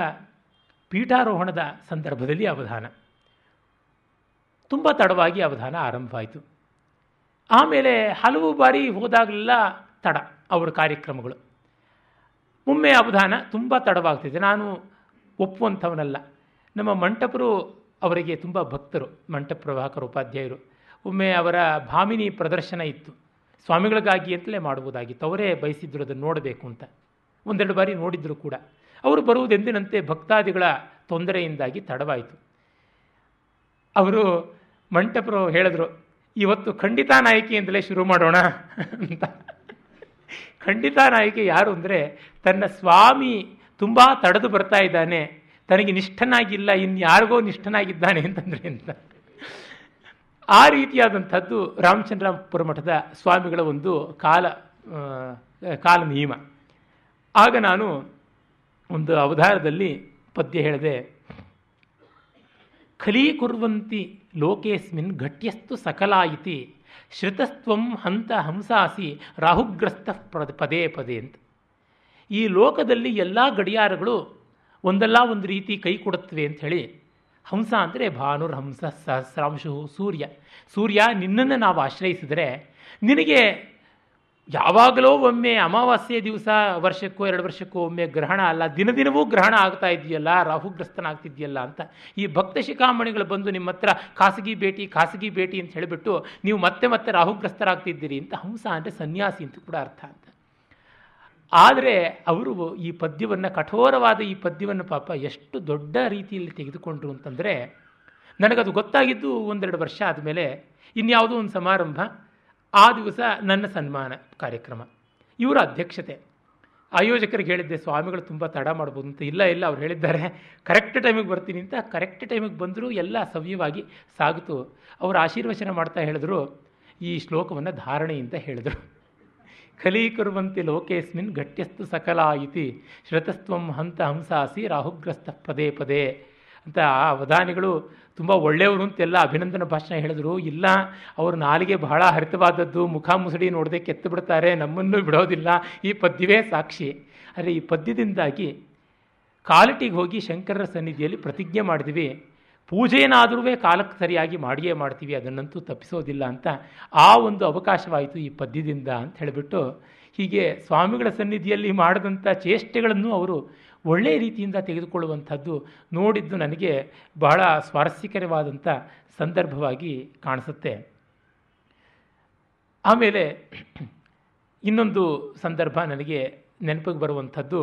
ಪೀಠಾರೋಹಣದ ಸಂದರ್ಭದಲ್ಲಿ ಅವಧಾನ ತುಂಬ ತಡವಾಗಿ ಅವಧಾನ ಆರಂಭ ಆಯಿತು ಆಮೇಲೆ ಹಲವು ಬಾರಿ ಹೋದಾಗಲೆಲ್ಲ ತಡ ಅವರ ಕಾರ್ಯಕ್ರಮಗಳು ಒಮ್ಮೆ ಅವಧಾನ ತುಂಬ ತಡವಾಗ್ತಿದೆ ನಾನು ಒಪ್ಪುವಂಥವನಲ್ಲ ನಮ್ಮ ಮಂಟಪರು ಅವರಿಗೆ ತುಂಬ ಭಕ್ತರು ಮಂಟಪ ಪ್ರಭಾಕರ ಉಪಾಧ್ಯಾಯರು ಒಮ್ಮೆ ಅವರ ಭಾಮಿನಿ ಪ್ರದರ್ಶನ ಇತ್ತು ಸ್ವಾಮಿಗಳಿಗಾಗಿ ಅಂತಲೇ ಮಾಡುವುದಾಗಿ ಅವರೇ ಬಯಸಿದ್ರು ಅದನ್ನು ನೋಡಬೇಕು ಅಂತ ಒಂದೆರಡು ಬಾರಿ ನೋಡಿದ್ರು ಕೂಡ ಅವರು ಬರುವುದೆಂದಿನಂತೆ ಭಕ್ತಾದಿಗಳ ತೊಂದರೆಯಿಂದಾಗಿ ತಡವಾಯಿತು ಅವರು ಮಂಟಪರು ಹೇಳಿದ್ರು ಇವತ್ತು ಖಂಡಿತ ನಾಯಕಿಯಿಂದಲೇ ಶುರು ಮಾಡೋಣ ಅಂತ ಖಂಡಿತ ನಾಯಕಿ ಯಾರು ಅಂದರೆ ತನ್ನ ಸ್ವಾಮಿ ತುಂಬ ತಡೆದು ಬರ್ತಾ ಇದ್ದಾನೆ ತನಗೆ ನಿಷ್ಠನಾಗಿಲ್ಲ ಇನ್ಯಾರಿಗೋ ನಿಷ್ಠನಾಗಿದ್ದಾನೆ ಅಂತಂದರೆ ಅಂತ ಆ ರೀತಿಯಾದಂಥದ್ದು ರಾಮಚಂದ್ರಾಪುರ ಮಠದ ಸ್ವಾಮಿಗಳ ಒಂದು ಕಾಲ ಕಾಲ ನಿಯಮ ಆಗ ನಾನು ಒಂದು ಅವಧಾರದಲ್ಲಿ ಪದ್ಯ ಹೇಳಿದೆ ಖಲೀಕುರ್ವಂತಿ ಲೋಕೇಸ್ಮಿನ್ ಘಟ್ಯಸ್ತು ಸಕಲಾಯಿತಿ ಶ್ರುತಸ್ತ್ವಂ ಹಂತ ಹಂಸಾಸಿ ರಾಹುಗ್ರಸ್ತ ಪದೇ ಪದೇ ಅಂತ ಈ ಲೋಕದಲ್ಲಿ ಎಲ್ಲ ಗಡಿಯಾರಗಳು ಒಂದಲ್ಲ ಒಂದು ರೀತಿ ಕೈ ಕೊಡುತ್ತವೆ ಅಂತ ಹೇಳಿ ಹಂಸ ಅಂದರೆ ಹಂಸ ಸಹಸ್ರಾಂಶು ಸೂರ್ಯ ಸೂರ್ಯ ನಿನ್ನನ್ನು ನಾವು ಆಶ್ರಯಿಸಿದರೆ ನಿನಗೆ ಯಾವಾಗಲೋ ಒಮ್ಮೆ ಅಮಾವಾಸ್ಯೆ ದಿವಸ ವರ್ಷಕ್ಕೋ ಎರಡು ವರ್ಷಕ್ಕೋ ಒಮ್ಮೆ ಗ್ರಹಣ ಅಲ್ಲ ದಿನ ದಿನವೂ ಗ್ರಹಣ ಆಗ್ತಾ ಇದೆಯಲ್ಲ ರಾಹುಗ್ರಸ್ತನಾಗ್ತಿದೆಯಲ್ಲ ಅಂತ ಈ ಭಕ್ತ ಶಿಖಾಮಣಿಗಳು ಬಂದು ನಿಮ್ಮ ಹತ್ರ ಖಾಸಗಿ ಭೇಟಿ ಖಾಸಗಿ ಭೇಟಿ ಅಂತ ಹೇಳಿಬಿಟ್ಟು ನೀವು ಮತ್ತೆ ಮತ್ತೆ ರಾಹುಗ್ರಸ್ತರಾಗ್ತಿದ್ದೀರಿ ಅಂತ ಹಂಸ ಅಂದರೆ ಸನ್ಯಾಸಿ ಅಂತ ಕೂಡ ಅರ್ಥ ಅಂತ ಆದರೆ ಅವರು ಈ ಪದ್ಯವನ್ನು ಕಠೋರವಾದ ಈ ಪದ್ಯವನ್ನು ಪಾಪ ಎಷ್ಟು ದೊಡ್ಡ ರೀತಿಯಲ್ಲಿ ತೆಗೆದುಕೊಂಡ್ರು ಅಂತಂದರೆ ನನಗದು ಗೊತ್ತಾಗಿದ್ದು ಒಂದೆರಡು ವರ್ಷ ಆದಮೇಲೆ ಇನ್ಯಾವುದೋ ಒಂದು ಸಮಾರಂಭ ಆ ದಿವಸ ನನ್ನ ಸನ್ಮಾನ ಕಾರ್ಯಕ್ರಮ ಇವರ ಅಧ್ಯಕ್ಷತೆ ಆಯೋಜಕರಿಗೆ ಹೇಳಿದ್ದೆ ಸ್ವಾಮಿಗಳು ತುಂಬ ತಡ ಮಾಡ್ಬೋದು ಅಂತ ಇಲ್ಲ ಇಲ್ಲ ಅವ್ರು ಹೇಳಿದ್ದಾರೆ ಕರೆಕ್ಟ್ ಟೈಮಿಗೆ ಬರ್ತೀನಿ ಅಂತ ಕರೆಕ್ಟ್ ಟೈಮಿಗೆ ಬಂದರೂ ಎಲ್ಲ ಸವ್ಯವಾಗಿ ಸಾಗಿತು ಅವರು ಆಶೀರ್ವಚನ ಮಾಡ್ತಾ ಹೇಳಿದ್ರು ಈ ಶ್ಲೋಕವನ್ನು ಧಾರಣೆಯಿಂದ ಹೇಳಿದರು ಖಲೀಕರುವಂತೆ ಲೋಕೇಸ್ಮಿನ್ ಘಟ್ಯಸ್ತು ಸಕಲ ಇತಿ ಶ್ರತಸ್ತ್ವಂ ಹಂತ ಹಂಸಾಸಿ ರಾಹುಗ್ರಸ್ತ ಪದೇ ಪದೇ ಅಂತ ಆ ಅವಧಾನಿಗಳು ತುಂಬ ಒಳ್ಳೆಯವರು ಅಂತೆಲ್ಲ ಅಭಿನಂದನ ಭಾಷಣ ಹೇಳಿದ್ರು ಇಲ್ಲ ಅವರು ನಾಲಿಗೆ ಬಹಳ ಹರಿತವಾದದ್ದು ಮುಖ ಮುಸುಡಿ ನೋಡದೆ ಕೆತ್ತು ಬಿಡ್ತಾರೆ ನಮ್ಮನ್ನು ಬಿಡೋದಿಲ್ಲ ಈ ಪದ್ಯವೇ ಸಾಕ್ಷಿ ಆದರೆ ಈ ಪದ್ಯದಿಂದಾಗಿ ಕಾಲಿಟಿಗೆ ಹೋಗಿ ಶಂಕರರ ಸನ್ನಿಧಿಯಲ್ಲಿ ಪ್ರತಿಜ್ಞೆ ಮಾಡಿದ್ವಿ ಪೂಜೆಯನ್ನಾದರೂ ಕಾಲಕ್ಕೆ ಸರಿಯಾಗಿ ಮಾಡಿಯೇ ಮಾಡ್ತೀವಿ ಅದನ್ನಂತೂ ತಪ್ಪಿಸೋದಿಲ್ಲ ಅಂತ ಆ ಒಂದು ಅವಕಾಶವಾಯಿತು ಈ ಪದ್ಯದಿಂದ ಅಂತ ಹೇಳಿಬಿಟ್ಟು ಹೀಗೆ ಸ್ವಾಮಿಗಳ ಸನ್ನಿಧಿಯಲ್ಲಿ ಮಾಡಿದಂಥ ಚೇಷ್ಟೆಗಳನ್ನು ಅವರು ಒಳ್ಳೆಯ ರೀತಿಯಿಂದ ತೆಗೆದುಕೊಳ್ಳುವಂಥದ್ದು ನೋಡಿದ್ದು ನನಗೆ ಬಹಳ ಸ್ವಾರಸ್ಯಕರವಾದಂಥ ಸಂದರ್ಭವಾಗಿ ಕಾಣಿಸುತ್ತೆ ಆಮೇಲೆ ಇನ್ನೊಂದು ಸಂದರ್ಭ ನನಗೆ ನೆನಪಿಗೆ ಬರುವಂಥದ್ದು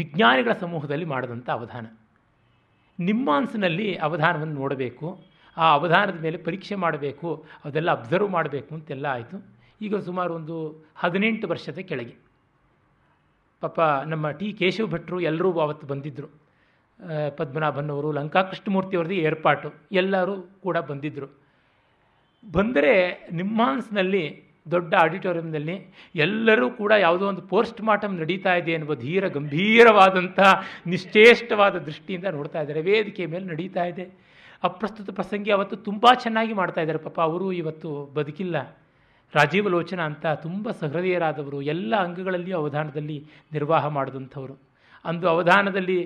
ವಿಜ್ಞಾನಿಗಳ ಸಮೂಹದಲ್ಲಿ ಮಾಡಿದಂಥ ಅವಧಾನ ನಿಮ್ಮಾನ್ಸ್ನಲ್ಲಿ ಅವಧಾನವನ್ನು ನೋಡಬೇಕು ಆ ಅವಧಾನದ ಮೇಲೆ ಪರೀಕ್ಷೆ ಮಾಡಬೇಕು ಅದೆಲ್ಲ ಅಬ್ಸರ್ವ್ ಮಾಡಬೇಕು ಅಂತೆಲ್ಲ ಆಯಿತು ಈಗ ಸುಮಾರು ಒಂದು ಹದಿನೆಂಟು ವರ್ಷದ ಕೆಳಗೆ ಪಾಪ ನಮ್ಮ ಟಿ ಕೇಶವ ಭಟ್ರು ಎಲ್ಲರೂ ಅವತ್ತು ಬಂದಿದ್ದರು ಪದ್ಮನಾಭನವರು ಲಂಕಾ ಕೃಷ್ಣಮೂರ್ತಿಯವ್ರದ್ದು ಏರ್ಪಾಟು ಎಲ್ಲರೂ ಕೂಡ ಬಂದಿದ್ದರು ಬಂದರೆ ನಿಮ್ಮಾನ್ಸ್ನಲ್ಲಿ ದೊಡ್ಡ ಆಡಿಟೋರಿಯಂನಲ್ಲಿ ಎಲ್ಲರೂ ಕೂಡ ಯಾವುದೋ ಒಂದು ಪೋಸ್ಟ್ ಮಾರ್ಟಮ್ ನಡೀತಾ ಇದೆ ಎನ್ನುವ ಧೀರ ಗಂಭೀರವಾದಂಥ ನಿಶ್ಚೇಷ್ಟವಾದ ದೃಷ್ಟಿಯಿಂದ ನೋಡ್ತಾ ಇದ್ದಾರೆ ವೇದಿಕೆ ಮೇಲೆ ನಡೀತಾ ಇದೆ ಅಪ್ರಸ್ತುತ ಪ್ರಸಂಗಿ ಅವತ್ತು ತುಂಬ ಚೆನ್ನಾಗಿ ಮಾಡ್ತಾ ಇದ್ದಾರೆ ಪಾಪ ಅವರು ಇವತ್ತು ಬದುಕಿಲ್ಲ ರಾಜೀವ ಲೋಚನ ಅಂತ ತುಂಬ ಸಹೃದಯರಾದವರು ಎಲ್ಲ ಅಂಗಗಳಲ್ಲಿಯೂ ಅವಧಾನದಲ್ಲಿ ನಿರ್ವಾಹ ಮಾಡಿದಂಥವರು ಅಂದು ಅವಧಾನದಲ್ಲಿ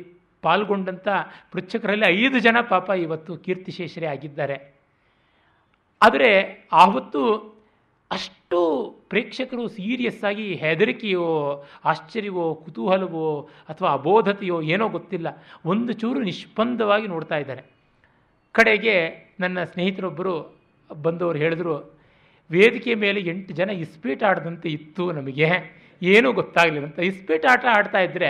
ಪಾಲ್ಗೊಂಡಂಥ ಪೃಚ್ಛಕರಲ್ಲಿ ಐದು ಜನ ಪಾಪ ಇವತ್ತು ಕೀರ್ತಿಶೇಷರೇ ಆಗಿದ್ದಾರೆ ಆದರೆ ಆವತ್ತು ಅಷ್ಟು ಪ್ರೇಕ್ಷಕರು ಸೀರಿಯಸ್ ಆಗಿ ಹೆದರಿಕೆಯೋ ಆಶ್ಚರ್ಯವೋ ಕುತೂಹಲವೋ ಅಥವಾ ಅಬೋಧತೆಯೋ ಏನೋ ಗೊತ್ತಿಲ್ಲ ಒಂದು ಚೂರು ನಿಷ್ಪಂದವಾಗಿ ನೋಡ್ತಾ ಇದ್ದಾರೆ ಕಡೆಗೆ ನನ್ನ ಸ್ನೇಹಿತರೊಬ್ಬರು ಬಂದವರು ಹೇಳಿದ್ರು ವೇದಿಕೆ ಮೇಲೆ ಎಂಟು ಜನ ಇಸ್ಪೀಟ್ ಆಡದಂತೆ ಇತ್ತು ನಮಗೆ ಏನೂ ಗೊತ್ತಾಗಲಿಲ್ಲ ಅಂತ ಇಸ್ಪೀಟ್ ಆಟ ಆಡ್ತಾ ಇದ್ದರೆ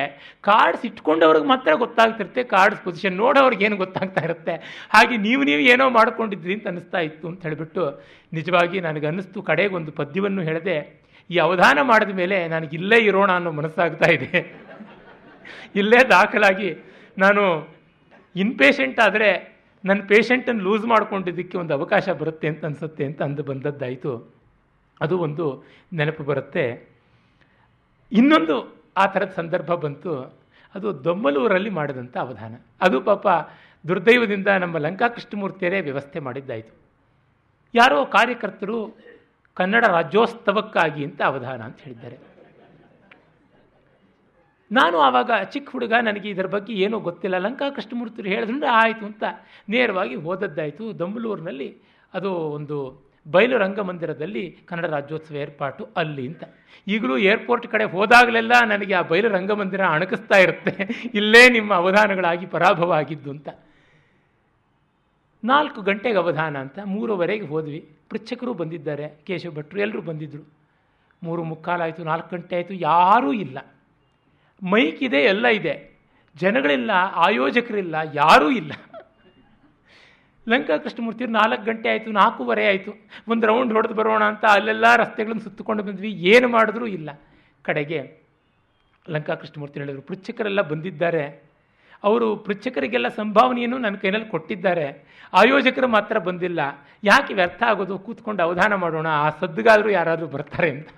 ಕಾರ್ಡ್ಸ್ ಇಟ್ಕೊಂಡವ್ರಿಗೆ ಮಾತ್ರ ಗೊತ್ತಾಗ್ತಿರುತ್ತೆ ಕಾರ್ಡ್ಸ್ ಪೊಸಿಷನ್ ನೋಡೋರಿಗೆ ಏನು ಗೊತ್ತಾಗ್ತಾ ಇರುತ್ತೆ ಹಾಗೆ ನೀವು ನೀವು ಏನೋ ಮಾಡ್ಕೊಂಡಿದ್ರಿ ಅಂತ ಅನಿಸ್ತಾ ಇತ್ತು ಅಂತ ಹೇಳಿಬಿಟ್ಟು ನಿಜವಾಗಿ ನನಗೆ ಕಡೆಗೆ ಕಡೆಗೊಂದು ಪದ್ಯವನ್ನು ಹೇಳಿದೆ ಈ ಅವಧಾನ ಮಾಡಿದ ಮೇಲೆ ನನಗೆ ಇಲ್ಲೇ ಇರೋಣ ಅನ್ನೋ ಮನಸ್ಸಾಗ್ತಾ ಇದೆ ಇಲ್ಲೇ ದಾಖಲಾಗಿ ನಾನು ಇನ್ಪೇಷೆಂಟ್ ಆದರೆ ನನ್ನ ಪೇಷೆಂಟನ್ನು ಲೂಸ್ ಮಾಡ್ಕೊಂಡಿದ್ದಕ್ಕೆ ಒಂದು ಅವಕಾಶ ಬರುತ್ತೆ ಅಂತ ಅನಿಸುತ್ತೆ ಅಂತ ಅಂದು ಬಂದದ್ದಾಯಿತು ಅದು ಒಂದು ನೆನಪು ಬರುತ್ತೆ ಇನ್ನೊಂದು ಆ ಥರದ ಸಂದರ್ಭ ಬಂತು ಅದು ದೊಮ್ಮಲೂರಲ್ಲಿ ಮಾಡಿದಂಥ ಅವಧಾನ ಅದು ಪಾಪ ದುರ್ದೈವದಿಂದ ನಮ್ಮ ಲಂಕಾ ಕೃಷ್ಣಮೂರ್ತಿಯರೇ ವ್ಯವಸ್ಥೆ ಮಾಡಿದ್ದಾಯಿತು ಯಾರೋ ಕಾರ್ಯಕರ್ತರು ಕನ್ನಡ ರಾಜ್ಯೋತ್ಸವಕ್ಕಾಗಿ ಅಂತ ಅವಧಾನ ಅಂತ ಹೇಳಿದ್ದಾರೆ ನಾನು ಆವಾಗ ಚಿಕ್ಕ ಹುಡುಗ ನನಗೆ ಇದರ ಬಗ್ಗೆ ಏನೂ ಗೊತ್ತಿಲ್ಲ ಲಂಕಾ ಕೃಷ್ಣಮೂರ್ತಿರು ಹೇಳಿದ್ರೆ ಆಯಿತು ಅಂತ ನೇರವಾಗಿ ಓದದ್ದಾಯಿತು ದೊಂಬಲೂರಿನಲ್ಲಿ ಅದು ಒಂದು ಬಯಲು ರಂಗಮಂದಿರದಲ್ಲಿ ಕನ್ನಡ ರಾಜ್ಯೋತ್ಸವ ಏರ್ಪಾಟು ಅಲ್ಲಿ ಅಂತ ಈಗಲೂ ಏರ್ಪೋರ್ಟ್ ಕಡೆ ಹೋದಾಗಲೆಲ್ಲ ನನಗೆ ಆ ಬಯಲು ರಂಗಮಂದಿರ ಅಣಕಿಸ್ತಾ ಇರುತ್ತೆ ಇಲ್ಲೇ ನಿಮ್ಮ ಅವಧಾನಗಳಾಗಿ ಪರಾಭವ ಆಗಿದ್ದು ಅಂತ ನಾಲ್ಕು ಗಂಟೆಗೆ ಅವಧಾನ ಅಂತ ಮೂರುವರೆಗೆ ಹೋದ್ವಿ ಪೃಚ್ಛಕರು ಬಂದಿದ್ದಾರೆ ಕೇಶವ ಭಟ್ರು ಎಲ್ಲರೂ ಬಂದಿದ್ದರು ಮೂರು ಮುಕ್ಕಾಲಾಯಿತು ನಾಲ್ಕು ಗಂಟೆ ಆಯಿತು ಯಾರೂ ಇಲ್ಲ ಮೈಕ್ ಇದೆ ಎಲ್ಲ ಇದೆ ಜನಗಳಿಲ್ಲ ಆಯೋಜಕರಿಲ್ಲ ಯಾರೂ ಇಲ್ಲ ಲಂಕಾ ಕೃಷ್ಣಮೂರ್ತಿ ನಾಲ್ಕು ಗಂಟೆ ಆಯಿತು ನಾಲ್ಕೂವರೆ ಆಯಿತು ಒಂದು ರೌಂಡ್ ಹೊಡೆದು ಬರೋಣ ಅಂತ ಅಲ್ಲೆಲ್ಲ ರಸ್ತೆಗಳನ್ನು ಸುತ್ತಕೊಂಡು ಬಂದ್ವಿ ಏನು ಮಾಡಿದ್ರೂ ಇಲ್ಲ ಕಡೆಗೆ ಲಂಕಾ ಕೃಷ್ಣಮೂರ್ತಿ ಹೇಳಿದರು ಪೃಚ್ಛಕರೆಲ್ಲ ಬಂದಿದ್ದಾರೆ ಅವರು ಪೃಚ್ಛಕರಿಗೆಲ್ಲ ಸಂಭಾವನೆಯನ್ನು ನನ್ನ ಕೈನಲ್ಲಿ ಕೊಟ್ಟಿದ್ದಾರೆ ಆಯೋಜಕರು ಮಾತ್ರ ಬಂದಿಲ್ಲ ಯಾಕೆ ವ್ಯರ್ಥ ಆಗೋದು ಕೂತ್ಕೊಂಡು ಅವಧಾನ ಮಾಡೋಣ ಆ ಸದ್ದುಗಾದರೂ ಯಾರಾದರೂ ಬರ್ತಾರೆ ಅಂತ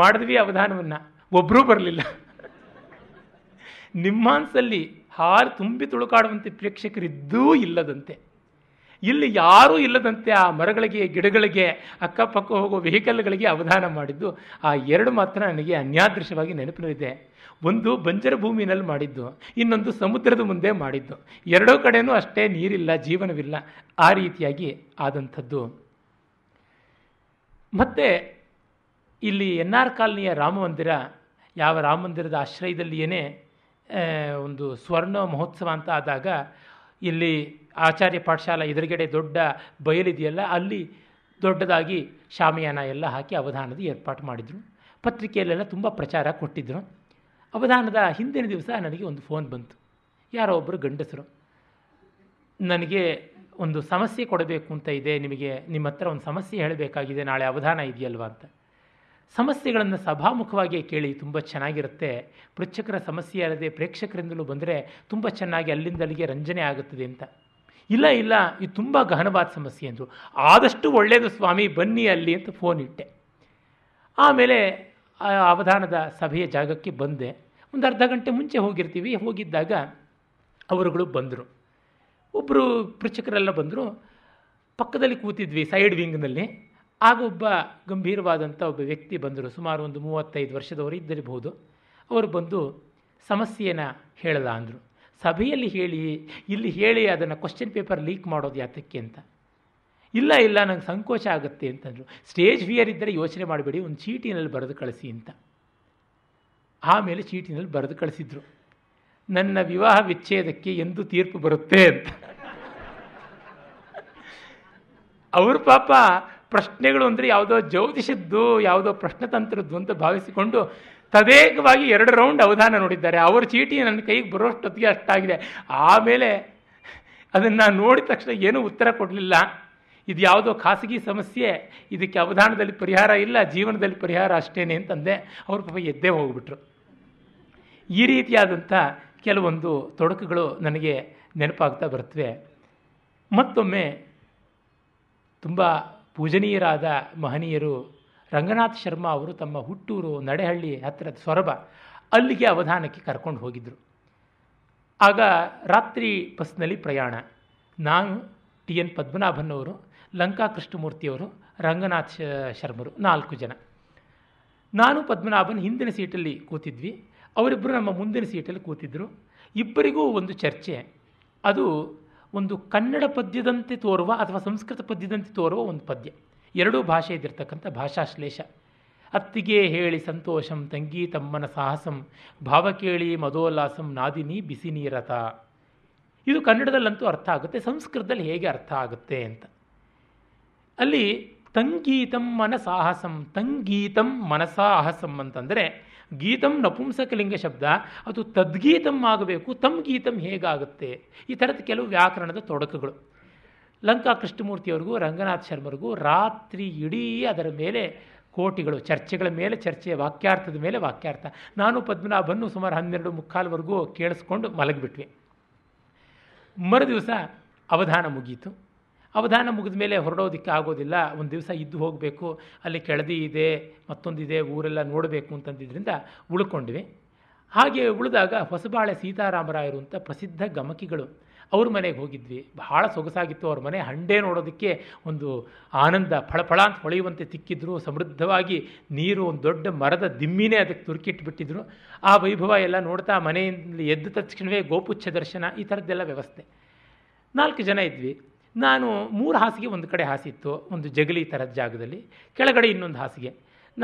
ಮಾಡಿದ್ವಿ ಅವಧಾನವನ್ನು ಒಬ್ಬರೂ ಬರಲಿಲ್ಲ ನಿಮ್ಮಾನ್ಸಲ್ಲಿ ಹಾಲು ತುಂಬಿ ತುಳುಕಾಡುವಂತೆ ಪ್ರೇಕ್ಷಕರಿದ್ದೂ ಇಲ್ಲದಂತೆ ಇಲ್ಲಿ ಯಾರೂ ಇಲ್ಲದಂತೆ ಆ ಮರಗಳಿಗೆ ಗಿಡಗಳಿಗೆ ಅಕ್ಕಪಕ್ಕ ಹೋಗೋ ವೆಹಿಕಲ್ಗಳಿಗೆ ಅವಧಾನ ಮಾಡಿದ್ದು ಆ ಎರಡು ಮಾತ್ರ ನನಗೆ ಅನ್ಯಾದೃಶವಾಗಿ ಇದೆ ಒಂದು ಬಂಜರ ಭೂಮಿನಲ್ಲಿ ಮಾಡಿದ್ದು ಇನ್ನೊಂದು ಸಮುದ್ರದ ಮುಂದೆ ಮಾಡಿದ್ದು ಎರಡೂ ಕಡೆಯೂ ಅಷ್ಟೇ ನೀರಿಲ್ಲ ಜೀವನವಿಲ್ಲ ಆ ರೀತಿಯಾಗಿ ಆದಂಥದ್ದು ಮತ್ತು ಇಲ್ಲಿ ಎನ್ ಆರ್ ಕಾಲನಿಯ ರಾಮಮಂದಿರ ಯಾವ ರಾಮ ಮಂದಿರದ ಆಶ್ರಯದಲ್ಲಿಯೇ ಒಂದು ಸ್ವರ್ಣ ಮಹೋತ್ಸವ ಅಂತ ಆದಾಗ ಇಲ್ಲಿ ಆಚಾರ್ಯ ಪಾಠಶಾಲ ಎದುರುಗಡೆ ದೊಡ್ಡ ಬಯಲಿದೆಯಲ್ಲ ಅಲ್ಲಿ ದೊಡ್ಡದಾಗಿ ಶಾಮಿಯಾನ ಎಲ್ಲ ಹಾಕಿ ಅವಧಾನದ ಏರ್ಪಾಟು ಮಾಡಿದರು ಪತ್ರಿಕೆಯಲ್ಲೆಲ್ಲ ತುಂಬ ಪ್ರಚಾರ ಕೊಟ್ಟಿದ್ದರು ಅವಧಾನದ ಹಿಂದಿನ ದಿವಸ ನನಗೆ ಒಂದು ಫೋನ್ ಬಂತು ಯಾರೋ ಒಬ್ಬರು ಗಂಡಸರು ನನಗೆ ಒಂದು ಸಮಸ್ಯೆ ಕೊಡಬೇಕು ಅಂತ ಇದೆ ನಿಮಗೆ ನಿಮ್ಮ ಹತ್ರ ಒಂದು ಸಮಸ್ಯೆ ಹೇಳಬೇಕಾಗಿದೆ ನಾಳೆ ಅವಧಾನ ಇದೆಯಲ್ವ ಅಂತ ಸಮಸ್ಯೆಗಳನ್ನು ಸಭಾಮುಖವಾಗಿ ಕೇಳಿ ತುಂಬ ಚೆನ್ನಾಗಿರುತ್ತೆ ಪೃಚ್ಛಕರ ಸಮಸ್ಯೆ ಅಲ್ಲದೆ ಪ್ರೇಕ್ಷಕರಿಂದಲೂ ಬಂದರೆ ತುಂಬ ಚೆನ್ನಾಗಿ ಅಲ್ಲಿಂದಲ್ಲಿಗೆ ರಂಜನೆ ಆಗುತ್ತದೆ ಅಂತ ಇಲ್ಲ ಇಲ್ಲ ಇದು ತುಂಬ ಗಹನವಾದ ಸಮಸ್ಯೆ ಅಂದರು ಆದಷ್ಟು ಒಳ್ಳೆಯದು ಸ್ವಾಮಿ ಬನ್ನಿ ಅಲ್ಲಿ ಅಂತ ಫೋನ್ ಇಟ್ಟೆ ಆಮೇಲೆ ಆ ಅವಧಾನದ ಸಭೆಯ ಜಾಗಕ್ಕೆ ಬಂದೆ ಒಂದು ಅರ್ಧ ಗಂಟೆ ಮುಂಚೆ ಹೋಗಿರ್ತೀವಿ ಹೋಗಿದ್ದಾಗ ಅವರುಗಳು ಬಂದರು ಒಬ್ಬರು ಪೃಚಕರೆಲ್ಲ ಬಂದರು ಪಕ್ಕದಲ್ಲಿ ಕೂತಿದ್ವಿ ಸೈಡ್ ವಿಂಗ್ನಲ್ಲಿ ಆಗ ಒಬ್ಬ ಗಂಭೀರವಾದಂಥ ಒಬ್ಬ ವ್ಯಕ್ತಿ ಬಂದರು ಸುಮಾರು ಒಂದು ಮೂವತ್ತೈದು ವರ್ಷದವರು ಇದ್ದಿರಬಹುದು ಅವರು ಬಂದು ಸಮಸ್ಯೆಯನ್ನು ಹೇಳಲ್ಲ ಅಂದರು ಸಭೆಯಲ್ಲಿ ಹೇಳಿ ಇಲ್ಲಿ ಹೇಳಿ ಅದನ್ನು ಕ್ವಶನ್ ಪೇಪರ್ ಲೀಕ್ ಮಾಡೋದು ಯಾತಕ್ಕೆ ಅಂತ ಇಲ್ಲ ಇಲ್ಲ ನಂಗೆ ಸಂಕೋಚ ಆಗುತ್ತೆ ಅಂತಂದರು ಸ್ಟೇಜ್ ಫಿಯರ್ ಇದ್ದರೆ ಯೋಚನೆ ಮಾಡಬೇಡಿ ಒಂದು ಚೀಟಿನಲ್ಲಿ ಬರೆದು ಕಳಿಸಿ ಅಂತ ಆಮೇಲೆ ಚೀಟಿನಲ್ಲಿ ಬರೆದು ಕಳಿಸಿದ್ರು ನನ್ನ ವಿವಾಹ ವಿಚ್ಛೇದಕ್ಕೆ ಎಂದು ತೀರ್ಪು ಬರುತ್ತೆ ಅಂತ ಅವರು ಪಾಪ ಪ್ರಶ್ನೆಗಳು ಅಂದರೆ ಯಾವುದೋ ಜ್ಯೋತಿಷದ್ದು ಯಾವುದೋ ಪ್ರಶ್ನತಂತ್ರದ್ದು ಅಂತ ಭಾವಿಸಿಕೊಂಡು ತದೇಕವಾಗಿ ಎರಡು ರೌಂಡ್ ಅವಧಾನ ನೋಡಿದ್ದಾರೆ ಅವರ ಚೀಟಿ ನನ್ನ ಕೈಗೆ ಬರೋಷ್ಟೊತ್ತಿಗೆ ಅಷ್ಟಾಗಿದೆ ಆಮೇಲೆ ಅದನ್ನು ನೋಡಿದ ತಕ್ಷಣ ಏನೂ ಉತ್ತರ ಕೊಡಲಿಲ್ಲ ಇದು ಯಾವುದೋ ಖಾಸಗಿ ಸಮಸ್ಯೆ ಇದಕ್ಕೆ ಅವಧಾನದಲ್ಲಿ ಪರಿಹಾರ ಇಲ್ಲ ಜೀವನದಲ್ಲಿ ಪರಿಹಾರ ಅಷ್ಟೇನೆ ಅಂತಂದೆ ಅವ್ರ ಪಾಪ ಎದ್ದೇ ಹೋಗ್ಬಿಟ್ರು ಈ ರೀತಿಯಾದಂಥ ಕೆಲವೊಂದು ತೊಡಕುಗಳು ನನಗೆ ನೆನಪಾಗ್ತಾ ಬರ್ತವೆ ಮತ್ತೊಮ್ಮೆ ತುಂಬ ಪೂಜನೀಯರಾದ ಮಹನೀಯರು ರಂಗನಾಥ್ ಶರ್ಮ ಅವರು ತಮ್ಮ ಹುಟ್ಟೂರು ನಡೆಹಳ್ಳಿ ಹತ್ತಿರದ ಸೊರಬ ಅಲ್ಲಿಗೆ ಅವಧಾನಕ್ಕೆ ಕರ್ಕೊಂಡು ಹೋಗಿದ್ದರು ಆಗ ರಾತ್ರಿ ಬಸ್ನಲ್ಲಿ ಪ್ರಯಾಣ ನಾನು ಟಿ ಎನ್ ಪದ್ಮನಾಭನವರು ಲಂಕಾ ಕೃಷ್ಣಮೂರ್ತಿಯವರು ರಂಗನಾಥ್ ಶರ್ಮರು ನಾಲ್ಕು ಜನ ನಾನು ಪದ್ಮನಾಭನ್ ಹಿಂದಿನ ಸೀಟಲ್ಲಿ ಕೂತಿದ್ವಿ ಅವರಿಬ್ಬರು ನಮ್ಮ ಮುಂದಿನ ಸೀಟಲ್ಲಿ ಕೂತಿದ್ದರು ಇಬ್ಬರಿಗೂ ಒಂದು ಚರ್ಚೆ ಅದು ಒಂದು ಕನ್ನಡ ಪದ್ಯದಂತೆ ತೋರುವ ಅಥವಾ ಸಂಸ್ಕೃತ ಪದ್ಯದಂತೆ ತೋರುವ ಒಂದು ಪದ್ಯ ಎರಡೂ ಭಾಷೆ ಇದ್ದಿರ್ತಕ್ಕಂಥ ಭಾಷಾಶ್ಲೇಷ ಅತ್ತಿಗೆ ಹೇಳಿ ಸಂತೋಷಂ ತಂಗಿ ತಮ್ಮನ ಸಾಹಸಂ ಭಾವ ಕೇಳಿ ಮದೋಲ್ಲಾಸಂ ನಾದಿನಿ ಬಿಸಿ ನೀರತ ಇದು ಕನ್ನಡದಲ್ಲಂತೂ ಅರ್ಥ ಆಗುತ್ತೆ ಸಂಸ್ಕೃತದಲ್ಲಿ ಹೇಗೆ ಅರ್ಥ ಆಗುತ್ತೆ ಅಂತ ಅಲ್ಲಿ ತಂಗೀತಂ ಮನ ಸಾಹಸಂ ತಂಗೀತಂ ಮನಸಾಹಸಂ ಅಂತಂದರೆ ಗೀತಂ ನಪುಂಸಕಲಿಂಗ ಶಬ್ದ ಅದು ತದ್ಗೀತಂ ಆಗಬೇಕು ತಮ್ ಗೀತಂ ಹೇಗಾಗುತ್ತೆ ಈ ಥರದ ಕೆಲವು ವ್ಯಾಕರಣದ ತೊಡಕುಗಳು ಲಂಕಾ ಕೃಷ್ಣಮೂರ್ತಿಯವ್ರಿಗೂ ರಂಗನಾಥ್ ಶರ್ಮರಿಗೂ ರಾತ್ರಿ ಇಡೀ ಅದರ ಮೇಲೆ ಕೋಟಿಗಳು ಚರ್ಚೆಗಳ ಮೇಲೆ ಚರ್ಚೆ ವಾಕ್ಯಾರ್ಥದ ಮೇಲೆ ವಾಕ್ಯಾರ್ಥ ನಾನು ಪದ್ಮನಾಭನ್ನು ಸುಮಾರು ಹನ್ನೆರಡು ಮುಕ್ಕಾಲ್ವರೆಗೂ ಕೇಳಿಸ್ಕೊಂಡು ಮಲಗಿಬಿಟ್ವಿ ಮರುದಿವಸ ಅವಧಾನ ಮುಗೀತು ಅವಧಾನ ಮುಗಿದ ಮೇಲೆ ಹೊರಡೋದಕ್ಕೆ ಆಗೋದಿಲ್ಲ ಒಂದು ದಿವಸ ಇದ್ದು ಹೋಗಬೇಕು ಅಲ್ಲಿ ಕೆಳದಿ ಇದೆ ಮತ್ತೊಂದಿದೆ ಊರೆಲ್ಲ ನೋಡಬೇಕು ಅಂತಂದಿದ್ದರಿಂದ ಉಳ್ಕೊಂಡ್ವಿ ಹಾಗೆ ಉಳಿದಾಗ ಹೊಸಬಾಳೆ ಸೀತಾರಾಮರಾಯರು ಅಂತ ಪ್ರಸಿದ್ಧ ಗಮಕಿಗಳು ಅವ್ರ ಮನೆಗೆ ಹೋಗಿದ್ವಿ ಬಹಳ ಸೊಗಸಾಗಿತ್ತು ಅವ್ರ ಮನೆ ಹಂಡೆ ನೋಡೋದಕ್ಕೆ ಒಂದು ಆನಂದ ಫಳಫಳ ಅಂತ ಹೊಳೆಯುವಂತೆ ತಿಕ್ಕಿದ್ರು ಸಮೃದ್ಧವಾಗಿ ನೀರು ಒಂದು ದೊಡ್ಡ ಮರದ ದಿಮ್ಮಿನೇ ಅದಕ್ಕೆ ತುರುಕಿಟ್ಬಿಟ್ಟಿದ್ರು ಆ ವೈಭವ ಎಲ್ಲ ನೋಡ್ತಾ ಮನೆಯಲ್ಲಿ ಎದ್ದ ತಕ್ಷಣವೇ ಗೋಪುಚ್ಛ ದರ್ಶನ ಈ ಥರದ್ದೆಲ್ಲ ವ್ಯವಸ್ಥೆ ನಾಲ್ಕು ಜನ ಇದ್ವಿ ನಾನು ಮೂರು ಹಾಸಿಗೆ ಒಂದು ಕಡೆ ಹಾಸಿತ್ತು ಒಂದು ಜಗಲಿ ಥರದ ಜಾಗದಲ್ಲಿ ಕೆಳಗಡೆ ಇನ್ನೊಂದು ಹಾಸಿಗೆ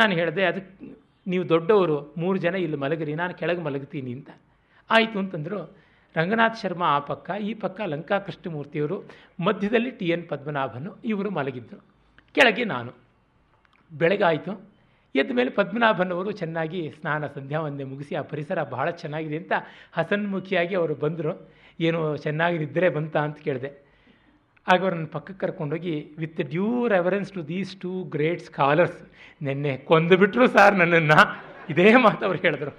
ನಾನು ಹೇಳಿದೆ ಅದಕ್ಕೆ ನೀವು ದೊಡ್ಡವರು ಮೂರು ಜನ ಇಲ್ಲಿ ಮಲಗಿರಿ ನಾನು ಕೆಳಗೆ ಮಲಗ್ತೀನಿ ಅಂತ ಆಯಿತು ಅಂತಂದರು ರಂಗನಾಥ್ ಶರ್ಮ ಆ ಪಕ್ಕ ಈ ಪಕ್ಕ ಲಂಕಾ ಕೃಷ್ಣಮೂರ್ತಿಯವರು ಮಧ್ಯದಲ್ಲಿ ಟಿ ಎನ್ ಪದ್ಮನಾಭನು ಇವರು ಮಲಗಿದ್ದರು ಕೆಳಗೆ ನಾನು ಬೆಳಗಾಯಿತು ಎದ್ದ ಮೇಲೆ ಪದ್ಮನಾಭನವರು ಚೆನ್ನಾಗಿ ಸ್ನಾನ ಸಂಧ್ಯಾ ಒಂದೇ ಮುಗಿಸಿ ಆ ಪರಿಸರ ಬಹಳ ಚೆನ್ನಾಗಿದೆ ಅಂತ ಹಸನ್ಮುಖಿಯಾಗಿ ಅವರು ಬಂದರು ಏನು ಚೆನ್ನಾಗಿ ನಿದ್ರೆ ಬಂತ ಅಂತ ಕೇಳಿದೆ ಆಗ ಅವರನ್ನು ಪಕ್ಕಕ್ಕೆ ಕರ್ಕೊಂಡೋಗಿ with due reference to these two great scholars ನಿನ್ನೆ ಕೊಂದುಬಿಟ್ರು ಸರ್ ಸಾರ್ ನನ್ನನ್ನು ಇದೇ ಮಾತು ಅವ್ರು ಹೇಳಿದ್ರು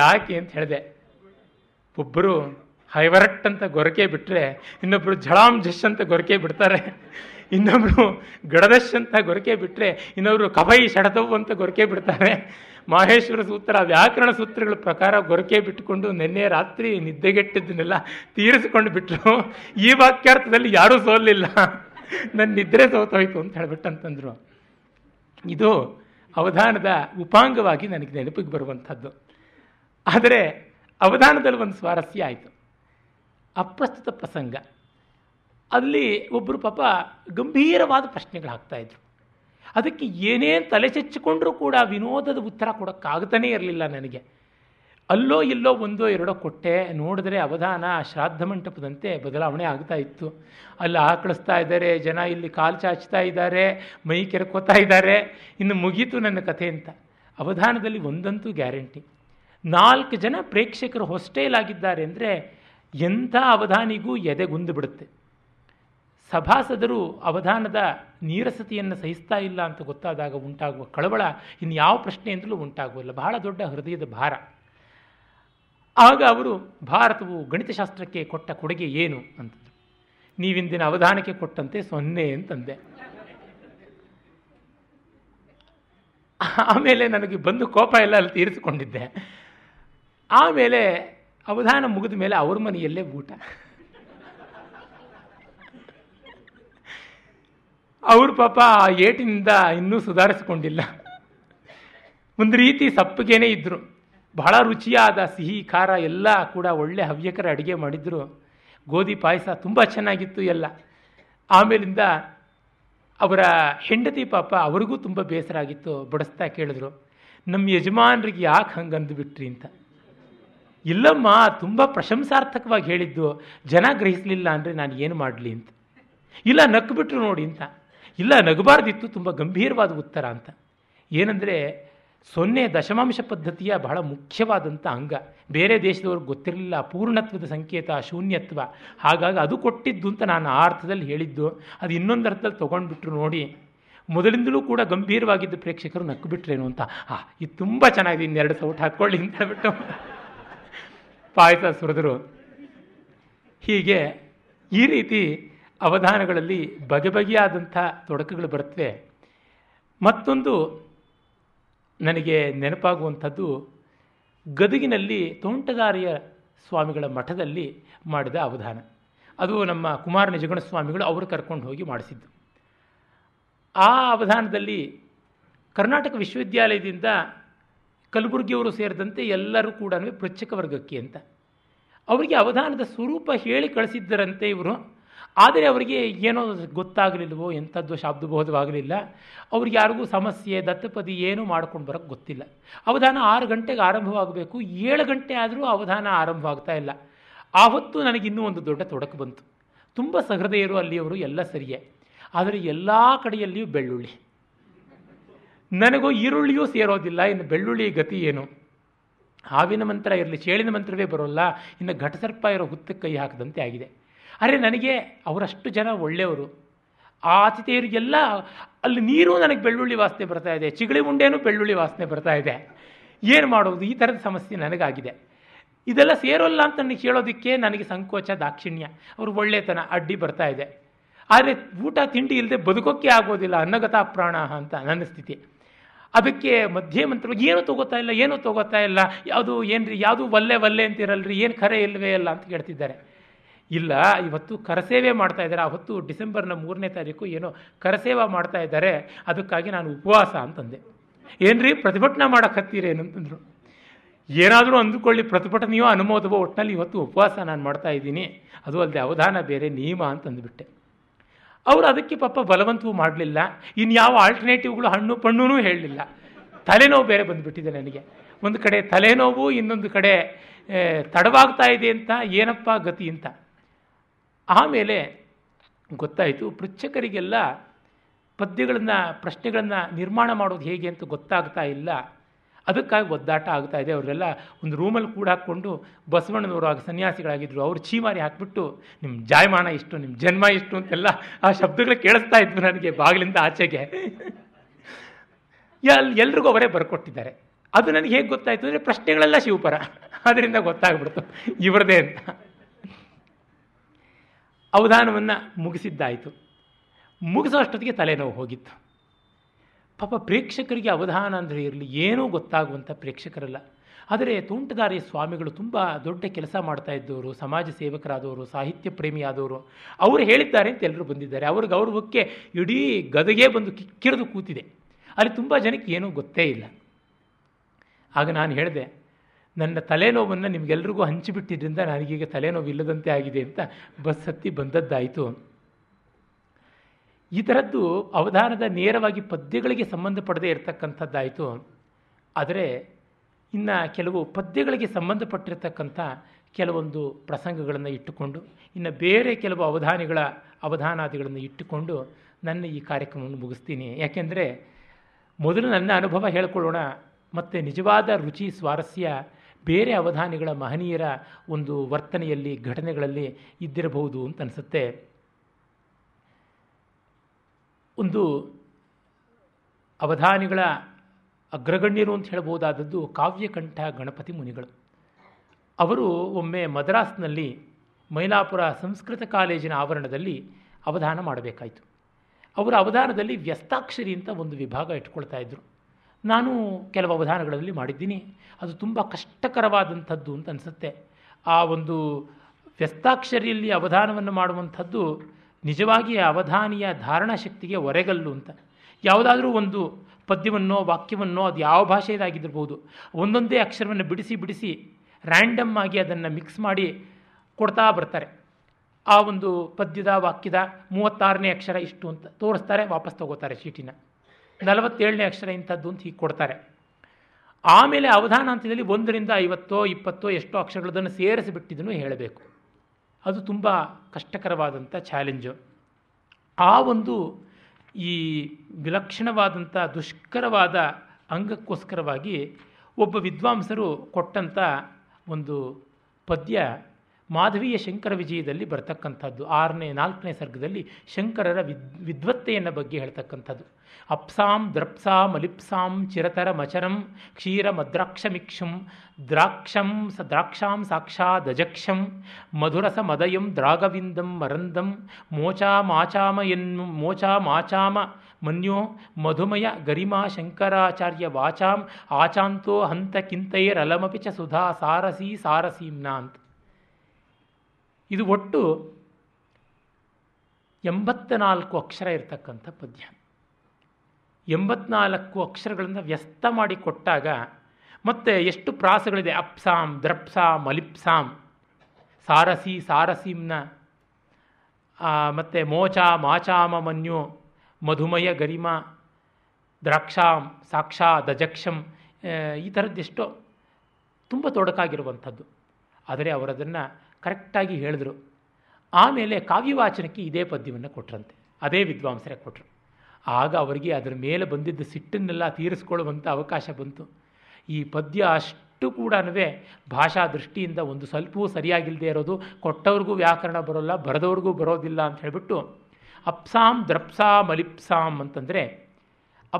ಯಾಕೆ ಅಂತ ಹೇಳಿದೆ ಒಬ್ಬರು ಹೈವರಟ್ ಅಂತ ಗೊರಕೆ ಬಿಟ್ಟರೆ ಇನ್ನೊಬ್ಬರು ಝಳಾಂ ಝಶ್ ಅಂತ ಗೊರಕೆ ಬಿಡ್ತಾರೆ ಇನ್ನೊಬ್ಬರು ಗಡದಶ್ ಅಂತ ಗೊರಕೆ ಬಿಟ್ಟರೆ ಇನ್ನೊಬ್ಬರು ಕಬೈ ಶಡದವ್ ಅಂತ ಗೊರಕೆ ಬಿಡ್ತಾರೆ ಮಾಹೇಶ್ವರ ಸೂತ್ರ ವ್ಯಾಕರಣ ಸೂತ್ರಗಳ ಪ್ರಕಾರ ಗೊರಕೆ ಬಿಟ್ಟುಕೊಂಡು ನಿನ್ನೆ ರಾತ್ರಿ ನಿದ್ದೆಗೆಟ್ಟಿದ್ದನ್ನೆಲ್ಲ ತೀರಿಸ್ಕೊಂಡು ಬಿಟ್ಟರು ಈ ವಾಕ್ಯಾರ್ಥದಲ್ಲಿ ಯಾರೂ ಸೋಲಿಲ್ಲ ನನ್ನ ನಿದ್ರೆ ಸೋತೋಯ್ತು ಅಂತ ಹೇಳ್ಬಿಟ್ಟು ಇದು ಅವಧಾನದ ಉಪಾಂಗವಾಗಿ ನನಗೆ ನೆನಪಿಗೆ ಬರುವಂಥದ್ದು ಆದರೆ ಅವಧಾನದಲ್ಲಿ ಒಂದು ಸ್ವಾರಸ್ಯ ಆಯಿತು ಅಪ್ರಸ್ತುತ ಪ್ರಸಂಗ ಅಲ್ಲಿ ಒಬ್ಬರು ಪಾಪ ಗಂಭೀರವಾದ ಪ್ರಶ್ನೆಗಳು ಹಾಕ್ತಾಯಿದ್ರು ಅದಕ್ಕೆ ಏನೇನು ತಲೆ ಚೆಚ್ಚಿಕೊಂಡ್ರೂ ಕೂಡ ವಿನೋದದ ಉತ್ತರ ಕೊಡೋಕ್ಕಾಗ್ತಾನೇ ಇರಲಿಲ್ಲ ನನಗೆ ಅಲ್ಲೋ ಇಲ್ಲೋ ಒಂದೋ ಎರಡೋ ಕೊಟ್ಟೆ ನೋಡಿದ್ರೆ ಅವಧಾನ ಶ್ರಾದ್ದ ಮಂಟಪದಂತೆ ಬದಲಾವಣೆ ಆಗ್ತಾ ಇತ್ತು ಅಲ್ಲಿ ಆಕಳಿಸ್ತಾ ಇದ್ದಾರೆ ಜನ ಇಲ್ಲಿ ಕಾಲು ಚಾಚ್ತಾ ಇದ್ದಾರೆ ಮೈ ಕೆರ್ಕೋತಾ ಇದ್ದಾರೆ ಇನ್ನು ಮುಗೀತು ನನ್ನ ಕಥೆ ಅಂತ ಅವಧಾನದಲ್ಲಿ ಒಂದಂತೂ ಗ್ಯಾರಂಟಿ ನಾಲ್ಕು ಜನ ಪ್ರೇಕ್ಷಕರು ಹೊಸ್ಟೇಲ್ ಆಗಿದ್ದಾರೆ ಅಂದರೆ ಎಂಥ ಅವಧಾನಿಗೂ ಎದೆಗುಂದು ಬಿಡುತ್ತೆ ಸಭಾಸದರು ಅವಧಾನದ ನೀರಸತೆಯನ್ನು ಸಹಿಸ್ತಾ ಇಲ್ಲ ಅಂತ ಗೊತ್ತಾದಾಗ ಉಂಟಾಗುವ ಕಳವಳ ಇನ್ನು ಯಾವ ಪ್ರಶ್ನೆಯಿಂದಲೂ ಉಂಟಾಗುವಲ್ಲ ಬಹಳ ದೊಡ್ಡ ಹೃದಯದ ಭಾರ ಆಗ ಅವರು ಭಾರತವು ಗಣಿತಶಾಸ್ತ್ರಕ್ಕೆ ಕೊಟ್ಟ ಕೊಡುಗೆ ಏನು ಅಂತಂದರು ನೀವಿಂದಿನ ಅವಧಾನಕ್ಕೆ ಕೊಟ್ಟಂತೆ ಸೊನ್ನೆ ಅಂತಂದೆ ಆಮೇಲೆ ನನಗೆ ಬಂದು ಕೋಪ ಎಲ್ಲ ಅಲ್ಲಿ ತೀರಿಸಿಕೊಂಡಿದ್ದೆ ಆಮೇಲೆ ಅವಧಾನ ಮುಗಿದ ಮೇಲೆ ಅವ್ರ ಮನೆಯಲ್ಲೇ ಊಟ ಅವ್ರ ಪಾಪ ಆ ಏಟಿನಿಂದ ಇನ್ನೂ ಸುಧಾರಿಸಿಕೊಂಡಿಲ್ಲ ಒಂದು ರೀತಿ ಸಪ್ಪಗೇನೆ ಇದ್ದರು ಬಹಳ ರುಚಿಯಾದ ಸಿಹಿ ಖಾರ ಎಲ್ಲ ಕೂಡ ಒಳ್ಳೆ ಹವ್ಯಕರ ಅಡುಗೆ ಮಾಡಿದ್ರು ಗೋಧಿ ಪಾಯಸ ತುಂಬ ಚೆನ್ನಾಗಿತ್ತು ಎಲ್ಲ ಆಮೇಲಿಂದ ಅವರ ಹೆಂಡತಿ ಪಾಪ ಅವ್ರಿಗೂ ತುಂಬ ಬೇಸರ ಆಗಿತ್ತು ಬಡಿಸ್ತಾ ಕೇಳಿದ್ರು ನಮ್ಮ ಯಜಮಾನ್ರಿಗೆ ಯಾಕೆ ಹಂಗೆ ಅಂದುಬಿಟ್ರಿ ಅಂತ ಇಲ್ಲಮ್ಮ ತುಂಬ ಪ್ರಶಂಸಾರ್ಥಕವಾಗಿ ಹೇಳಿದ್ದು ಜನ ಗ್ರಹಿಸಲಿಲ್ಲ ಅಂದರೆ ನಾನು ಏನು ಮಾಡಲಿ ಅಂತ ಇಲ್ಲ ನಕ್ಬಿಟ್ರು ನೋಡಿ ಅಂತ ಇಲ್ಲ ನಗಬಾರ್ದಿತ್ತು ತುಂಬ ಗಂಭೀರವಾದ ಉತ್ತರ ಅಂತ ಏನಂದರೆ ಸೊನ್ನೆ ದಶಮಾಂಶ ಪದ್ಧತಿಯ ಬಹಳ ಮುಖ್ಯವಾದಂಥ ಅಂಗ ಬೇರೆ ದೇಶದವ್ರಿಗೆ ಗೊತ್ತಿರಲಿಲ್ಲ ಪೂರ್ಣತ್ವದ ಸಂಕೇತ ಶೂನ್ಯತ್ವ ಹಾಗಾಗಿ ಅದು ಕೊಟ್ಟಿದ್ದು ಅಂತ ನಾನು ಆ ಅರ್ಥದಲ್ಲಿ ಹೇಳಿದ್ದು ಅದು ಇನ್ನೊಂದು ಅರ್ಥದಲ್ಲಿ ತೊಗೊಂಡ್ಬಿಟ್ರು ನೋಡಿ ಮೊದಲಿಂದಲೂ ಕೂಡ ಗಂಭೀರವಾಗಿದ್ದ ಪ್ರೇಕ್ಷಕರು ನಕ್ಕು ಬಿಟ್ರೇನು ಅಂತ ಆ ಇದು ತುಂಬ ಚೆನ್ನಾಗಿದೆ ಇನ್ನೆರಡು ಸೌಟ್ ಹಾಕ್ಕೊಳ್ಳಿ ಅಂತ ಹೇಳ್ಬಿಟ್ಟು ಪಾಯಸ ಸುರಿದರು ಹೀಗೆ ಈ ರೀತಿ ಅವಧಾನಗಳಲ್ಲಿ ಬಗೆ ಬಗೆಯಾದಂಥ ತೊಡಕುಗಳು ಬರುತ್ತವೆ ಮತ್ತೊಂದು ನನಗೆ ನೆನಪಾಗುವಂಥದ್ದು ಗದಗಿನಲ್ಲಿ ತೋಂಟಗಾರಿಯ ಸ್ವಾಮಿಗಳ ಮಠದಲ್ಲಿ ಮಾಡಿದ ಅವಧಾನ ಅದು ನಮ್ಮ ಕುಮಾರ ನಿಜಗಣ ಸ್ವಾಮಿಗಳು ಅವರು ಕರ್ಕೊಂಡು ಹೋಗಿ ಮಾಡಿಸಿದ್ದು ಆ ಅವಧಾನದಲ್ಲಿ ಕರ್ನಾಟಕ ವಿಶ್ವವಿದ್ಯಾಲಯದಿಂದ ಕಲಬುರಗಿಯವರು ಸೇರಿದಂತೆ ಎಲ್ಲರೂ ಕೂಡ ಪೃಚ್ಛಕ ವರ್ಗಕ್ಕೆ ಅಂತ ಅವರಿಗೆ ಅವಧಾನದ ಸ್ವರೂಪ ಹೇಳಿ ಕಳಿಸಿದ್ದರಂತೆ ಇವರು ಆದರೆ ಅವರಿಗೆ ಏನೋ ಗೊತ್ತಾಗಲಿಲ್ವೋ ಎಂಥದ್ದು ಶಾಬ್ದಬೋಧವಾಗಲಿಲ್ಲ ಅವ್ರಿಗೆ ಯಾರಿಗೂ ಸಮಸ್ಯೆ ದತ್ತಪದಿ ಏನೂ ಮಾಡ್ಕೊಂಡು ಬರೋಕ್ಕೆ ಗೊತ್ತಿಲ್ಲ ಅವಧಾನ ಆರು ಗಂಟೆಗೆ ಆರಂಭವಾಗಬೇಕು ಏಳು ಗಂಟೆ ಆದರೂ ಅವಧಾನ ಆರಂಭವಾಗ್ತಾ ಇಲ್ಲ ಆ ಹೊತ್ತು ನನಗಿನ್ನೂ ಒಂದು ದೊಡ್ಡ ತೊಡಕು ಬಂತು ತುಂಬ ಸಹೃದಯರು ಅಲ್ಲಿಯವರು ಎಲ್ಲ ಸರಿಯೇ ಆದರೆ ಎಲ್ಲ ಕಡೆಯಲ್ಲಿಯೂ ಬೆಳ್ಳುಳ್ಳಿ ನನಗೂ ಈರುಳ್ಳಿಯೂ ಸೇರೋದಿಲ್ಲ ಇನ್ನು ಬೆಳ್ಳುಳ್ಳಿ ಗತಿ ಏನು ಹಾವಿನ ಮಂತ್ರ ಇರಲಿ ಚೇಳಿನ ಮಂತ್ರವೇ ಬರೋಲ್ಲ ಇನ್ನು ಘಟಸರ್ಪ ಇರೋ ಹುತ್ತಕ್ಕೆ ಕೈ ಹಾಕದಂತೆ ಆಗಿದೆ ಆದರೆ ನನಗೆ ಅವರಷ್ಟು ಜನ ಒಳ್ಳೆಯವರು ಆ ಆತಿಥೇಯರಿಗೆಲ್ಲ ಅಲ್ಲಿ ನೀರು ನನಗೆ ಬೆಳ್ಳುಳ್ಳಿ ವಾಸನೆ ಬರ್ತಾ ಇದೆ ಚಿಗಳಿ ಉಂಡೆನೂ ಬೆಳ್ಳುಳ್ಳಿ ವಾಸನೆ ಬರ್ತಾ ಇದೆ ಏನು ಮಾಡೋದು ಈ ಥರದ ಸಮಸ್ಯೆ ನನಗಾಗಿದೆ ಇದೆಲ್ಲ ಸೇರೋಲ್ಲ ಅಂತ ನನಗೆ ಕೇಳೋದಕ್ಕೆ ನನಗೆ ಸಂಕೋಚ ದಾಕ್ಷಿಣ್ಯ ಅವರು ಒಳ್ಳೆತನ ಅಡ್ಡಿ ಬರ್ತಾ ಇದೆ ಆದರೆ ಊಟ ತಿಂಡಿ ಇಲ್ಲದೆ ಬದುಕೋಕ್ಕೆ ಆಗೋದಿಲ್ಲ ಅನ್ನಗತಾ ಪ್ರಾಣ ಅಂತ ನನ್ನ ಸ್ಥಿತಿ ಅದಕ್ಕೆ ಮಧ್ಯೆ ಮಂತ್ರ ಏನು ತಗೋತಾ ಇಲ್ಲ ಏನೂ ತಗೋತಾ ಇಲ್ಲ ಯಾವುದು ಏನ್ರಿ ಯಾವುದು ಒಲ್ಲೆ ಒಲ್ಲೆ ಅಂತಿರಲ್ರಿ ಏನು ಕರೆ ಇಲ್ಲವೇ ಇಲ್ಲ ಅಂತ ಕೇಳ್ತಿದ್ದಾರೆ ಇಲ್ಲ ಇವತ್ತು ಕರಸೇವೆ ಮಾಡ್ತಾ ಇದ್ದಾರೆ ಆ ಹೊತ್ತು ಡಿಸೆಂಬರ್ನ ಮೂರನೇ ತಾರೀಕು ಏನೋ ಕರಸೇವಾ ಮಾಡ್ತಾ ಇದ್ದಾರೆ ಅದಕ್ಕಾಗಿ ನಾನು ಉಪವಾಸ ಅಂತಂದೆ ಏನ್ರಿ ಪ್ರತಿಭಟನೆ ಮಾಡೋಕೆ ಏನು ಅಂತಂದರು ಏನಾದರೂ ಅಂದುಕೊಳ್ಳಿ ಪ್ರತಿಭಟನೆಯೋ ಅನುಮೋದವೋ ಒಟ್ಟಿನಲ್ಲಿ ಇವತ್ತು ಉಪವಾಸ ನಾನು ಮಾಡ್ತಾ ಇದ್ದೀನಿ ಅದು ಅಲ್ಲದೆ ಅವಧಾನ ಬೇರೆ ನಿಯಮ ಅಂತಂದುಬಿಟ್ಟೆ ಅವರು ಅದಕ್ಕೆ ಪಾಪ ಬಲವಂತವೂ ಮಾಡಲಿಲ್ಲ ಇನ್ಯಾವ ಆಲ್ಟರ್ನೇಟಿವ್ಗಳು ಹಣ್ಣು ಪಣ್ಣು ಹೇಳಲಿಲ್ಲ ತಲೆನೋವು ಬೇರೆ ಬಂದುಬಿಟ್ಟಿದೆ ನನಗೆ ಒಂದು ಕಡೆ ತಲೆನೋವು ಇನ್ನೊಂದು ಕಡೆ ತಡವಾಗ್ತಾ ಇದೆ ಅಂತ ಏನಪ್ಪ ಗತಿ ಅಂತ ಆಮೇಲೆ ಗೊತ್ತಾಯಿತು ಪೃಚ್ಛಕರಿಗೆಲ್ಲ ಪದ್ಯಗಳನ್ನು ಪ್ರಶ್ನೆಗಳನ್ನು ನಿರ್ಮಾಣ ಮಾಡೋದು ಹೇಗೆ ಅಂತ ಗೊತ್ತಾಗ್ತಾ ಇಲ್ಲ ಅದಕ್ಕಾಗಿ ಒದ್ದಾಟ ಆಗ್ತಾ ಇದೆ ಅವರೆಲ್ಲ ಒಂದು ರೂಮಲ್ಲಿ ಕೂಡ ಹಾಕ್ಕೊಂಡು ಬಸವಣ್ಣನವರು ಆಗ ಸನ್ಯಾಸಿಗಳಾಗಿದ್ದರು ಅವರು ಚೀಮಾರಿ ಹಾಕ್ಬಿಟ್ಟು ನಿಮ್ಮ ಜಾಯಮಾನ ಇಷ್ಟು ನಿಮ್ಮ ಜನ್ಮ ಇಷ್ಟು ಅಂತೆಲ್ಲ ಆ ಶಬ್ದಗಳು ಕೇಳಿಸ್ತಾ ಇದ್ರು ನನಗೆ ಬಾಗಿಲಿಂದ ಆಚೆಗೆ ಎಲ್ ಎಲ್ರಿಗೂ ಅವರೇ ಬರ್ಕೊಟ್ಟಿದ್ದಾರೆ ಅದು ನನಗೆ ಹೇಗೆ ಗೊತ್ತಾಯಿತು ಅಂದರೆ ಪ್ರಶ್ನೆಗಳೆಲ್ಲ ಶಿವಪರ ಅದರಿಂದ ಗೊತ್ತಾಗ್ಬಿಡ್ತು ಇವರದೇ ಅಂತ ಅವಧಾನವನ್ನು ಮುಗಿಸಿದ್ದಾಯಿತು ಮುಗಿಸೋ ಅಷ್ಟೊತ್ತಿಗೆ ತಲೆನೋವು ಹೋಗಿತ್ತು ಪಾಪ ಪ್ರೇಕ್ಷಕರಿಗೆ ಅವಧಾನ ಅಂದರೆ ಇರಲಿ ಏನೂ ಗೊತ್ತಾಗುವಂಥ ಪ್ರೇಕ್ಷಕರಲ್ಲ ಆದರೆ ತುಂಟದಾರಿ ಸ್ವಾಮಿಗಳು ತುಂಬ ದೊಡ್ಡ ಕೆಲಸ ಮಾಡ್ತಾ ಇದ್ದವರು ಸಮಾಜ ಸೇವಕರಾದವರು ಸಾಹಿತ್ಯ ಪ್ರೇಮಿಯಾದವರು ಅವರು ಹೇಳಿದ್ದಾರೆ ಅಂತ ಎಲ್ಲರೂ ಬಂದಿದ್ದಾರೆ ಅವ್ರ ಗೌರವಕ್ಕೆ ಇಡೀ ಗದಗೇ ಬಂದು ಕಿಕ್ಕಿರಿದು ಕೂತಿದೆ ಅಲ್ಲಿ ತುಂಬ ಜನಕ್ಕೆ ಏನೂ ಗೊತ್ತೇ ಇಲ್ಲ ಆಗ ನಾನು ಹೇಳಿದೆ ನನ್ನ ತಲೆನೋವನ್ನು ನಿಮಗೆಲ್ರಿಗೂ ಹಂಚಿಬಿಟ್ಟಿದ್ದರಿಂದ ನನಗೀಗ ತಲೆನೋವು ಇಲ್ಲದಂತೆ ಆಗಿದೆ ಅಂತ ಬಸ್ ಹತ್ತಿ ಬಂದದ್ದಾಯಿತು ಈ ಥರದ್ದು ಅವಧಾನದ ನೇರವಾಗಿ ಪದ್ಯಗಳಿಗೆ ಸಂಬಂಧಪಡದೇ ಇರತಕ್ಕಂಥದ್ದಾಯಿತು ಆದರೆ ಇನ್ನು ಕೆಲವು ಪದ್ಯಗಳಿಗೆ ಸಂಬಂಧಪಟ್ಟಿರತಕ್ಕಂಥ ಕೆಲವೊಂದು ಪ್ರಸಂಗಗಳನ್ನು ಇಟ್ಟುಕೊಂಡು ಇನ್ನು ಬೇರೆ ಕೆಲವು ಅವಧಾನಿಗಳ ಅವಧಾನಾದಿಗಳನ್ನು ಇಟ್ಟುಕೊಂಡು ನನ್ನ ಈ ಕಾರ್ಯಕ್ರಮವನ್ನು ಮುಗಿಸ್ತೀನಿ ಯಾಕೆಂದರೆ ಮೊದಲು ನನ್ನ ಅನುಭವ ಹೇಳಿಕೊಳ್ಳೋಣ ಮತ್ತು ನಿಜವಾದ ರುಚಿ ಸ್ವಾರಸ್ಯ ಬೇರೆ ಅವಧಾನಿಗಳ ಮಹನೀಯರ ಒಂದು ವರ್ತನೆಯಲ್ಲಿ ಘಟನೆಗಳಲ್ಲಿ ಇದ್ದಿರಬಹುದು ಅಂತ ಅನಿಸುತ್ತೆ ಒಂದು ಅವಧಾನಿಗಳ ಅಗ್ರಗಣ್ಯರು ಅಂತ ಹೇಳ್ಬೋದಾದದ್ದು ಕಾವ್ಯಕಂಠ ಗಣಪತಿ ಮುನಿಗಳು ಅವರು ಒಮ್ಮೆ ಮದ್ರಾಸ್ನಲ್ಲಿ ಮೈಲಾಪುರ ಸಂಸ್ಕೃತ ಕಾಲೇಜಿನ ಆವರಣದಲ್ಲಿ ಅವಧಾನ ಮಾಡಬೇಕಾಯಿತು ಅವರ ಅವಧಾನದಲ್ಲಿ ವ್ಯಸ್ತಾಕ್ಷರಿ ಅಂತ ಒಂದು ವಿಭಾಗ ಇಟ್ಕೊಳ್ತಾ ಇದ್ದರು ನಾನು ಕೆಲವು ಅವಧಾನಗಳಲ್ಲಿ ಮಾಡಿದ್ದೀನಿ ಅದು ತುಂಬ ಕಷ್ಟಕರವಾದಂಥದ್ದು ಅಂತ ಅನಿಸುತ್ತೆ ಆ ಒಂದು ವ್ಯಸ್ತಾಕ್ಷರಿಯಲ್ಲಿ ಅವಧಾನವನ್ನು ಮಾಡುವಂಥದ್ದು ನಿಜವಾಗಿ ಅವಧಾನಿಯ ಧಾರಣಾ ಶಕ್ತಿಗೆ ಒರೆಗಲ್ಲು ಅಂತ ಯಾವುದಾದ್ರೂ ಒಂದು ಪದ್ಯವನ್ನೋ ವಾಕ್ಯವನ್ನೋ ಅದು ಯಾವ ಭಾಷೆಯದಾಗಿದ್ದಿರ್ಬೋದು ಒಂದೊಂದೇ ಅಕ್ಷರವನ್ನು ಬಿಡಿಸಿ ಬಿಡಿಸಿ ರ್ಯಾಂಡಮ್ ಆಗಿ ಅದನ್ನು ಮಿಕ್ಸ್ ಮಾಡಿ ಕೊಡ್ತಾ ಬರ್ತಾರೆ ಆ ಒಂದು ಪದ್ಯದ ವಾಕ್ಯದ ಮೂವತ್ತಾರನೇ ಅಕ್ಷರ ಇಷ್ಟು ಅಂತ ತೋರಿಸ್ತಾರೆ ವಾಪಸ್ ತಗೋತಾರೆ ಚೀಟಿನ ನಲವತ್ತೇಳನೇ ಅಕ್ಷರ ಇಂಥದ್ದು ಅಂತ ಹೀಗೆ ಕೊಡ್ತಾರೆ ಆಮೇಲೆ ಅವಧಾನ ಅಂತದಲ್ಲಿ ಒಂದರಿಂದ ಐವತ್ತೋ ಇಪ್ಪತ್ತೋ ಎಷ್ಟೋ ಅಕ್ಷರಗಳನ್ನು ಸೇರಿಸಿಬಿಟ್ಟಿದ್ದನ್ನು ಹೇಳಬೇಕು ಅದು ತುಂಬ ಕಷ್ಟಕರವಾದಂಥ ಚಾಲೆಂಜು ಆ ಒಂದು ಈ ವಿಲಕ್ಷಣವಾದಂಥ ದುಷ್ಕರವಾದ ಅಂಗಕ್ಕೋಸ್ಕರವಾಗಿ ಒಬ್ಬ ವಿದ್ವಾಂಸರು ಕೊಟ್ಟಂಥ ಒಂದು ಪದ್ಯ ಮಾಧವೀಯ ಶಂಕರ ವಿಜಯದಲ್ಲಿ ಬರ್ತಕ್ಕಂಥದ್ದು ಆರನೇ ನಾಲ್ಕನೇ ಸರ್ಗದಲ್ಲಿ ಶಂಕರರ ವಿದ್ ವಿದ್ವತ್ತೆಯನ್ನು ಬಗ್ಗೆ ಹೇಳ್ತಕ್ಕಂಥದ್ದು ಅಪ್ಸಾಂ ದ್ರಪ್ಸಾಂ ಮಲಿಪ್ಸಾಂ ಚಿರತರ ಮಚರಂ ಕ್ಷೀರ ಮದ್ರಾಕ್ಷಮಿಕ್ಷುಂ ದ್ರಾಕ್ಷಂ ಸ ದ್ರಾಕ್ಷಾಂ ದಜಕ್ಷಂ ಮಧುರಸ ಮದಯಂ ದ್ರಾಗವಿಂದಂ ಮರಂದಂ ಮೋಚಾ ಮೋಚಾ ಮಾಚಾಮ ಮನ್ಯೋ ಮಧುಮಯ ಗರಿಮಾ ಶಂಕರಾಚಾರ್ಯ ವಾಚಾಂ ಆಚಾಂತೋ ಹಂತ ಕಿಂತೈರಲಮಿ ಚ ಸುಧಾ ಸಾರಸಿ ಇದು ಒಟ್ಟು ಎಂಬತ್ತ ನಾಲ್ಕು ಅಕ್ಷರ ಇರತಕ್ಕಂಥ ಪದ್ಯ ಎಂಬತ್ನಾಲ್ಕು ಅಕ್ಷರಗಳನ್ನು ವ್ಯಸ್ತ ಮಾಡಿ ಕೊಟ್ಟಾಗ ಮತ್ತು ಎಷ್ಟು ಪ್ರಾಸಗಳಿದೆ ಅಪ್ಸಾಮ್ ದ್ರಪ್ಸಾಮ್ ಮಲಿಪ್ಸಾಮ್ ಸಾರಸಿ ಸಾರಸೀಮ್ನ ಮತ್ತು ಮೋಚ ಮಾಚಾಮ ಮನ್ಯು ಮಧುಮಯ ಗರಿಮ ದ್ರಾಕ್ಷಾಂ ಸಾಕ್ಷಾ ದಜಕ್ಷಂ ಈ ಥರದ್ದೆಷ್ಟೋ ತುಂಬ ತೊಡಕಾಗಿರುವಂಥದ್ದು ಆದರೆ ಅವರದನ್ನು ಕರೆಕ್ಟಾಗಿ ಹೇಳಿದ್ರು ಆಮೇಲೆ ಕಾವ್ಯವಾಚನಕ್ಕೆ ಇದೇ ಪದ್ಯವನ್ನು ಕೊಟ್ರಂತೆ ಅದೇ ವಿದ್ವಾಂಸರೇ ಕೊಟ್ಟರು ಆಗ ಅವರಿಗೆ ಅದರ ಮೇಲೆ ಬಂದಿದ್ದ ಸಿಟ್ಟನ್ನೆಲ್ಲ ತೀರಿಸ್ಕೊಳ್ಳುವಂಥ ಅವಕಾಶ ಬಂತು ಈ ಪದ್ಯ ಅಷ್ಟು ಕೂಡ ಭಾಷಾ ದೃಷ್ಟಿಯಿಂದ ಒಂದು ಸ್ವಲ್ಪವೂ ಸರಿಯಾಗಿಲ್ಲದೆ ಇರೋದು ಕೊಟ್ಟವ್ರಿಗೂ ವ್ಯಾಕರಣ ಬರೋಲ್ಲ ಬರೆದವ್ರಿಗೂ ಬರೋದಿಲ್ಲ ಅಂತ ಹೇಳಿಬಿಟ್ಟು ಅಪ್ಸಾಂ ದ್ರಪ್ಸಾಂ ಮಲಿಪ್ಸಾಂ ಅಂತಂದರೆ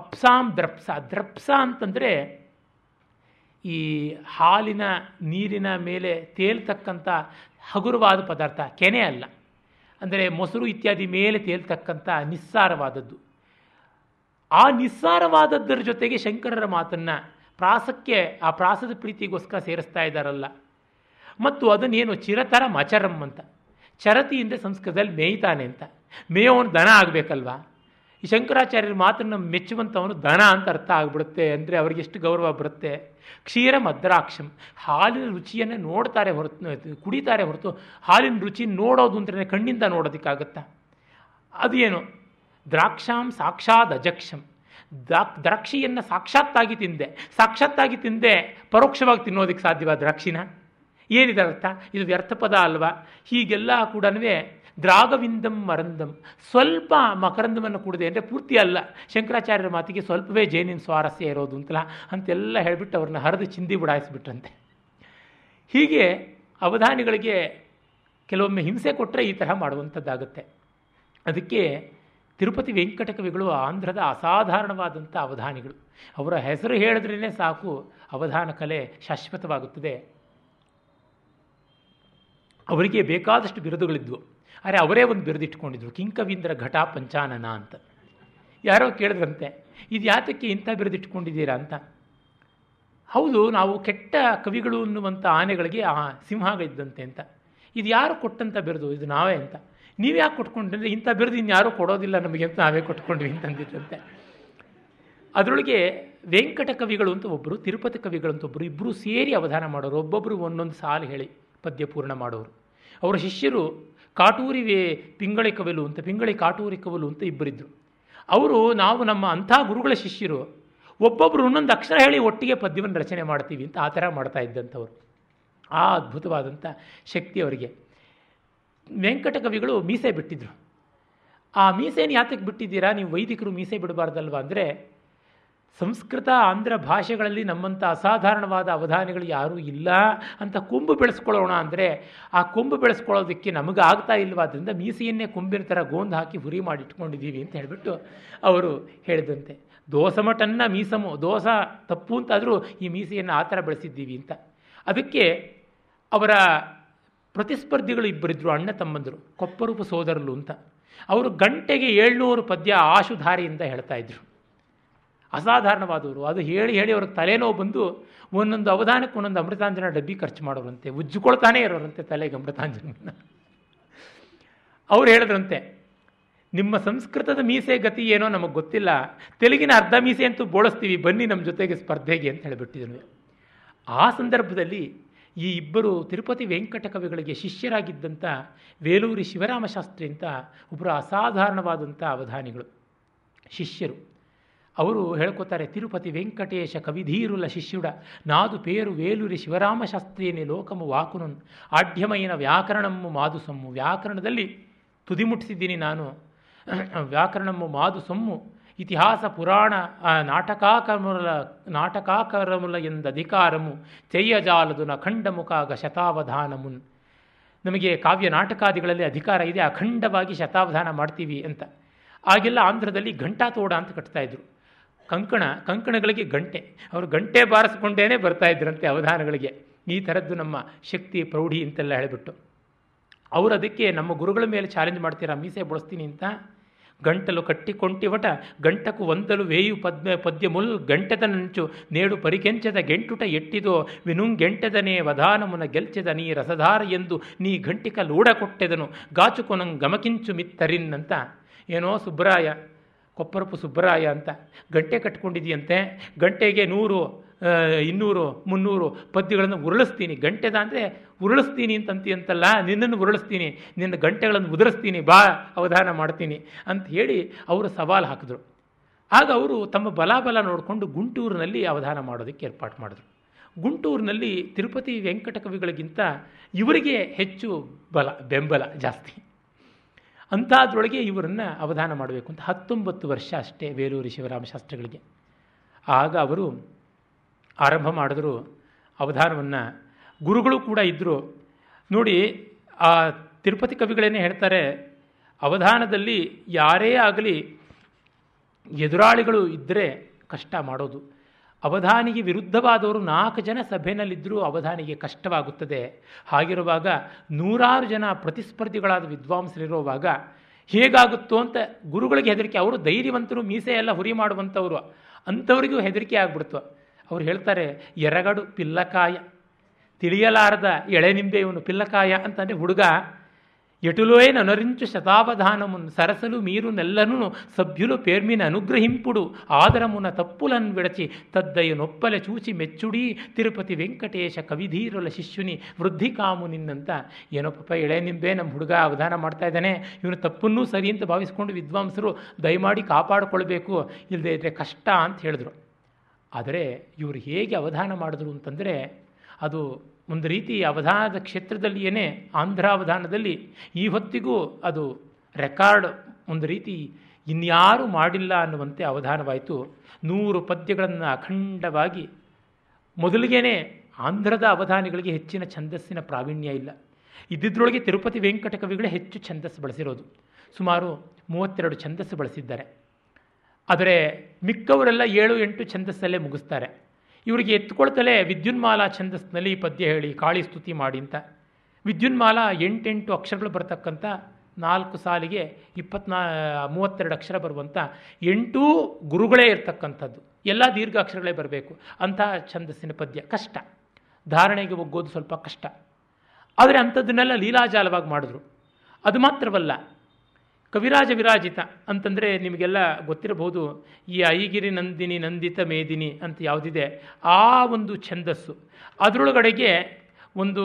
ಅಪ್ಸಾಂ ದ್ರಪ್ಸ ದ್ರಪ್ಸ ಅಂತಂದರೆ ಈ ಹಾಲಿನ ನೀರಿನ ಮೇಲೆ ತೇಲ್ತಕ್ಕಂಥ ಹಗುರವಾದ ಪದಾರ್ಥ ಕೆನೆ ಅಲ್ಲ ಅಂದರೆ ಮೊಸರು ಇತ್ಯಾದಿ ಮೇಲೆ ತೇಲ್ತಕ್ಕಂಥ ನಿಸ್ಸಾರವಾದದ್ದು ಆ ನಿಸ್ಸಾರವಾದದ್ದರ ಜೊತೆಗೆ ಶಂಕರರ ಮಾತನ್ನು ಪ್ರಾಸಕ್ಕೆ ಆ ಪ್ರಾಸದ ಪ್ರೀತಿಗೋಸ್ಕರ ಸೇರಿಸ್ತಾ ಇದ್ದಾರಲ್ಲ ಮತ್ತು ಅದನ್ನೇನು ಚಿರತರ ಮಚರಂ ಅಂತ ಚರತಿಯಿಂದ ಸಂಸ್ಕೃತದಲ್ಲಿ ಮೇಯ್ತಾನೆ ಅಂತ ಮೇಯೋನು ದನ ಆಗಬೇಕಲ್ವಾ ಈ ಶಂಕರಾಚಾರ್ಯರ ಮಾತನ್ನು ಮೆಚ್ಚುವಂಥವನು ದನ ಅಂತ ಅರ್ಥ ಆಗಿಬಿಡುತ್ತೆ ಅಂದರೆ ಅವ್ರಿಗೆ ಎಷ್ಟು ಗೌರವ ಬರುತ್ತೆ ಕ್ಷೀರ ಮದ್ರಾಕ್ಷಂ ಹಾಲಿನ ರುಚಿಯನ್ನು ನೋಡ್ತಾರೆ ಹೊರತು ಕುಡಿತಾರೆ ಹೊರತು ಹಾಲಿನ ರುಚಿ ನೋಡೋದು ಅಂದ್ರೆ ಕಣ್ಣಿಂದ ನೋಡೋದಕ್ಕಾಗತ್ತಾ ಅದು ಏನು ದ್ರಾಕ್ಷಾಂ ಸಾಕ್ಷಾತ್ ಅಜಕ್ಷಂ ದ್ರಾಕ್ ದ್ರಾಕ್ಷಿಯನ್ನು ಸಾಕ್ಷಾತ್ತಾಗಿ ತಿಂದೆ ಸಾಕ್ಷಾತ್ತಾಗಿ ತಿಂದೆ ಪರೋಕ್ಷವಾಗಿ ತಿನ್ನೋದಕ್ಕೆ ಸಾಧ್ಯವ ದ್ರಾಕ್ಷಿನ ಏನಿದೆ ಅರ್ಥ ಇದು ವ್ಯರ್ಥ ಪದ ಅಲ್ವಾ ಹೀಗೆಲ್ಲ ಕೂಡ ದ್ರಾಗವಿಂದಂ ಮರಂದಂ ಸ್ವಲ್ಪ ಮಕರಂದವನ್ನು ಕುಡಿದೆ ಅಂದರೆ ಪೂರ್ತಿ ಅಲ್ಲ ಶಂಕರಾಚಾರ್ಯರ ಮಾತಿಗೆ ಸ್ವಲ್ಪವೇ ಜೇನಿನ ಸ್ವಾರಸ್ಯ ಇರೋದು ಅಂತಲ್ಲ ಅಂತೆಲ್ಲ ಹೇಳಿಬಿಟ್ಟು ಅವ್ರನ್ನ ಹರಿದು ಚಿಂದಿ ಬಿಡಾಯಿಸ್ಬಿಟ್ರಂತೆ ಹೀಗೆ ಅವಧಾನಿಗಳಿಗೆ ಕೆಲವೊಮ್ಮೆ ಹಿಂಸೆ ಕೊಟ್ಟರೆ ಈ ತರಹ ಮಾಡುವಂಥದ್ದಾಗುತ್ತೆ ಅದಕ್ಕೆ ತಿರುಪತಿ ವೆಂಕಟಕವಿಗಳು ಆಂಧ್ರದ ಅಸಾಧಾರಣವಾದಂಥ ಅವಧಾನಿಗಳು ಅವರ ಹೆಸರು ಹೇಳಿದ್ರೇ ಸಾಕು ಅವಧಾನ ಕಲೆ ಶಾಶ್ವತವಾಗುತ್ತದೆ ಅವರಿಗೆ ಬೇಕಾದಷ್ಟು ಬಿರುದುಗಳಿದ್ವು ಆದರೆ ಅವರೇ ಒಂದು ಬಿರುದಿಟ್ಕೊಂಡಿದ್ರು ಕಿಂಕವೀಂದ್ರ ಘಟ ಪಂಚಾನನ ಅಂತ ಯಾರೋ ಕೇಳಿದ್ರಂತೆ ಇದು ಯಾತಕ್ಕೆ ಇಂಥ ಬಿರುದಿಟ್ಕೊಂಡಿದ್ದೀರಾ ಅಂತ ಹೌದು ನಾವು ಕೆಟ್ಟ ಕವಿಗಳು ಅನ್ನುವಂಥ ಆನೆಗಳಿಗೆ ಆ ಸಿಂಹ ಇದ್ದಂತೆ ಅಂತ ಇದು ಯಾರು ಕೊಟ್ಟಂತ ಬಿರುದು ಇದು ನಾವೇ ಅಂತ ನೀವು ಯಾಕೆ ಕೊಟ್ಕೊಂಡ್ರೆ ಇಂಥ ಬಿರುದು ಇನ್ಯಾರೂ ಕೊಡೋದಿಲ್ಲ ನಮಗೆ ಅಂತ ನಾವೇ ಕೊಟ್ಕೊಂಡ್ವಿ ಅಂತಂದಿದ್ದಂತೆ ಅದರೊಳಗೆ ವೆಂಕಟ ಕವಿಗಳು ಅಂತ ಒಬ್ಬರು ತಿರುಪತಿ ಕವಿಗಳು ಅಂತ ಒಬ್ಬರು ಇಬ್ಬರು ಸೇರಿ ಅವಧಾನ ಮಾಡೋರು ಒಬ್ಬೊಬ್ಬರು ಒಂದೊಂದು ಸಾಲು ಹೇಳಿ ಪದ್ಯ ಪೂರ್ಣ ಮಾಡೋರು ಅವರ ಶಿಷ್ಯರು ಕಾಟೂರಿವೆ ಪಿಂಗಳಿ ಕವಲು ಅಂತ ಪಿಂಗಳಿ ಕಾಟೂರಿ ಕವಲು ಅಂತ ಇಬ್ಬರಿದ್ದರು ಅವರು ನಾವು ನಮ್ಮ ಅಂಥ ಗುರುಗಳ ಶಿಷ್ಯರು ಒಬ್ಬೊಬ್ಬರು ಒಂದೊಂದು ಅಕ್ಷರ ಹೇಳಿ ಒಟ್ಟಿಗೆ ಪದ್ಯವನ್ನು ರಚನೆ ಮಾಡ್ತೀವಿ ಅಂತ ಆ ಥರ ಮಾಡ್ತಾ ಇದ್ದಂಥವ್ರು ಆ ಅದ್ಭುತವಾದಂಥ ಶಕ್ತಿ ಅವರಿಗೆ ವೆಂಕಟ ಕವಿಗಳು ಮೀಸೆ ಬಿಟ್ಟಿದ್ದರು ಆ ಮೀಸೆನ ಯಾತಕ್ಕೆ ಬಿಟ್ಟಿದ್ದೀರಾ ನೀವು ವೈದಿಕರು ಮೀಸೆ ಬಿಡಬಾರ್ದಲ್ವ ಅಂದರೆ ಸಂಸ್ಕೃತ ಆಂಧ್ರ ಭಾಷೆಗಳಲ್ಲಿ ನಮ್ಮಂಥ ಅಸಾಧಾರಣವಾದ ಅವಧಾನಿಗಳು ಯಾರೂ ಇಲ್ಲ ಅಂತ ಕೊಂಬು ಬೆಳೆಸ್ಕೊಳ್ಳೋಣ ಅಂದರೆ ಆ ಕೊಂಬು ಬೆಳೆಸ್ಕೊಳ್ಳೋದಕ್ಕೆ ನಮಗಾಗ್ತಾ ಆಗ್ತಾ ಇಲ್ವಾದ್ರಿಂದ ಮೀಸೆಯನ್ನೇ ಕೊಂಬಿನ ಥರ ಗೋಂದು ಹಾಕಿ ಹುರಿ ಮಾಡಿಟ್ಕೊಂಡಿದ್ದೀವಿ ಅಂತ ಹೇಳಿಬಿಟ್ಟು ಅವರು ಹೇಳಿದಂತೆ ದೋಸಮಟನ್ನ ಮೀಸಮು ದೋಸ ತಪ್ಪು ಅಂತಾದರೂ ಈ ಮೀಸೆಯನ್ನು ಆ ಥರ ಬೆಳೆಸಿದ್ದೀವಿ ಅಂತ ಅದಕ್ಕೆ ಅವರ ಪ್ರತಿಸ್ಪರ್ಧಿಗಳು ಇಬ್ಬರಿದ್ದರು ಅಣ್ಣ ತಮ್ಮಂದರು ಕೊಪ್ಪರೂಪ ಸೋದರಲು ಅಂತ ಅವರು ಗಂಟೆಗೆ ಏಳ್ನೂರು ಪದ್ಯ ಆಶುಧಾರಿಯಿಂದ ಹೇಳ್ತಾ ಇದ್ರು ಅಸಾಧಾರಣವಾದವರು ಅದು ಹೇಳಿ ಹೇಳಿ ಅವ್ರ ತಲೆನೋವು ಬಂದು ಒಂದೊಂದು ಅವಧಾನಕ್ಕೆ ಒಂದೊಂದು ಅಮೃತಾಂಜನ ಡಬ್ಬಿ ಖರ್ಚು ಮಾಡೋರಂತೆ ಉಜ್ಜಿಕೊಳ್ತಾನೆ ಇರೋರಂತೆ ತಲೆಗೆ ಅಮೃತಾಂಜನ ಅವ್ರು ಹೇಳಿದ್ರಂತೆ ನಿಮ್ಮ ಸಂಸ್ಕೃತದ ಮೀಸೆ ಗತಿ ಏನೋ ನಮಗೆ ಗೊತ್ತಿಲ್ಲ ತೆಲುಗಿನ ಅರ್ಧ ಮೀಸೆ ಅಂತೂ ಬೋಳಿಸ್ತೀವಿ ಬನ್ನಿ ನಮ್ಮ ಜೊತೆಗೆ ಸ್ಪರ್ಧೆಗೆ ಅಂತ ಹೇಳಿಬಿಟ್ಟಿದ್ರು ಆ ಸಂದರ್ಭದಲ್ಲಿ ಈ ಇಬ್ಬರು ತಿರುಪತಿ ವೆಂಕಟ ಕವಿಗಳಿಗೆ ಶಿಷ್ಯರಾಗಿದ್ದಂಥ ವೇಲೂರಿ ಶಿವರಾಮಶಾಸ್ತ್ರಿ ಅಂತ ಒಬ್ಬರು ಅಸಾಧಾರಣವಾದಂಥ ಅವಧಾನಿಗಳು ಶಿಷ್ಯರು ಅವರು ಹೇಳ್ಕೊತಾರೆ ತಿರುಪತಿ ವೆಂಕಟೇಶ ಕವಿಧೀರುಲ ಶಿಷ್ಯುಡ ನಾದು ಪೇರು ವೇಲೂರಿ ಶಿವರಾಮಶಾಸ್ತ್ರೀಯನೇ ಲೋಕಮು ವಾಕುನು ಆಢ್ಯಮಯನ ವ್ಯಾಕರಣಮ್ಮು ಮಾದು ಸೊಮ್ಮು ವ್ಯಾಕರಣದಲ್ಲಿ ತುದಿ ಮುಟ್ಟಿಸಿದ್ದೀನಿ ನಾನು ವ್ಯಾಕರಣಮ್ಮು ಮಾದು ಸೊಮ್ಮು ಇತಿಹಾಸ ಪುರಾಣ ನಾಟಕಾಕರಮುಲ ನಾಟಕಾಕರಮುಲ ಎಂದಧಿಕಾರಮು ಜಾಲದು ಅಖಂಡ ಮುಖಾಗ ಶತಾವಧಾನಮುನ್ ನಮಗೆ ಕಾವ್ಯ ನಾಟಕಾದಿಗಳಲ್ಲಿ ಅಧಿಕಾರ ಇದೆ ಅಖಂಡವಾಗಿ ಶತಾವಧಾನ ಮಾಡ್ತೀವಿ ಅಂತ ಆಗೆಲ್ಲ ಆಂಧ್ರದಲ್ಲಿ ತೋಡ ಅಂತ ಕಟ್ತಾಯಿದ್ರು ಕಂಕಣ ಕಂಕಣಗಳಿಗೆ ಗಂಟೆ ಅವರು ಗಂಟೆ ಬಾರಿಸ್ಕೊಂಡೇನೆ ಬರ್ತಾ ಇದ್ರಂತೆ ಅವಧಾನಗಳಿಗೆ ಈ ಥರದ್ದು ನಮ್ಮ ಶಕ್ತಿ ಪ್ರೌಢಿ ಅಂತೆಲ್ಲ ಹೇಳಿಬಿಟ್ಟು ಅವರು ಅದಕ್ಕೆ ನಮ್ಮ ಗುರುಗಳ ಮೇಲೆ ಚಾಲೆಂಜ್ ಮಾಡ್ತೀರಾ ಮೀಸೆ ಬಳಸ್ತೀನಿ ಅಂತ ಗಂಟಲು ಕಟ್ಟಿಕೊಂಟಿವಟ ಗಂಟಕು ಒಂದಲು ವೇಯು ಪದ್ಮ ಪದ್ಯ ಮುಲ್ ಗಂಟೆದ ನಂಚು ನೇಡು ಪರಿಕೆಂಚದ ಗೆಂಟುಟ ಎಟ್ಟಿದೋ ವಿನುಂಗೆಂಟೆದನೇ ವಧಾನಮುನ ಗೆಲ್ಚದ ನೀ ರಸಧಾರ ಎಂದು ನೀ ಗಂಟಿಕ ಲೂಡ ಕೊಟ್ಟೆದನು ಗಾಚುಕೊನಂ ಗಮಕಿಂಚು ಮಿತ್ತರಿನ್ ಅಂತ ಏನೋ ಸುಬ್ಬರಾಯ ಕೊಪ್ಪರಪ್ಪು ಸುಬ್ಬರಾಯ ಅಂತ ಗಂಟೆ ಕಟ್ಕೊಂಡಿದೆಯಂತೆ ಗಂಟೆಗೆ ನೂರು ಇನ್ನೂರು ಮುನ್ನೂರು ಪದ್ಯಗಳನ್ನು ಉರುಳಿಸ್ತೀನಿ ಗಂಟೆದ ಅಂದರೆ ಉರುಳಿಸ್ತೀನಿ ಅಂತಲ್ಲ ನಿನ್ನನ್ನು ಉರುಳಿಸ್ತೀನಿ ನಿನ್ನ ಗಂಟೆಗಳನ್ನು ಉದುರಿಸ್ತೀನಿ ಬಾ ಅವಧಾನ ಮಾಡ್ತೀನಿ ಅಂತ ಹೇಳಿ ಅವರು ಸವಾಲು ಹಾಕಿದ್ರು ಆಗ ಅವರು ತಮ್ಮ ಬಲಾಬಲ ನೋಡಿಕೊಂಡು ಗುಂಟೂರಿನಲ್ಲಿ ಅವಧಾನ ಮಾಡೋದಕ್ಕೆ ಏರ್ಪಾಟ್ ಮಾಡಿದ್ರು ಗುಂಟೂರಿನಲ್ಲಿ ತಿರುಪತಿ ವೆಂಕಟಕವಿಗಳಿಗಿಂತ ಇವರಿಗೆ ಹೆಚ್ಚು ಬಲ ಬೆಂಬಲ ಜಾಸ್ತಿ ಅಂಥದ್ರೊಳಗೆ ಇವರನ್ನು ಅವಧಾನ ಮಾಡಬೇಕು ಅಂತ ಹತ್ತೊಂಬತ್ತು ವರ್ಷ ಅಷ್ಟೇ ವೇಲೂರು ಶಿವರಾಮ ಶಾಸ್ತ್ರಿಗಳಿಗೆ ಆಗ ಅವರು ಆರಂಭ ಮಾಡಿದ್ರು ಅವಧಾನವನ್ನು ಗುರುಗಳು ಕೂಡ ಇದ್ದರು ನೋಡಿ ಆ ತಿರುಪತಿ ಕವಿಗಳೇನೇ ಹೇಳ್ತಾರೆ ಅವಧಾನದಲ್ಲಿ ಯಾರೇ ಆಗಲಿ ಎದುರಾಳಿಗಳು ಇದ್ದರೆ ಕಷ್ಟ ಮಾಡೋದು ಅವಧಾನಿಗೆ ವಿರುದ್ಧವಾದವರು ನಾಲ್ಕು ಜನ ಸಭೆಯಲ್ಲಿದ್ದರೂ ಅವಧಾನಿಗೆ ಕಷ್ಟವಾಗುತ್ತದೆ ಹಾಗಿರುವಾಗ ನೂರಾರು ಜನ ಪ್ರತಿಸ್ಪರ್ಧಿಗಳಾದ ವಿದ್ವಾಂಸರಿರುವಾಗ ಹೇಗಾಗುತ್ತೋ ಅಂತ ಗುರುಗಳಿಗೆ ಹೆದರಿಕೆ ಅವರು ಧೈರ್ಯವಂತರು ಮೀಸೆಯೆಲ್ಲ ಹುರಿ ಮಾಡುವಂಥವರು ಅಂಥವರಿಗೂ ಹೆದರಿಕೆ ಆಗ್ಬಿಡ್ತು ಅವ್ರು ಹೇಳ್ತಾರೆ ಎರಗಡು ಪಿಲ್ಲಕಾಯ ತಿಳಿಯಲಾರದ ಎಳೆನಿಂಬೆ ಇವನು ಪಿಲ್ಲಕಾಯ ಅಂತಂದರೆ ಹುಡುಗ ఎటులోయన నరించు ಸರಸಲು ಮೀರು ನೆಲ್ಲನು ಸಭ್ಯುಲು ಪೇರ್ಮಿನ ಅನುಗ್ರಹಿಂಪುಡು ಆದರ ಮುನ తప్పులను ಬಿಡಚಿ తద్దయ ನೊಪ್ಪಲೆ ಚೂಚಿ ಮೆಚ್ಚುಡಿ ತಿರುಪತಿ ವೆಂಕಟೇಶ ಕವಿಧೀರುಲ ಶಿಷ್ಯುನಿ ವೃದ್ಧಿ ಕಾಮು ನಿನ್ನಂತ ಏನೋ ಎಳೆ ನಿಂಬೆ ನಮ್ಮ ಹುಡುಗ ಅವಧಾನ ಮಾಡ್ತಾ ಇದ್ದಾನೆ ಇವನು ತಪ್ಪನ್ನೂ ಸರಿ ಅಂತ ಭಾವಿಸ್ಕೊಂಡು ವಿದ್ವಾಂಸರು ದಯಮಾಡಿ ಕಾಪಾಡಿಕೊಳ್ಬೇಕು ಇಲ್ಲದೇ ಇದ್ರೆ ಕಷ್ಟ ಅಂತ ಹೇಳಿದ್ರು ಆದರೆ ಇವರು ಹೇಗೆ ಅವಧಾನ ಮಾಡಿದ್ರು ಅಂತಂದರೆ ಅದು ಒಂದು ರೀತಿ ಅವಧಾನದ ಕ್ಷೇತ್ರದಲ್ಲಿಯೇ ಆಂಧ್ರ ಅವಧಾನದಲ್ಲಿ ಈ ಹೊತ್ತಿಗೂ ಅದು ರೆಕಾರ್ಡ್ ಒಂದು ರೀತಿ ಇನ್ಯಾರೂ ಮಾಡಿಲ್ಲ ಅನ್ನುವಂತೆ ಅವಧಾನವಾಯಿತು ನೂರು ಪದ್ಯಗಳನ್ನು ಅಖಂಡವಾಗಿ ಮೊದಲಿಗೇನೆ ಆಂಧ್ರದ ಅವಧಾನಿಗಳಿಗೆ ಹೆಚ್ಚಿನ ಛಂದಸ್ಸಿನ ಪ್ರಾವೀಣ್ಯ ಇಲ್ಲ ಇದ್ದಿದ್ರೊಳಗೆ ತಿರುಪತಿ ವೆಂಕಟ ಕವಿಗಳೇ ಹೆಚ್ಚು ಛಂದಸ್ಸು ಬಳಸಿರೋದು ಸುಮಾರು ಮೂವತ್ತೆರಡು ಛಂದಸ್ಸು ಬಳಸಿದ್ದಾರೆ ಆದರೆ ಮಿಕ್ಕವರೆಲ್ಲ ಏಳು ಎಂಟು ಛಂದಸ್ಸಲ್ಲೇ ಮುಗಿಸ್ತಾರೆ ಇವರಿಗೆ ಎತ್ಕೊಳ್ತಲೇ ವಿದ್ಯುನ್ಮಾಲಾ ಛಂದಸ್ನಲ್ಲಿ ಪದ್ಯ ಹೇಳಿ ಕಾಳಿ ಸ್ತುತಿ ಮಾಡಿ ಅಂತ ವಿದ್ಯುನ್ಮಾಲಾ ಎಂಟೆಂಟು ಅಕ್ಷರಗಳು ಬರ್ತಕ್ಕಂಥ ನಾಲ್ಕು ಸಾಲಿಗೆ ಇಪ್ಪತ್ನಾ ಮೂವತ್ತೆರಡು ಅಕ್ಷರ ಬರುವಂಥ ಎಂಟು ಗುರುಗಳೇ ಇರ್ತಕ್ಕಂಥದ್ದು ಎಲ್ಲ ದೀರ್ಘ ಅಕ್ಷರಗಳೇ ಬರಬೇಕು ಅಂಥ ಛಂದಸ್ಸಿನ ಪದ್ಯ ಕಷ್ಟ ಧಾರಣೆಗೆ ಒಗ್ಗೋದು ಸ್ವಲ್ಪ ಕಷ್ಟ ಆದರೆ ಅಂಥದ್ದನ್ನೆಲ್ಲ ಲೀಲಾಜಾಲವಾಗಿ ಮಾಡಿದ್ರು ಅದು ಮಾತ್ರವಲ್ಲ ಕವಿರಾಜ ವಿರಾಜಿತ ಅಂತಂದರೆ ನಿಮಗೆಲ್ಲ ಗೊತ್ತಿರಬಹುದು ಈ ಐಗಿರಿ ನಂದಿನಿ ನಂದಿತ ಮೇದಿನಿ ಅಂತ ಯಾವುದಿದೆ ಆ ಒಂದು ಛಂದಸ್ಸು ಅದರೊಳಗಡೆಗೆ ಒಂದು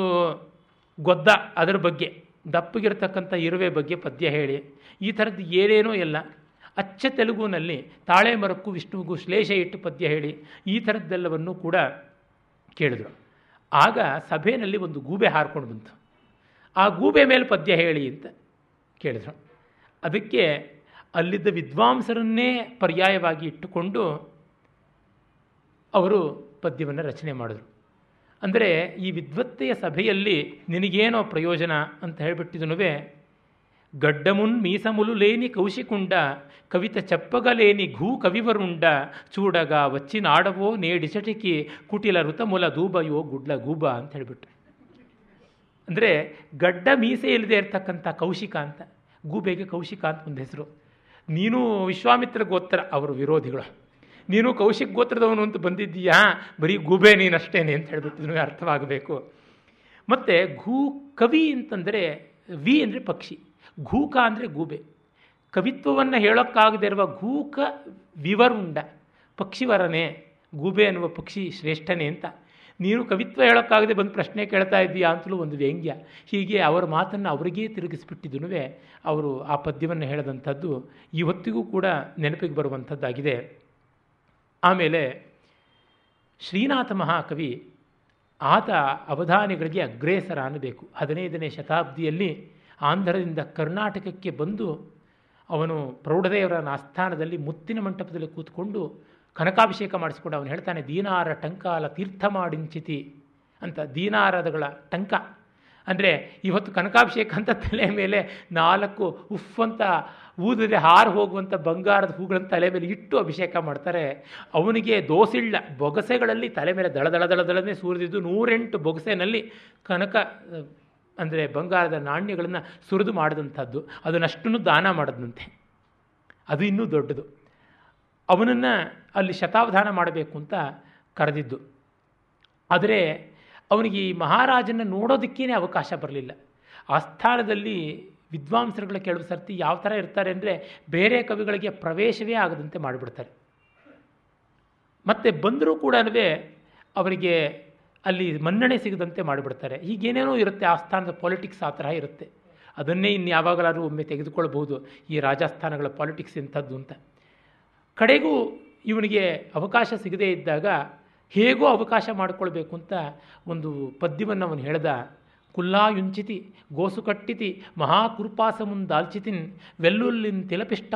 ಗೊದ್ದ ಅದರ ಬಗ್ಗೆ ದಪ್ಪಗಿರ್ತಕ್ಕಂಥ ಇರುವೆ ಬಗ್ಗೆ ಪದ್ಯ ಹೇಳಿ ಈ ಥರದ್ದು ಏನೇನೋ ಎಲ್ಲ ಅಚ್ಚ ತೆಲುಗುನಲ್ಲಿ ತಾಳೆ ಮರಕ್ಕೂ ವಿಷ್ಣುವಿಗೂ ಶ್ಲೇಷ ಇಟ್ಟು ಪದ್ಯ ಹೇಳಿ ಈ ಥರದ್ದೆಲ್ಲವನ್ನು ಕೂಡ ಕೇಳಿದರು ಆಗ ಸಭೆಯಲ್ಲಿ ಒಂದು ಗೂಬೆ ಹಾರ್ಕೊಂಡು ಬಂತು ಆ ಗೂಬೆ ಮೇಲೆ ಪದ್ಯ ಹೇಳಿ ಅಂತ ಕೇಳಿದರು ಅದಕ್ಕೆ ಅಲ್ಲಿದ್ದ ವಿದ್ವಾಂಸರನ್ನೇ ಪರ್ಯಾಯವಾಗಿ ಇಟ್ಟುಕೊಂಡು ಅವರು ಪದ್ಯವನ್ನು ರಚನೆ ಮಾಡಿದರು ಅಂದರೆ ಈ ವಿದ್ವತ್ತೆಯ ಸಭೆಯಲ್ಲಿ ನಿನಗೇನೋ ಪ್ರಯೋಜನ ಅಂತ ಹೇಳಿಬಿಟ್ಟಿದನುವೇ ಗಡ್ಡಮುನ್ ಮೀಸ ಲೇನಿ ಕೌಶಿಕುಂಡ ಕವಿತ ಚಪ್ಪಗಲೇನಿ ಘೂ ಕವಿವರುಂಡ ಚೂಡಗ ವಚ್ಚಿನಾಡವೋ ಚಟಿಕಿ ಕುಟಿಲ ಋತಮುಲ ದೂಬಯೋ ಗುಡ್ಲ ಗೂಬ ಅಂತ ಹೇಳಿಬಿಟ್ರೆ ಅಂದರೆ ಗಡ್ಡ ಮೀಸೆ ಇಲ್ಲದೆ ಇರ್ತಕ್ಕಂಥ ಕೌಶಿಕ ಅಂತ ಗೂಬೆಗೆ ಕೌಶಿಕ ಅಂತ ಒಂದು ಹೆಸರು ನೀನು ವಿಶ್ವಾಮಿತ್ರ ಗೋತ್ರ ಅವರು ವಿರೋಧಿಗಳು ನೀನು ಕೌಶಿಕ ಗೋತ್ರದವನು ಅಂತ ಬಂದಿದ್ದೀಯಾ ಬರೀ ಗೂಬೆ ನೀನಷ್ಟೇನೆ ಅಂತ ಹೇಳ್ಬಿಟ್ಟು ಅರ್ಥವಾಗಬೇಕು ಮತ್ತು ಗೂ ಕವಿ ಅಂತಂದರೆ ವಿ ಅಂದರೆ ಪಕ್ಷಿ ಘೂಕ ಅಂದರೆ ಗೂಬೆ ಕವಿತ್ವವನ್ನು ಹೇಳೋಕ್ಕಾಗದೇ ಇರುವ ಘೂಕ ವಿವರುಂಡ ಪಕ್ಷಿವರನೇ ಗೂಬೆ ಅನ್ನುವ ಪಕ್ಷಿ ಶ್ರೇಷ್ಠನೇ ಅಂತ ನೀನು ಕವಿತ್ವ ಹೇಳೋಕ್ಕಾಗದೆ ಬಂದು ಪ್ರಶ್ನೆ ಕೇಳ್ತಾ ಇದ್ದೀಯಾ ಅಂತಲೂ ಒಂದು ವ್ಯಂಗ್ಯ ಹೀಗೆ ಅವರ ಮಾತನ್ನು ಅವರಿಗೇ ತಿರುಗಿಸ್ಬಿಟ್ಟಿದ್ದೂ ಅವರು ಆ ಪದ್ಯವನ್ನು ಹೇಳದಂಥದ್ದು ಇವತ್ತಿಗೂ ಕೂಡ ನೆನಪಿಗೆ ಬರುವಂಥದ್ದಾಗಿದೆ ಆಮೇಲೆ ಶ್ರೀನಾಥ ಮಹಾಕವಿ ಆತ ಅವಧಾನಿಗಳಿಗೆ ಅಗ್ರೇಸರ ಅನ್ನಬೇಕು ಹದಿನೈದನೇ ಶತಾಬ್ದಿಯಲ್ಲಿ ಆಂಧ್ರದಿಂದ ಕರ್ನಾಟಕಕ್ಕೆ ಬಂದು ಅವನು ಪ್ರೌಢದೇವರ ಆಸ್ಥಾನದಲ್ಲಿ ಮುತ್ತಿನ ಮಂಟಪದಲ್ಲಿ ಕೂತ್ಕೊಂಡು ಕನಕಾಭಿಷೇಕ ಮಾಡಿಸ್ಕೊಂಡು ಅವನು ಹೇಳ್ತಾನೆ ದೀನಾರ ಟಂಕಾಲ ತೀರ್ಥ ಮಾಡಿಂಚಿತಿ ಅಂತ ದೀನಾರದಗಳ ಟಂಕ ಅಂದರೆ ಇವತ್ತು ಕನಕಾಭಿಷೇಕ ಅಂತ ತಲೆ ಮೇಲೆ ನಾಲ್ಕು ಉಫ್ ಅಂತ ಊದಿದೆ ಹಾರು ಹೋಗುವಂಥ ಬಂಗಾರದ ಹೂಗಳನ್ನು ತಲೆ ಮೇಲೆ ಇಟ್ಟು ಅಭಿಷೇಕ ಮಾಡ್ತಾರೆ ಅವನಿಗೆ ದೋಸಿಳ್ಳ ಬೊಗಸೆಗಳಲ್ಲಿ ತಲೆ ಮೇಲೆ ದಳದಳ ದಳದಳನೇ ಸುರಿದಿದ್ದು ನೂರೆಂಟು ಬೊಗಸೆನಲ್ಲಿ ಕನಕ ಅಂದರೆ ಬಂಗಾರದ ನಾಣ್ಯಗಳನ್ನು ಸುರಿದು ಮಾಡಿದಂಥದ್ದು ಅದನ್ನಷ್ಟನ್ನು ದಾನ ಮಾಡಿದಂತೆ ಅದು ಇನ್ನೂ ದೊಡ್ಡದು ಅವನನ್ನು ಅಲ್ಲಿ ಶತಾವಧಾನ ಮಾಡಬೇಕು ಅಂತ ಕರೆದಿದ್ದು ಆದರೆ ಅವನಿಗೆ ಈ ಮಹಾರಾಜನ ನೋಡೋದಕ್ಕೇ ಅವಕಾಶ ಬರಲಿಲ್ಲ ಆ ಸ್ಥಾನದಲ್ಲಿ ವಿದ್ವಾಂಸರುಗಳ ಕೆಲವು ಸರ್ತಿ ಯಾವ ಥರ ಇರ್ತಾರೆ ಅಂದರೆ ಬೇರೆ ಕವಿಗಳಿಗೆ ಪ್ರವೇಶವೇ ಆಗದಂತೆ ಮಾಡಿಬಿಡ್ತಾರೆ ಮತ್ತು ಬಂದರೂ ಕೂಡ ಅವರಿಗೆ ಅಲ್ಲಿ ಮನ್ನಣೆ ಸಿಗದಂತೆ ಮಾಡಿಬಿಡ್ತಾರೆ ಈಗೇನೇನೋ ಇರುತ್ತೆ ಆಸ್ಥಾನದ ಪಾಲಿಟಿಕ್ಸ್ ಆ ಥರ ಇರುತ್ತೆ ಅದನ್ನೇ ಇನ್ನು ಯಾವಾಗಲಾದರೂ ಒಮ್ಮೆ ತೆಗೆದುಕೊಳ್ಬೋದು ಈ ರಾಜಸ್ಥಾನಗಳ ಪಾಲಿಟಿಕ್ಸ್ ಇಂಥದ್ದು ಅಂತ ಕಡೆಗೂ ಇವನಿಗೆ ಅವಕಾಶ ಸಿಗದೇ ಇದ್ದಾಗ ಹೇಗೋ ಅವಕಾಶ ಮಾಡಿಕೊಳ್ಬೇಕು ಅಂತ ಒಂದು ಪದ್ಯವನ್ನು ಅವನು ಹೇಳ್ದ ಕುಲ್ಲಾಯುಂಚಿತಿ ಗೋಸು ಕಟ್ಟಿತಿ ದಾಲ್ಚಿತಿನ್ ವೆಲ್ಲುಲ್ಲಿನ್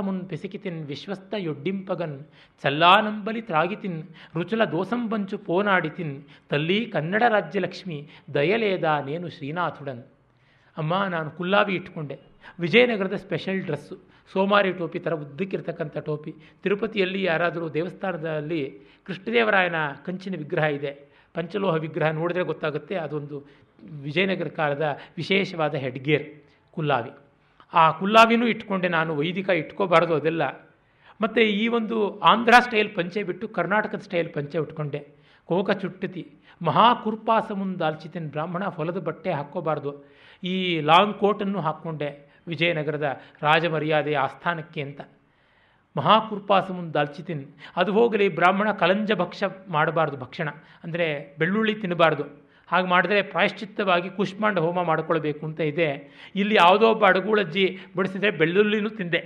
ಮುನ್ ಪಿಸಿಕಿತಿನ್ ವಿಶ್ವಸ್ಥ ಯೊಡ್ಡಿಂಪಗನ್ ಚಲ್ಲಾನಂಬಲಿ ತ್ರಾಗಿತಿನ್ ರುಚುಲ ದೋಸಂಬಂಚು ಪೋನಾಡಿತಿನ್ ತಲ್ಲಿ ಕನ್ನಡ ರಾಜ್ಯ ಲಕ್ಷ್ಮಿ ದಯಲೇದ ನೇನು ಶ್ರೀನಾಥುಡನ್ ಅಮ್ಮ ನಾನು ಕುಲ್ಲಾವಿ ಇಟ್ಕೊಂಡೆ ವಿಜಯನಗರದ ಸ್ಪೆಷಲ್ ಡ್ರೆಸ್ಸು ಸೋಮಾರಿ ಟೋಪಿ ಥರ ಉದ್ದಕ್ಕಿರ್ತಕ್ಕಂಥ ಟೋಪಿ ತಿರುಪತಿಯಲ್ಲಿ ಯಾರಾದರೂ ದೇವಸ್ಥಾನದಲ್ಲಿ ಕೃಷ್ಣದೇವರಾಯನ ಕಂಚಿನ ವಿಗ್ರಹ ಇದೆ ಪಂಚಲೋಹ ವಿಗ್ರಹ ನೋಡಿದ್ರೆ ಗೊತ್ತಾಗುತ್ತೆ ಅದೊಂದು ವಿಜಯನಗರ ಕಾಲದ ವಿಶೇಷವಾದ ಹೆಡ್ಗೇರ್ ಕುಲ್ಲಾವಿ ಆ ಕುಲ್ಲಾವಿನೂ ಇಟ್ಕೊಂಡೆ ನಾನು ವೈದಿಕ ಇಟ್ಕೋಬಾರ್ದು ಅದೆಲ್ಲ ಮತ್ತು ಈ ಒಂದು ಆಂಧ್ರ ಸ್ಟೈಲ್ ಪಂಚೆ ಬಿಟ್ಟು ಕರ್ನಾಟಕದ ಸ್ಟೈಲ್ ಪಂಚೆ ಉಟ್ಕೊಂಡೆ ಕೋಕ ಚುಟ್ಟತಿ ಮಹಾಕುರ್ಪಾಸ ಮುಂದಾಲ್ಚಿತೇನು ಬ್ರಾಹ್ಮಣ ಹೊಲದ ಬಟ್ಟೆ ಹಾಕ್ಕೋಬಾರ್ದು ಈ ಲಾಂಗ್ ಕೋಟನ್ನು ಹಾಕ್ಕೊಂಡೆ ವಿಜಯನಗರದ ರಾಜಮರ್ಯಾದೆ ಆಸ್ಥಾನಕ್ಕೆ ಅಂತ ಮಹಾಕುರ್ಪಾಸು ಮುಂದಾಲ್ಚಿತಿನ್ ಅದು ಹೋಗಲಿ ಬ್ರಾಹ್ಮಣ ಕಲಂಜ ಭಕ್ಷ ಮಾಡಬಾರ್ದು ಭಕ್ಷಣ ಅಂದರೆ ಬೆಳ್ಳುಳ್ಳಿ ತಿನ್ನಬಾರ್ದು ಹಾಗೆ ಮಾಡಿದ್ರೆ ಪ್ರಾಯಶ್ಚಿತ್ತವಾಗಿ ಕುಷ್ಮಾಂಡ ಹೋಮ ಮಾಡಿಕೊಳ್ಬೇಕು ಅಂತ ಇದೆ ಇಲ್ಲಿ ಯಾವುದೋ ಒಬ್ಬ ಅಡಗುಳಜ್ಜಿ ಬಡಿಸಿದರೆ ಬೆಳ್ಳುಳ್ಳಿನೂ ತಿಂದೆ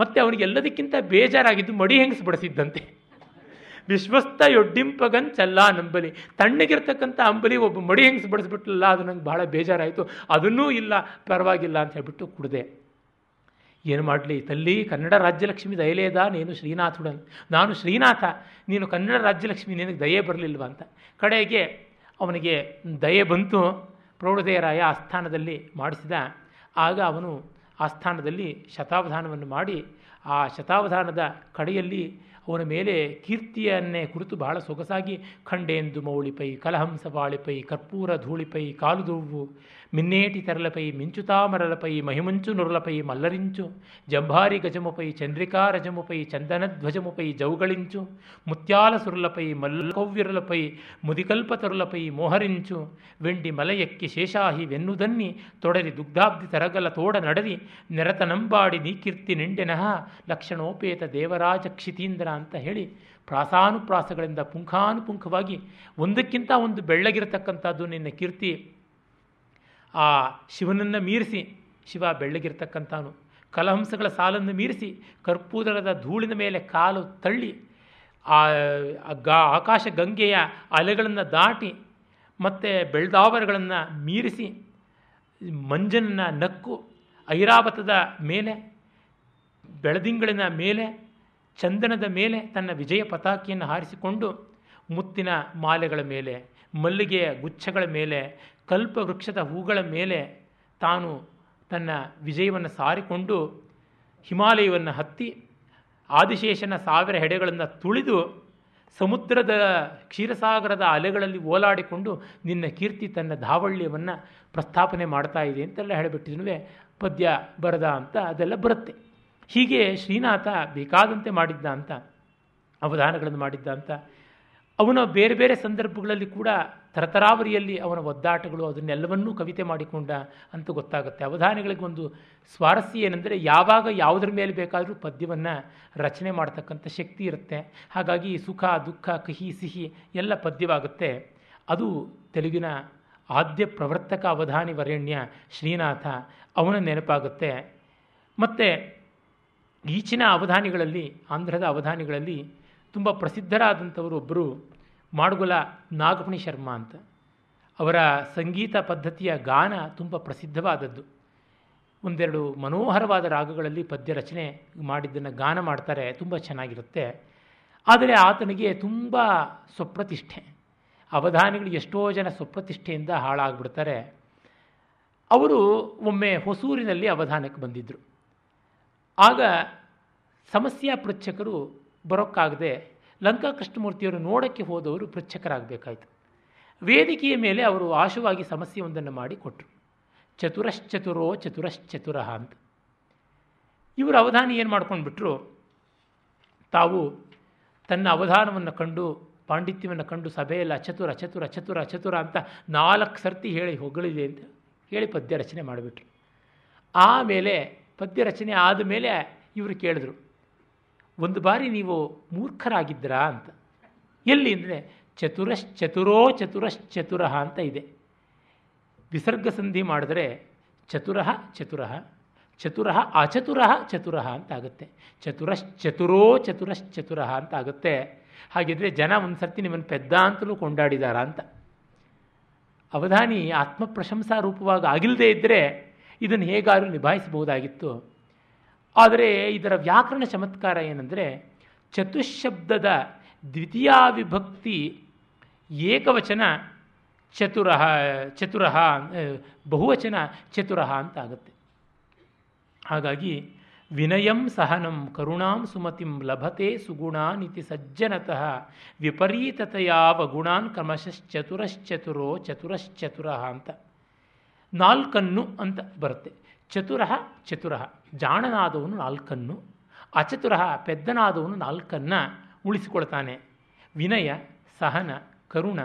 ಮತ್ತು ಅವನಿಗೆಲ್ಲದಕ್ಕಿಂತ ಎಲ್ಲದಕ್ಕಿಂತ ಬೇಜಾರಾಗಿದ್ದು ಮಡಿ ಹೆಂಗಸು ಬಡಿಸಿದ್ದಂತೆ ವಿಶ್ವಸ್ಥ ಚಲ್ಲಾ ನಂಬಲಿ ತಣ್ಣಗಿರ್ತಕ್ಕಂಥ ಅಂಬಲಿ ಒಬ್ಬ ಮಡಿ ಹೆಂಗ್ಸ್ ಬಡಿಸ್ಬಿಟ್ಲಲ್ಲ ಅದು ನಂಗೆ ಭಾಳ ಬೇಜಾರಾಯಿತು ಅದನ್ನೂ ಇಲ್ಲ ಪರವಾಗಿಲ್ಲ ಅಂತ ಹೇಳ್ಬಿಟ್ಟು ಕುಡ್ದೆ ಏನು ಮಾಡಲಿ ತಲ್ಲಿ ಕನ್ನಡ ರಾಜ್ಯಲಕ್ಷ್ಮಿ ದಯಲೇದ ನೀನು ಶ್ರೀನಾಥುಡನ್ ನಾನು ಶ್ರೀನಾಥ ನೀನು ಕನ್ನಡ ರಾಜ್ಯಲಕ್ಷ್ಮಿ ನಿನಗೆ ದಯೆ ಬರಲಿಲ್ವ ಅಂತ ಕಡೆಗೆ ಅವನಿಗೆ ದಯೆ ಬಂತು ಪ್ರೌಢದೇಯರಾಯ ಆಸ್ಥಾನದಲ್ಲಿ ಮಾಡಿಸಿದ ಆಗ ಅವನು ಆಸ್ಥಾನದಲ್ಲಿ ಶತಾವಧಾನವನ್ನು ಮಾಡಿ ಆ ಶತಾವಧಾನದ ಕಡೆಯಲ್ಲಿ ಅವನ ಮೇಲೆ ಕೀರ್ತಿಯನ್ನೇ ಕುರಿತು ಬಹಳ ಸೊಗಸಾಗಿ ಖಂಡೇಂದು ಮೌಳಿಪೈ ಕಲಹಂಸ ಬಾಳಿಪೈ ಕರ್ಪೂರ ಧೂಳಿಪೈ ಕಾಲುದೂವು ಮಿನ್ನೇಟಿ ತರಲಪೈ ಮಿಂಚುತಾ ಮರಲಪೈ ಮಹಿಮಂಚು ನುರಲಪೈ ಮಲ್ಲರಿಂಚು ಜಂಬಾರಿ ಗಜಮಪೈ ಚಂದ್ರಿಕಾ ರಜಮಪೈ ಚಂದನಧ್ವಜಮಪೈ ಜೌಗಳಿಂಚು ಮುತ್ಯಾಲ ಸುರುಳ ಪೈ ಮುದಿಕಲ್ಪ ತರುಳ ಮೋಹರಿಂಚು ವೆಂಡಿ ಮಲಯಕ್ಕೆ ಶೇಷಾಹಿ ವೆನ್ನುದನ್ನಿ ತೊಡರಿ ದುಗ್ಧಾಬ್ಧಿ ತರಗಲ ತೋಡ ನಡರಿ ನರತನಂಬಾಡಿ ನೀ ಕೀರ್ತಿ ನಿಂಡೆನಹ ಲಕ್ಷಣೋಪೇತ ದೇವರಾಜ ಕ್ಷಿತೀಂದ್ರ ಅಂತ ಹೇಳಿ ಪ್ರಾಸಾನುಪ್ರಾಸಗಳಿಂದ ಪುಂಖಾನುಪುಂಖವಾಗಿ ಒಂದಕ್ಕಿಂತ ಒಂದು ಬೆಳ್ಳಗಿರತಕ್ಕಂಥದ್ದು ನಿನ್ನ ಕೀರ್ತಿ ಆ ಶಿವನನ್ನು ಮೀರಿಸಿ ಶಿವ ಬೆಳ್ಳಗಿರ್ತಕ್ಕಂಥವನು ಕಲಹಂಸಗಳ ಸಾಲನ್ನು ಮೀರಿಸಿ ಕರ್ಪೂರದ ಧೂಳಿನ ಮೇಲೆ ಕಾಲು ತಳ್ಳಿ ಆ ಗಾ ಆಕಾಶ ಗಂಗೆಯ ಅಲೆಗಳನ್ನು ದಾಟಿ ಮತ್ತು ಬೆಳ್ದಾವರಗಳನ್ನು ಮೀರಿಸಿ ಮಂಜನನ್ನು ನಕ್ಕು ಐರಾವತದ ಮೇಲೆ ಬೆಳದಿಂಗಳಿನ ಮೇಲೆ ಚಂದನದ ಮೇಲೆ ತನ್ನ ವಿಜಯ ಪತಾಕಿಯನ್ನು ಹಾರಿಸಿಕೊಂಡು ಮುತ್ತಿನ ಮಾಲೆಗಳ ಮೇಲೆ ಮಲ್ಲಿಗೆಯ ಗುಚ್ಛಗಳ ಮೇಲೆ ಕಲ್ಪವೃಕ್ಷದ ಹೂಗಳ ಮೇಲೆ ತಾನು ತನ್ನ ವಿಜಯವನ್ನು ಸಾರಿಕೊಂಡು ಹಿಮಾಲಯವನ್ನು ಹತ್ತಿ ಆದಿಶೇಷನ ಸಾವಿರ ಹೆಡೆಗಳನ್ನು ತುಳಿದು ಸಮುದ್ರದ ಕ್ಷೀರಸಾಗರದ ಅಲೆಗಳಲ್ಲಿ ಓಲಾಡಿಕೊಂಡು ನಿನ್ನ ಕೀರ್ತಿ ತನ್ನ ಧಾವಳ್ಯವನ್ನು ಪ್ರಸ್ತಾಪನೆ ಮಾಡ್ತಾ ಇದೆ ಅಂತೆಲ್ಲ ಹೇಳಿಬಿಟ್ಟಿದ್ನೂ ಪದ್ಯ ಬರದ ಅಂತ ಅದೆಲ್ಲ ಬರುತ್ತೆ ಹೀಗೆ ಶ್ರೀನಾಥ ಬೇಕಾದಂತೆ ಮಾಡಿದ್ದ ಅಂತ ಅವಧಾನಗಳನ್ನು ಮಾಡಿದ್ದ ಅಂತ ಅವನ ಬೇರೆ ಬೇರೆ ಸಂದರ್ಭಗಳಲ್ಲಿ ಕೂಡ ತರತರಾವರಿಯಲ್ಲಿ ಅವನ ಒದ್ದಾಟಗಳು ಅದನ್ನೆಲ್ಲವನ್ನೂ ಕವಿತೆ ಮಾಡಿಕೊಂಡ ಅಂತ ಗೊತ್ತಾಗುತ್ತೆ ಅವಧಾನಿಗಳಿಗೆ ಒಂದು ಸ್ವಾರಸ್ಯ ಏನೆಂದರೆ ಯಾವಾಗ ಯಾವುದ್ರ ಮೇಲೆ ಬೇಕಾದರೂ ಪದ್ಯವನ್ನು ರಚನೆ ಮಾಡ್ತಕ್ಕಂಥ ಶಕ್ತಿ ಇರುತ್ತೆ ಹಾಗಾಗಿ ಸುಖ ದುಃಖ ಕಹಿ ಸಿಹಿ ಎಲ್ಲ ಪದ್ಯವಾಗುತ್ತೆ ಅದು ತೆಲುಗಿನ ಆದ್ಯ ಪ್ರವರ್ತಕ ಅವಧಾನಿ ವರೇಣ್ಯ ಶ್ರೀನಾಥ ಅವನ ನೆನಪಾಗುತ್ತೆ ಮತ್ತು ಈಚಿನ ಅವಧಾನಿಗಳಲ್ಲಿ ಆಂಧ್ರದ ಅವಧಾನಿಗಳಲ್ಲಿ ತುಂಬ ಪ್ರಸಿದ್ಧರಾದಂಥವರು ಒಬ್ಬರು ಮಾಡುಗುಲ ನಾಗಮಣಿ ಶರ್ಮ ಅಂತ ಅವರ ಸಂಗೀತ ಪದ್ಧತಿಯ ಗಾನ ತುಂಬ ಪ್ರಸಿದ್ಧವಾದದ್ದು ಒಂದೆರಡು ಮನೋಹರವಾದ ರಾಗಗಳಲ್ಲಿ ಪದ್ಯ ರಚನೆ ಮಾಡಿದ್ದನ್ನು ಗಾನ ಮಾಡ್ತಾರೆ ತುಂಬ ಚೆನ್ನಾಗಿರುತ್ತೆ ಆದರೆ ಆತನಿಗೆ ತುಂಬ ಸ್ವಪ್ರತಿಷ್ಠೆ ಅವಧಾನಿಗಳು ಎಷ್ಟೋ ಜನ ಸ್ವಪ್ರತಿಷ್ಠೆಯಿಂದ ಹಾಳಾಗ್ಬಿಡ್ತಾರೆ ಅವರು ಒಮ್ಮೆ ಹೊಸೂರಿನಲ್ಲಿ ಅವಧಾನಕ್ಕೆ ಬಂದಿದ್ದರು ಆಗ ಸಮಸ್ಯೆ ಪೃಚ್ಛಕರು ಬರೋಕ್ಕಾಗದೆ ಲಂಕಾ ಕೃಷ್ಣಮೂರ್ತಿಯವರು ನೋಡೋಕ್ಕೆ ಹೋದವರು ಪೃಚ್ಛಕರಾಗಬೇಕಾಯಿತು ವೇದಿಕೆಯ ಮೇಲೆ ಅವರು ಆಶುವಾಗಿ ಸಮಸ್ಯೆಯೊಂದನ್ನು ಮಾಡಿ ಕೊಟ್ಟರು ಚತುರಶ್ಚತುರೋ ಚತುರಶ್ಚತುರ ಅಂತ ಇವರು ಅವಧಾನ ಏನು ಮಾಡ್ಕೊಂಡ್ಬಿಟ್ರು ತಾವು ತನ್ನ ಅವಧಾನವನ್ನು ಕಂಡು ಪಾಂಡಿತ್ಯವನ್ನು ಕಂಡು ಸಭೆಯಲ್ಲ ಚತುರ ಚತುರ ಚತುರ ಚತುರ ಅಂತ ನಾಲ್ಕು ಸರ್ತಿ ಹೇಳಿ ಹೊಗಳಿದೆ ಅಂತ ಹೇಳಿ ಪದ್ಯ ರಚನೆ ಮಾಡಿಬಿಟ್ರು ಆಮೇಲೆ ಪದ್ಯ ರಚನೆ ಆದಮೇಲೆ ಇವರು ಕೇಳಿದ್ರು ಒಂದು ಬಾರಿ ನೀವು ಮೂರ್ಖರಾಗಿದ್ದೀರಾ ಅಂತ ಎಲ್ಲಿ ಅಂದರೆ ಚತುರಶ್ಚತುರೋ ಚತುರಶ್ಚತುರಃ ಅಂತ ಇದೆ ವಿಸರ್ಗ ಸಂಧಿ ಮಾಡಿದ್ರೆ ಚತುರಃ ಚತುರಃ ಚತುರಃ ಅಚತುರಃ ಚತುರಃ ಅಂತ ಆಗುತ್ತೆ ಚತುರಶ್ಚತುರೋ ಚತುರಶ್ಚತುರಃ ಅಂತ ಆಗುತ್ತೆ ಹಾಗಿದ್ರೆ ಜನ ಒಂದು ಸರ್ತಿ ನಿಮ್ಮನ್ನು ಪೆದ್ದ ಅಂತಲೂ ಕೊಂಡಾಡಿದಾರ ಅಂತ ಅವಧಾನಿ ಆತ್ಮ ಪ್ರಶಂಸಾ ರೂಪವಾಗಿ ಆಗಿಲ್ಲದೇ ಇದ್ದರೆ ಇದನ್ನು ಹೇಗಾದರೂ ನಿಭಾಯಿಸಬಹುದಾಗಿತ್ತು ಆದರೆ ಇದರ ವ್ಯಾಕರಣ ಚಮತ್ಕಾರ ಏನಂದರೆ ಚತುಶಬ್ದದ ದ್ವಿತೀಯ ವಿಭಕ್ತಿ ಏಕವಚನ ಚತುರ ಚತುರ ಬಹುವಚನ ಚತುರ ಅಂತ ಆಗುತ್ತೆ ಹಾಗಾಗಿ ವಿನಯಂ ಸಹನಂ ಕರುಣಾಂ ಸುಮತಿಂ ಲಭತೆ ಸುಗುಣಾನಿತಿ ಸಜ್ಜನತಃ ವಿಪರೀತತೆಯ ಗುಣಾನ್ ಕ್ರಮಶಶ್ಚತುರಶ್ಚತುರೋ ಚತುರಶ್ಚತುರ ಅಂತ ನಾಲ್ಕನ್ನು ಅಂತ ಬರುತ್ತೆ ಚತುರ ಚತುರ ಜಾಣನಾದವನು ನಾಲ್ಕನ್ನು ಅಚತುರ ಪೆದ್ದನಾದವನು ನಾಲ್ಕನ್ನು ಉಳಿಸಿಕೊಳ್ತಾನೆ ವಿನಯ ಸಹನ ಕರುಣ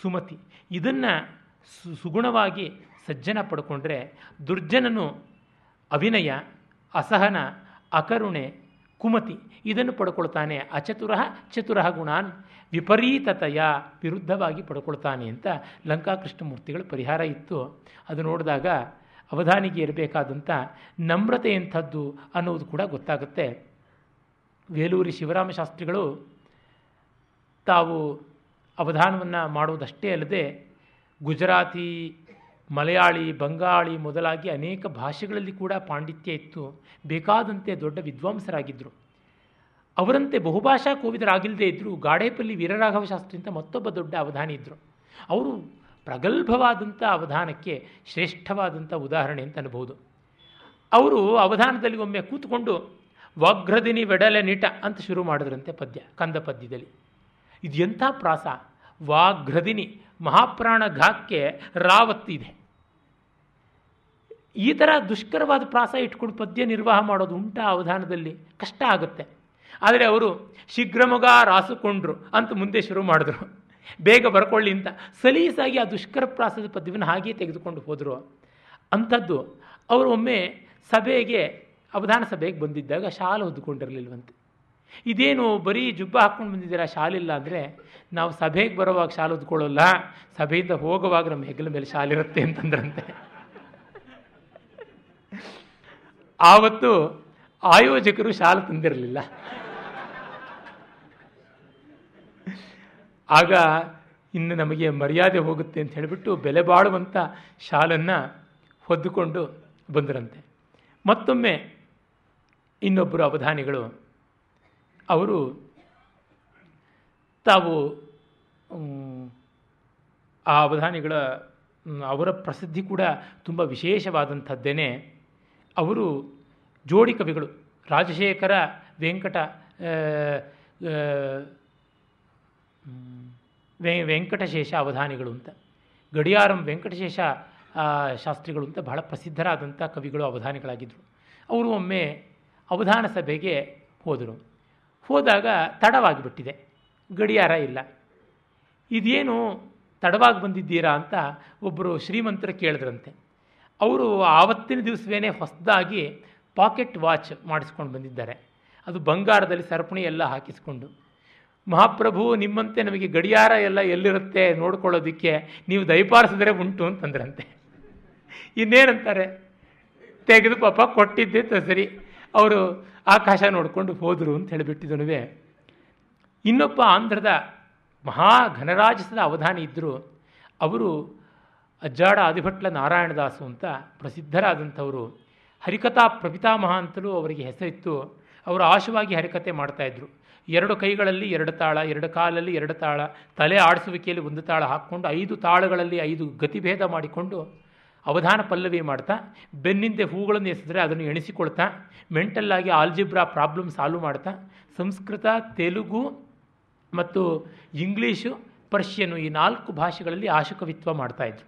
ಸುಮತಿ ಇದನ್ನು ಸುಗುಣವಾಗಿ ಸಜ್ಜನ ಪಡ್ಕೊಂಡ್ರೆ ದುರ್ಜನನು ಅವಿನಯ ಅಸಹನ ಅಕರುಣೆ ಕುಮತಿ ಇದನ್ನು ಪಡ್ಕೊಳ್ತಾನೆ ಅಚತುರ ಚತುರ ಗುಣಾನ್ ವಿಪರೀತತೆಯ ವಿರುದ್ಧವಾಗಿ ಪಡ್ಕೊಳ್ತಾನೆ ಅಂತ ಲಂಕಾಕೃಷ್ಣಮೂರ್ತಿಗಳ ಪರಿಹಾರ ಇತ್ತು ಅದು ನೋಡಿದಾಗ ಅವಧಾನಿಗೆ ಇರಬೇಕಾದಂಥ ನಮ್ರತೆ ಎಂಥದ್ದು ಅನ್ನೋದು ಕೂಡ ಗೊತ್ತಾಗುತ್ತೆ ವೇಲೂರಿ ಶಿವರಾಮ ಶಾಸ್ತ್ರಿಗಳು ತಾವು ಅವಧಾನವನ್ನು ಮಾಡುವುದಷ್ಟೇ ಅಲ್ಲದೆ ಗುಜರಾತಿ ಮಲಯಾಳಿ ಬಂಗಾಳಿ ಮೊದಲಾಗಿ ಅನೇಕ ಭಾಷೆಗಳಲ್ಲಿ ಕೂಡ ಪಾಂಡಿತ್ಯ ಇತ್ತು ಬೇಕಾದಂತೆ ದೊಡ್ಡ ವಿದ್ವಾಂಸರಾಗಿದ್ದರು ಅವರಂತೆ ಬಹುಭಾಷಾ ಕೋವಿದರಾಗಿಲ್ಲದೆ ಇದ್ದರು ಗಾಡೇಪಲ್ಲಿ ವೀರರಾಘವ ಶಾಸ್ತ್ರಿ ಅಂತ ಮತ್ತೊಬ್ಬ ದೊಡ್ಡ ಅವಧಾನಿ ಇದ್ದರು ಅವರು ಪ್ರಗಲ್ಭವಾದಂಥ ಅವಧಾನಕ್ಕೆ ಶ್ರೇಷ್ಠವಾದಂಥ ಉದಾಹರಣೆ ಅಂತ ಅನ್ಬೋದು ಅವರು ಅವಧಾನದಲ್ಲಿ ಒಮ್ಮೆ ಕೂತ್ಕೊಂಡು ವಾಗ್ರದಿನಿ ವೆಡಲೆ ನಿಟ ಅಂತ ಶುರು ಮಾಡಿದ್ರಂತೆ ಪದ್ಯ ಕಂದ ಪದ್ಯದಲ್ಲಿ ಇದು ಎಂಥ ಪ್ರಾಸ ವಾಗ್ರದಿನಿ ಮಹಾಪ್ರಾಣ ಘಾಕ್ಕೆ ರಾವತ್ತಿದೆ ಈ ಥರ ದುಷ್ಕರವಾದ ಪ್ರಾಸ ಇಟ್ಕೊಂಡು ಪದ್ಯ ನಿರ್ವಾಹ ಮಾಡೋದು ಉಂಟ ಅವಧಾನದಲ್ಲಿ ಕಷ್ಟ ಆಗುತ್ತೆ ಆದರೆ ಅವರು ಶೀಘ್ರಮಗ ರಾಸುಕೊಂಡ್ರು ಅಂತ ಮುಂದೆ ಶುರು ಮಾಡಿದ್ರು ಬೇಗ ಬರ್ಕೊಳ್ಳಿ ಅಂತ ಸಲೀಸಾಗಿ ಆ ದುಷ್ಕರ ಪ್ರಾಸದ ಪದವಿನ ಹಾಗೆಯೇ ತೆಗೆದುಕೊಂಡು ಹೋದರು ಅಂಥದ್ದು ಅವರು ಒಮ್ಮೆ ಸಭೆಗೆ ಅವಧಾನ ಸಭೆಗೆ ಬಂದಿದ್ದಾಗ ಶಾಲೆ ಹೊದ್ದುಕೊಂಡಿರಲಿಲ್ವಂತೆ ಇದೇನು ಬರೀ ಜುಬ್ಬ ಹಾಕ್ಕೊಂಡು ಬಂದಿದ್ದೀರಾ ಶಾಲಿಲ್ಲ ಅಂದರೆ ನಾವು ಸಭೆಗೆ ಬರೋವಾಗ ಶಾಲೆ ಹೊದ್ಕೊಳ್ಳೋಲ್ಲ ಸಭೆಯಿಂದ ಹೋಗುವಾಗ ನಮ್ಮ ಹೆಗಲ ಮೇಲೆ ಶಾಲಿರುತ್ತೆ ಅಂತಂದ್ರಂತೆ ಆವತ್ತು ಆಯೋಜಕರು ಶಾಲೆ ತಂದಿರಲಿಲ್ಲ ಆಗ ಇನ್ನು ನಮಗೆ ಮರ್ಯಾದೆ ಹೋಗುತ್ತೆ ಅಂತ ಹೇಳಿಬಿಟ್ಟು ಬೆಲೆ ಬಾಳುವಂಥ ಶಾಲನ್ನು ಹೊದ್ದುಕೊಂಡು ಬಂದರಂತೆ ಮತ್ತೊಮ್ಮೆ ಇನ್ನೊಬ್ಬರು ಅವಧಾನಿಗಳು ಅವರು ತಾವು ಆ ಅವಧಾನಿಗಳ ಅವರ ಪ್ರಸಿದ್ಧಿ ಕೂಡ ತುಂಬ ವಿಶೇಷವಾದಂಥದ್ದೇನೆ ಅವರು ಜೋಡಿ ಕವಿಗಳು ರಾಜಶೇಖರ ವೆಂಕಟ ವೆ ವೆಂಕಟಶೇಷ ಅವಧಾನಿಗಳು ಅಂತ ಗಡಿಯಾರಂ ವೆಂಕಟಶೇಷ ಶಾಸ್ತ್ರಿಗಳು ಅಂತ ಬಹಳ ಪ್ರಸಿದ್ಧರಾದಂಥ ಕವಿಗಳು ಅವಧಾನಿಗಳಾಗಿದ್ದರು ಅವರು ಒಮ್ಮೆ ಅವಧಾನ ಸಭೆಗೆ ಹೋದರು ಹೋದಾಗ ತಡವಾಗಿಬಿಟ್ಟಿದೆ ಗಡಿಯಾರ ಇಲ್ಲ ಇದೇನು ತಡವಾಗಿ ಬಂದಿದ್ದೀರಾ ಅಂತ ಒಬ್ಬರು ಶ್ರೀಮಂತರು ಕೇಳಿದ್ರಂತೆ ಅವರು ಆವತ್ತಿನ ದಿವಸವೇ ಹೊಸದಾಗಿ ಪಾಕೆಟ್ ವಾಚ್ ಮಾಡಿಸ್ಕೊಂಡು ಬಂದಿದ್ದಾರೆ ಅದು ಬಂಗಾರದಲ್ಲಿ ಸರಪಣಿ ಎಲ್ಲ ಹಾಕಿಸ್ಕೊಂಡು ಮಹಾಪ್ರಭು ನಿಮ್ಮಂತೆ ನಮಗೆ ಗಡಿಯಾರ ಎಲ್ಲ ಎಲ್ಲಿರುತ್ತೆ ನೋಡ್ಕೊಳ್ಳೋದಕ್ಕೆ ನೀವು ದಯಪಾರಿಸಿದ್ರೆ ಉಂಟು ಅಂತಂದ್ರಂತೆ ಇನ್ನೇನಂತಾರೆ ತೆಗೆದು ಪಾಪ ಕೊಟ್ಟಿದ್ದೆ ಸರಿ ಅವರು ಆಕಾಶ ನೋಡಿಕೊಂಡು ಹೋದರು ಅಂತ ಹೇಳಿಬಿಟ್ಟಿದನುವೆ ಇನ್ನೊಬ್ಬ ಆಂಧ್ರದ ಮಹಾ ಘನರಾಜಸದ ಅವಧಾನಿ ಇದ್ದರು ಅವರು ಅಜ್ಜಾಡ ಆದಿಭಟ್ಲ ನಾರಾಯಣದಾಸು ಅಂತ ಪ್ರಸಿದ್ಧರಾದಂಥವರು ಹರಿಕಥಾ ಪ್ರಪಿತಾಮಹ ಅಂತಲೂ ಅವರಿಗೆ ಹೆಸರಿತ್ತು ಅವರು ಆಶವಾಗಿ ಹರಿಕತೆ ಮಾಡ್ತಾಯಿದ್ರು ಎರಡು ಕೈಗಳಲ್ಲಿ ಎರಡು ತಾಳ ಎರಡು ಕಾಲಲ್ಲಿ ಎರಡು ತಾಳ ತಲೆ ಆಡಿಸುವಿಕೆಯಲ್ಲಿ ಒಂದು ತಾಳ ಹಾಕ್ಕೊಂಡು ಐದು ತಾಳಗಳಲ್ಲಿ ಐದು ಗತಿಭೇದ ಮಾಡಿಕೊಂಡು ಅವಧಾನ ಪಲ್ಲವಿ ಮಾಡ್ತಾ ಬೆನ್ನಿಂದೆ ಹೂಗಳನ್ನು ಎಸೆದ್ರೆ ಅದನ್ನು ಎಣಿಸಿಕೊಳ್ತಾ ಮೆಂಟಲ್ಲಾಗಿ ಆಲ್ಜಿಬ್ರಾ ಪ್ರಾಬ್ಲಮ್ ಸಾಲ್ವ್ ಮಾಡ್ತಾ ಸಂಸ್ಕೃತ ತೆಲುಗು ಮತ್ತು ಇಂಗ್ಲೀಷು ಪರ್ಷಿಯನು ಈ ನಾಲ್ಕು ಭಾಷೆಗಳಲ್ಲಿ ಆಶುಕವಿತ್ವ ಮಾಡ್ತಾಯಿದ್ರು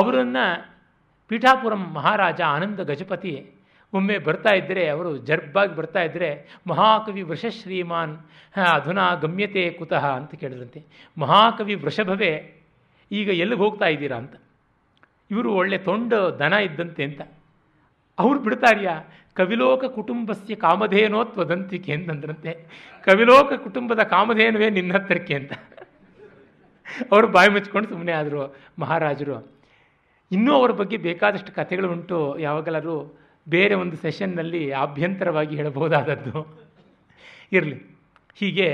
ಅವರನ್ನು ಪೀಠಾಪುರಂ ಮಹಾರಾಜ ಆನಂದ ಗಜಪತಿ ಒಮ್ಮೆ ಬರ್ತಾ ಇದ್ದರೆ ಅವರು ಜರ್ಬಾಗಿ ಬರ್ತಾ ಇದ್ದರೆ ಮಹಾಕವಿ ವೃಷಶ್ರೀಮಾನ್ ಅಧುನಾ ಗಮ್ಯತೆ ಕುತಃ ಅಂತ ಕೇಳಿದ್ರಂತೆ ಮಹಾಕವಿ ವೃಷಭವೇ ಈಗ ಎಲ್ಲಿಗೆ ಹೋಗ್ತಾ ಇದ್ದೀರಾ ಅಂತ ಇವರು ಒಳ್ಳೆ ತೊಂಡ ದನ ಇದ್ದಂತೆ ಅಂತ ಅವ್ರು ಬಿಡ್ತಾರ್ಯಾ ಕವಿಲೋಕ ಕುಟುಂಬಸ್ಯ ಕಾಮಧೇನೋ ತ್ವದಂತಿಕೆ ಅಂತಂದ್ರಂತೆ ಕವಿಲೋಕ ಕುಟುಂಬದ ಕಾಮಧೇನವೇ ನಿನ್ನ ಹತ್ತಿರಕ್ಕೆ ಅಂತ ಅವರು ಬಾಯಿ ಮುಚ್ಕೊಂಡು ಸುಮ್ಮನೆ ಆದರು ಮಹಾರಾಜರು ಇನ್ನೂ ಅವ್ರ ಬಗ್ಗೆ ಬೇಕಾದಷ್ಟು ಕಥೆಗಳು ಉಂಟು ಯಾವಾಗಲಾದರೂ ಬೇರೆ ಒಂದು ಸೆಷನ್ನಲ್ಲಿ ಆಭ್ಯಂತರವಾಗಿ ಹೇಳಬಹುದಾದದ್ದು ಇರಲಿ ಹೀಗೆ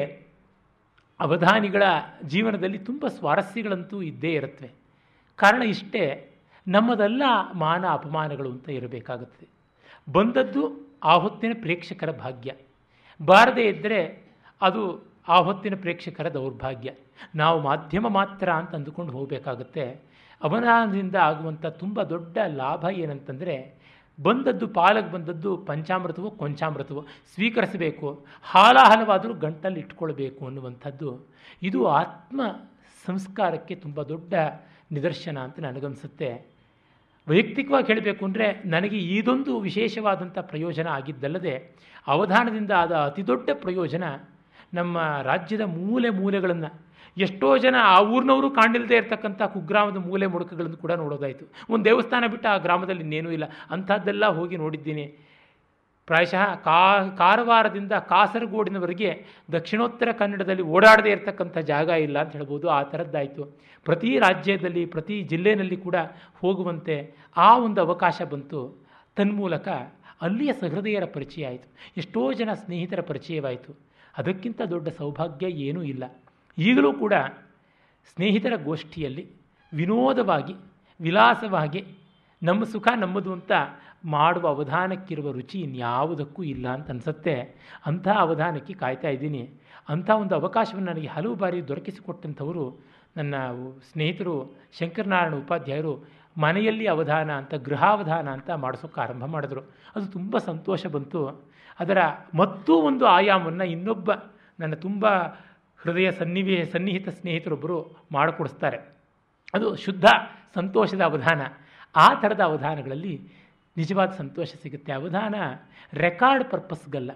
ಅವಧಾನಿಗಳ ಜೀವನದಲ್ಲಿ ತುಂಬ ಸ್ವಾರಸ್ಯಗಳಂತೂ ಇದ್ದೇ ಇರುತ್ತವೆ ಕಾರಣ ಇಷ್ಟೇ ನಮ್ಮದೆಲ್ಲ ಮಾನ ಅಪಮಾನಗಳು ಅಂತ ಇರಬೇಕಾಗುತ್ತದೆ ಬಂದದ್ದು ಆ ಹೊತ್ತಿನ ಪ್ರೇಕ್ಷಕರ ಭಾಗ್ಯ ಬಾರದೇ ಇದ್ದರೆ ಅದು ಆ ಹೊತ್ತಿನ ಪ್ರೇಕ್ಷಕರ ದೌರ್ಭಾಗ್ಯ ನಾವು ಮಾಧ್ಯಮ ಮಾತ್ರ ಅಂತ ಅಂದುಕೊಂಡು ಹೋಗಬೇಕಾಗುತ್ತೆ ಅವಧಾನದಿಂದ ಆಗುವಂಥ ತುಂಬ ದೊಡ್ಡ ಲಾಭ ಏನಂತಂದರೆ ಬಂದದ್ದು ಪಾಲಕ್ಕೆ ಬಂದದ್ದು ಪಂಚಾಮೃತವೋ ಕೊಂಚಾಮೃತವೋ ಸ್ವೀಕರಿಸಬೇಕು ಹಾಲಾಹಲವಾದರೂ ಗಂಟಲ್ಲಿ ಇಟ್ಕೊಳ್ಬೇಕು ಅನ್ನುವಂಥದ್ದು ಇದು ಆತ್ಮ ಸಂಸ್ಕಾರಕ್ಕೆ ತುಂಬ ದೊಡ್ಡ ನಿದರ್ಶನ ಅಂತ ನನಗನ್ಸುತ್ತೆ ವೈಯಕ್ತಿಕವಾಗಿ ಹೇಳಬೇಕು ಅಂದರೆ ನನಗೆ ಇದೊಂದು ವಿಶೇಷವಾದಂಥ ಪ್ರಯೋಜನ ಆಗಿದ್ದಲ್ಲದೆ ಅವಧಾನದಿಂದ ಆದ ಅತಿದೊಡ್ಡ ಪ್ರಯೋಜನ ನಮ್ಮ ರಾಜ್ಯದ ಮೂಲೆ ಮೂಲೆಗಳನ್ನು ಎಷ್ಟೋ ಜನ ಆ ಊರಿನವರು ಕಾಣಿಲ್ಲದೆ ಇರತಕ್ಕಂಥ ಕುಗ್ರಾಮದ ಮೂಲೆ ಮುಡುಕಗಳನ್ನು ಕೂಡ ನೋಡೋದಾಯಿತು ಒಂದು ದೇವಸ್ಥಾನ ಬಿಟ್ಟು ಆ ಗ್ರಾಮದಲ್ಲಿ ಇನ್ನೇನೂ ಇಲ್ಲ ಅಂಥದ್ದೆಲ್ಲ ಹೋಗಿ ನೋಡಿದ್ದೀನಿ ಪ್ರಾಯಶಃ ಕಾ ಕಾರವಾರದಿಂದ ಕಾಸರಗೋಡಿನವರೆಗೆ ದಕ್ಷಿಣೋತ್ತರ ಕನ್ನಡದಲ್ಲಿ ಓಡಾಡದೇ ಇರತಕ್ಕಂಥ ಜಾಗ ಇಲ್ಲ ಅಂತ ಹೇಳ್ಬೋದು ಆ ಥರದ್ದಾಯಿತು ಪ್ರತಿ ರಾಜ್ಯದಲ್ಲಿ ಪ್ರತಿ ಜಿಲ್ಲೆಯಲ್ಲಿ ಕೂಡ ಹೋಗುವಂತೆ ಆ ಒಂದು ಅವಕಾಶ ಬಂತು ತನ್ಮೂಲಕ ಅಲ್ಲಿಯ ಸಹೃದಯರ ಪರಿಚಯ ಆಯಿತು ಎಷ್ಟೋ ಜನ ಸ್ನೇಹಿತರ ಪರಿಚಯವಾಯಿತು ಅದಕ್ಕಿಂತ ದೊಡ್ಡ ಸೌಭಾಗ್ಯ ಏನೂ ಇಲ್ಲ ಈಗಲೂ ಕೂಡ ಸ್ನೇಹಿತರ ಗೋಷ್ಠಿಯಲ್ಲಿ ವಿನೋದವಾಗಿ ವಿಲಾಸವಾಗಿ ನಮ್ಮ ಸುಖ ನಮ್ಮದು ಅಂತ ಮಾಡುವ ಅವಧಾನಕ್ಕಿರುವ ರುಚಿ ಇನ್ಯಾವುದಕ್ಕೂ ಇಲ್ಲ ಅಂತ ಅನಿಸುತ್ತೆ ಅಂಥ ಅವಧಾನಕ್ಕೆ ಕಾಯ್ತಾ ಇದ್ದೀನಿ ಅಂಥ ಒಂದು ಅವಕಾಶವನ್ನು ನನಗೆ ಹಲವು ಬಾರಿ ದೊರಕಿಸಿಕೊಟ್ಟಂಥವರು ನನ್ನ ಸ್ನೇಹಿತರು ಶಂಕರನಾರಾಯಣ ಉಪಾಧ್ಯಾಯರು ಮನೆಯಲ್ಲಿ ಅವಧಾನ ಅಂತ ಗೃಹಾವಧಾನ ಅಂತ ಮಾಡಿಸೋಕೆ ಆರಂಭ ಮಾಡಿದ್ರು ಅದು ತುಂಬ ಸಂತೋಷ ಬಂತು ಅದರ ಮತ್ತೂ ಒಂದು ಆಯಾಮವನ್ನು ಇನ್ನೊಬ್ಬ ನನ್ನ ತುಂಬ ಹೃದಯ ಸನ್ನಿವಿ ಸನ್ನಿಹಿತ ಸ್ನೇಹಿತರೊಬ್ಬರು ಮಾಡಿಕೊಡಿಸ್ತಾರೆ ಅದು ಶುದ್ಧ ಸಂತೋಷದ ಅವಧಾನ ಆ ಥರದ ಅವಧಾನಗಳಲ್ಲಿ ನಿಜವಾದ ಸಂತೋಷ ಸಿಗುತ್ತೆ ಅವಧಾನ ರೆಕಾರ್ಡ್ ಪರ್ಪಸ್ಗಲ್ಲ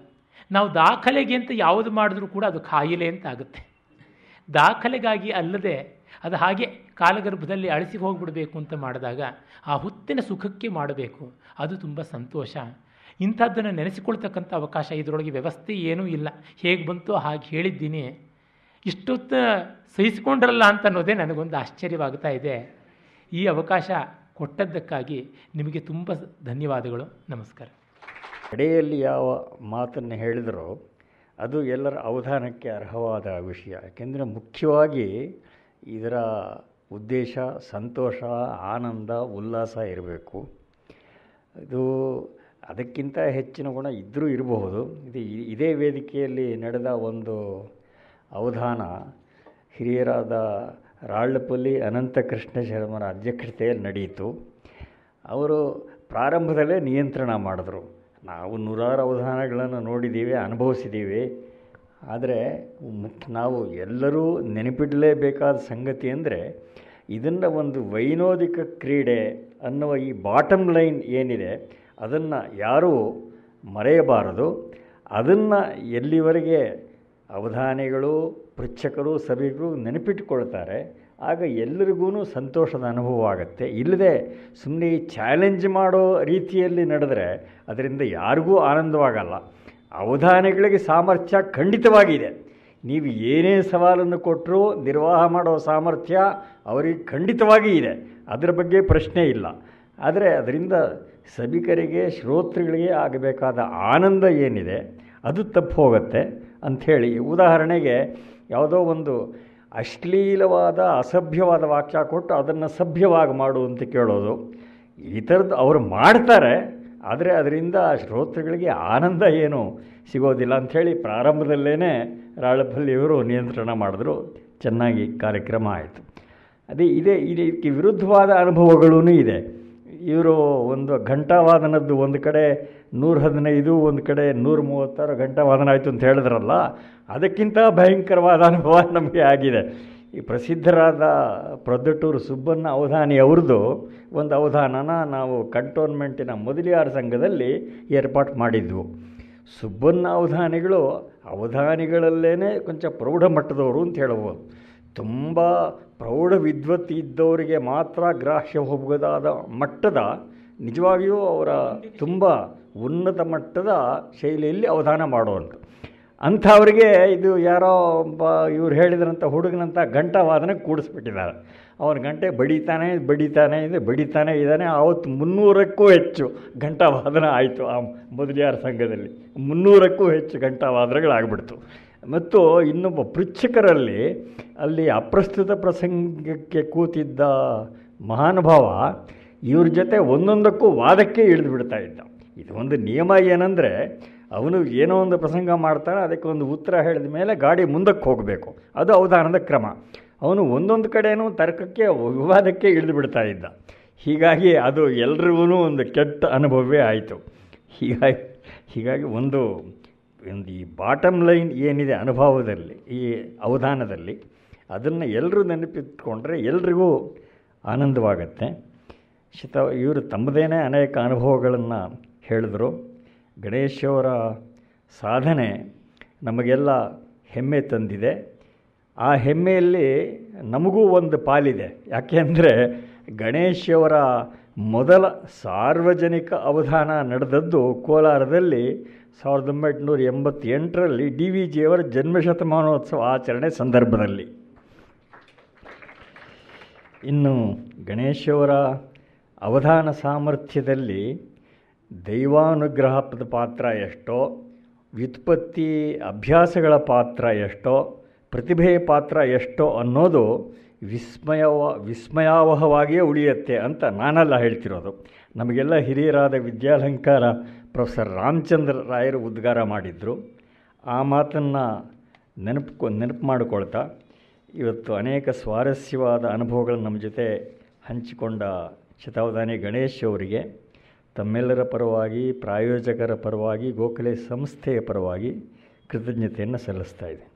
ನಾವು ದಾಖಲೆಗೆ ಅಂತ ಯಾವುದು ಮಾಡಿದ್ರೂ ಕೂಡ ಅದು ಕಾಯಿಲೆ ಅಂತ ಆಗುತ್ತೆ ದಾಖಲೆಗಾಗಿ ಅಲ್ಲದೆ ಅದು ಹಾಗೆ ಕಾಲಗರ್ಭದಲ್ಲಿ ಅಳಿಸಿ ಹೋಗಿಬಿಡಬೇಕು ಅಂತ ಮಾಡಿದಾಗ ಆ ಹುತ್ತಿನ ಸುಖಕ್ಕೆ ಮಾಡಬೇಕು ಅದು ತುಂಬ ಸಂತೋಷ ಇಂಥದ್ದನ್ನು ನೆನೆಸಿಕೊಳ್ತಕ್ಕಂಥ ಅವಕಾಶ ಇದರೊಳಗೆ ವ್ಯವಸ್ಥೆ ಏನೂ ಇಲ್ಲ ಹೇಗೆ ಬಂತು ಹಾಗೆ ಹೇಳಿದ್ದೀನಿ ಇಷ್ಟೊತ್ತ ಸಹಿಸಿಕೊಂಡ್ರಲ್ಲ ಅಂತ ಅನ್ನೋದೇ ನನಗೊಂದು ಆಶ್ಚರ್ಯವಾಗ್ತಾ ಇದೆ ಈ ಅವಕಾಶ ಕೊಟ್ಟದ್ದಕ್ಕಾಗಿ ನಿಮಗೆ ತುಂಬ ಧನ್ಯವಾದಗಳು ನಮಸ್ಕಾರ ಕಡೆಯಲ್ಲಿ ಯಾವ ಮಾತನ್ನು ಹೇಳಿದರೋ ಅದು ಎಲ್ಲರ ಅವಧಾನಕ್ಕೆ ಅರ್ಹವಾದ ವಿಷಯ ಯಾಕೆಂದರೆ ಮುಖ್ಯವಾಗಿ ಇದರ ಉದ್ದೇಶ ಸಂತೋಷ ಆನಂದ ಉಲ್ಲಾಸ ಇರಬೇಕು ಇದು ಅದಕ್ಕಿಂತ ಹೆಚ್ಚಿನ ಗುಣ ಇದ್ದರೂ ಇರಬಹುದು ಇದು ಇದೇ ವೇದಿಕೆಯಲ್ಲಿ ನಡೆದ ಒಂದು ಅವಧಾನ ಹಿರಿಯರಾದ ರಾಳ್ಪಲ್ಲಿ ಅನಂತಕೃಷ್ಣ ಶರ್ಮರ ಅಧ್ಯಕ್ಷತೆಯಲ್ಲಿ ನಡೆಯಿತು ಅವರು ಪ್ರಾರಂಭದಲ್ಲೇ ನಿಯಂತ್ರಣ ಮಾಡಿದ್ರು ನಾವು ನೂರಾರು ಅವಧಾನಗಳನ್ನು ನೋಡಿದ್ದೀವಿ ಅನುಭವಿಸಿದ್ದೀವಿ ಆದರೆ ನಾವು ಎಲ್ಲರೂ ನೆನಪಿಡಲೇಬೇಕಾದ ಸಂಗತಿ ಅಂದರೆ ಇದನ್ನು ಒಂದು ವೈನೋದಿಕ ಕ್ರೀಡೆ ಅನ್ನುವ ಈ ಬಾಟಮ್ ಲೈನ್ ಏನಿದೆ ಅದನ್ನು ಯಾರೂ ಮರೆಯಬಾರದು ಅದನ್ನು ಎಲ್ಲಿವರೆಗೆ ಅವಧಾನಿಗಳು ಪೃಚ್ಛಕರು ಸಭಿಕರು ನೆನಪಿಟ್ಟುಕೊಳ್ತಾರೆ ಆಗ ಎಲ್ಲರಿಗೂ ಸಂತೋಷದ ಅನುಭವ ಆಗುತ್ತೆ ಇಲ್ಲದೆ ಸುಮ್ಮನೆ ಚಾಲೆಂಜ್ ಮಾಡೋ ರೀತಿಯಲ್ಲಿ ನಡೆದರೆ ಅದರಿಂದ ಯಾರಿಗೂ ಆನಂದವಾಗಲ್ಲ ಅವಧಾನಿಗಳಿಗೆ ಸಾಮರ್ಥ್ಯ ಖಂಡಿತವಾಗಿದೆ ನೀವು ಏನೇ ಸವಾಲನ್ನು ಕೊಟ್ಟರೂ ನಿರ್ವಾಹ ಮಾಡೋ ಸಾಮರ್ಥ್ಯ ಅವರಿಗೆ ಖಂಡಿತವಾಗಿ ಇದೆ ಅದರ ಬಗ್ಗೆ ಪ್ರಶ್ನೆ ಇಲ್ಲ ಆದರೆ ಅದರಿಂದ ಸಭಿಕರಿಗೆ ಶ್ರೋತೃಗಳಿಗೆ ಆಗಬೇಕಾದ ಆನಂದ ಏನಿದೆ ಅದು ತಪ್ಪು ಹೋಗುತ್ತೆ ಅಂಥೇಳಿ ಉದಾಹರಣೆಗೆ ಯಾವುದೋ ಒಂದು ಅಶ್ಲೀಲವಾದ ಅಸಭ್ಯವಾದ ವಾಕ್ಯ ಕೊಟ್ಟು ಅದನ್ನು ಸಭ್ಯವಾಗಿ ಮಾಡು ಅಂತ ಕೇಳೋದು ಈ ಥರದ್ದು ಅವರು ಮಾಡ್ತಾರೆ ಆದರೆ ಅದರಿಂದ ಶ್ರೋತೃಗಳಿಗೆ ಆನಂದ ಏನು ಸಿಗೋದಿಲ್ಲ ಅಂಥೇಳಿ ಪ್ರಾರಂಭದಲ್ಲೇ ರಾಳಪಲ್ಲಿಯವರು ನಿಯಂತ್ರಣ ಮಾಡಿದ್ರು ಚೆನ್ನಾಗಿ ಕಾರ್ಯಕ್ರಮ ಆಯಿತು ಅದೇ ಇದೇ ಇದಕ್ಕೆ ವಿರುದ್ಧವಾದ ಅನುಭವಗಳೂ ಇದೆ ಇವರು ಒಂದು ಘಂಟಾವಾದನದ್ದು ಒಂದು ಕಡೆ ನೂರ ಹದಿನೈದು ಒಂದು ಕಡೆ ನೂರ ಮೂವತ್ತಾರು ಘಂಟಾವಾದನ ಆಯಿತು ಅಂತ ಹೇಳಿದ್ರಲ್ಲ ಅದಕ್ಕಿಂತ ಭಯಂಕರವಾದ ಅನುಭವ ನಮಗೆ ಆಗಿದೆ ಈ ಪ್ರಸಿದ್ಧರಾದ ಪ್ರದಟೂರು ಸುಬ್ಬಣ್ಣ ಅವಧಾನಿ ಅವ್ರದ್ದು ಒಂದು ಅವಧಾನನ ನಾವು ಕಂಟೋನ್ಮೆಂಟಿನ ಮೊದಲಿಯಾರ ಸಂಘದಲ್ಲಿ ಏರ್ಪಾಟ್ ಮಾಡಿದ್ವು ಸುಬ್ಬಣ್ಣ ಅವಧಾನಿಗಳು ಅವಧಾನಿಗಳಲ್ಲೇ ಕೊಂಚ ಪ್ರೌಢ ಮಟ್ಟದವರು ಅಂತ ಹೇಳ್ಬೋದು ತುಂಬ ಪ್ರೌಢ ವಿದ್ವತ್ ಇದ್ದವರಿಗೆ ಮಾತ್ರ ಗ್ರಾಹ್ಯ ಹೋಗದಾದ ಮಟ್ಟದ ನಿಜವಾಗಿಯೂ ಅವರ ತುಂಬ ಉನ್ನತ ಮಟ್ಟದ ಶೈಲಿಯಲ್ಲಿ ಅವಧಾನ ಮಾಡುವಂಥ ಅಂಥವ್ರಿಗೆ ಇದು ಯಾರೋ ಒಬ್ಬ ಇವ್ರು ಹೇಳಿದ್ರಂಥ ಹುಡುಗನಂಥ ಗಂಟವಾದನ ಕೂಡಿಸ್ಬಿಟ್ಟಿದ್ದಾರೆ ಅವ್ರ ಗಂಟೆ ಬಡಿತಾನೆ ಬಡಿತಾನೆ ಇದೆ ಬಡಿತಾನೆ ಇದ್ದಾನೆ ಆವತ್ತು ಮುನ್ನೂರಕ್ಕೂ ಹೆಚ್ಚು ಗಂಟಾವಾದನ ಆಯಿತು ಆ ಮೊದಲಿಯಾರ ಸಂಘದಲ್ಲಿ ಮುನ್ನೂರಕ್ಕೂ ಹೆಚ್ಚು ವಾದನಗಳಾಗ್ಬಿಡ್ತು ಮತ್ತು ಇನ್ನೊಬ್ಬ ಪೃಚ್ಛಕರಲ್ಲಿ ಅಲ್ಲಿ ಅಪ್ರಸ್ತುತ ಪ್ರಸಂಗಕ್ಕೆ ಕೂತಿದ್ದ ಮಹಾನುಭಾವ ಇವ್ರ ಜೊತೆ ಒಂದೊಂದಕ್ಕೂ ವಾದಕ್ಕೆ ಇಳಿದು ಬಿಡ್ತಾ ಇದ್ದ ಇದು ಒಂದು ನಿಯಮ ಏನಂದರೆ ಅವನು ಏನೋ ಒಂದು ಪ್ರಸಂಗ ಮಾಡ್ತಾನೆ ಅದಕ್ಕೆ ಒಂದು ಉತ್ತರ ಹೇಳಿದ ಮೇಲೆ ಗಾಡಿ ಮುಂದಕ್ಕೆ ಹೋಗಬೇಕು ಅದು ಅವಧಾನದ ಕ್ರಮ ಅವನು ಒಂದೊಂದು ಕಡೆಯೂ ತರ್ಕಕ್ಕೆ ವಿವಾದಕ್ಕೆ ಇಳಿದು ಬಿಡ್ತಾ ಇದ್ದ ಹೀಗಾಗಿ ಅದು ಎಲ್ರಿಗೂ ಒಂದು ಕೆಟ್ಟ ಅನುಭವವೇ ಆಯಿತು ಹೀಗಾಗಿ ಹೀಗಾಗಿ ಒಂದು ಒಂದು ಈ ಬಾಟಮ್ ಲೈನ್ ಏನಿದೆ ಅನುಭವದಲ್ಲಿ ಈ ಅವಧಾನದಲ್ಲಿ ಅದನ್ನು ಎಲ್ಲರೂ ನೆನಪಿಟ್ಕೊಂಡ್ರೆ ಎಲ್ರಿಗೂ ಆನಂದವಾಗುತ್ತೆ ಶತ ಇವರು ತಮ್ಮದೇನೇ ಅನೇಕ ಅನುಭವಗಳನ್ನು ಹೇಳಿದ್ರು ಗಣೇಶವರ ಸಾಧನೆ ನಮಗೆಲ್ಲ ಹೆಮ್ಮೆ ತಂದಿದೆ ಆ ಹೆಮ್ಮೆಯಲ್ಲಿ ನಮಗೂ ಒಂದು ಪಾಲಿದೆ ಯಾಕೆಂದರೆ ಗಣೇಶವರ ಮೊದಲ ಸಾರ್ವಜನಿಕ ಅವಧಾನ ನಡೆದದ್ದು ಕೋಲಾರದಲ್ಲಿ ಸಾವಿರದ ಒಂಬೈನೂರ ಎಂಬತ್ತೆಂಟರಲ್ಲಿ ಡಿ ವಿ ಜಿಯವರ ಜನ್ಮಶತಮಾನೋತ್ಸವ ಆಚರಣೆ ಸಂದರ್ಭದಲ್ಲಿ ಇನ್ನು ಗಣೇಶವರ ಅವಧಾನ ಸಾಮರ್ಥ್ಯದಲ್ಲಿ ದೈವಾನುಗ್ರಹದ ಪಾತ್ರ ಎಷ್ಟೋ ವ್ಯುತ್ಪತ್ತಿ ಅಭ್ಯಾಸಗಳ ಪಾತ್ರ ಎಷ್ಟೋ ಪ್ರತಿಭೆಯ ಪಾತ್ರ ಎಷ್ಟೋ ಅನ್ನೋದು ವಿಸ್ಮಯವ ವಿಸ್ಮಯಾವಹವಾಗಿಯೇ ಉಳಿಯುತ್ತೆ ಅಂತ ನಾನೆಲ್ಲ ಹೇಳ್ತಿರೋದು ನಮಗೆಲ್ಲ ಹಿರಿಯರಾದ ವಿದ್ಯಾಲಂಕಾರ ಪ್ರೊಫೆಸರ್ ರಾಮಚಂದ್ರ ರಾಯರು ಉದ್ಗಾರ ಮಾಡಿದ್ದರು ಆ ಮಾತನ್ನು ನೆನಪು ನೆನಪು ಮಾಡಿಕೊಳ್ತಾ ಇವತ್ತು ಅನೇಕ ಸ್ವಾರಸ್ಯವಾದ ಅನುಭವಗಳನ್ನು ನಮ್ಮ ಜೊತೆ ಹಂಚಿಕೊಂಡ ಚಿತಾವಧಾನಿ ಗಣೇಶ್ ಅವರಿಗೆ ತಮ್ಮೆಲ್ಲರ ಪರವಾಗಿ ಪ್ರಾಯೋಜಕರ ಪರವಾಗಿ ಗೋಖಲೆ ಸಂಸ್ಥೆಯ ಪರವಾಗಿ ಕೃತಜ್ಞತೆಯನ್ನು ಸಲ್ಲಿಸ್ತಾ ಇದೆ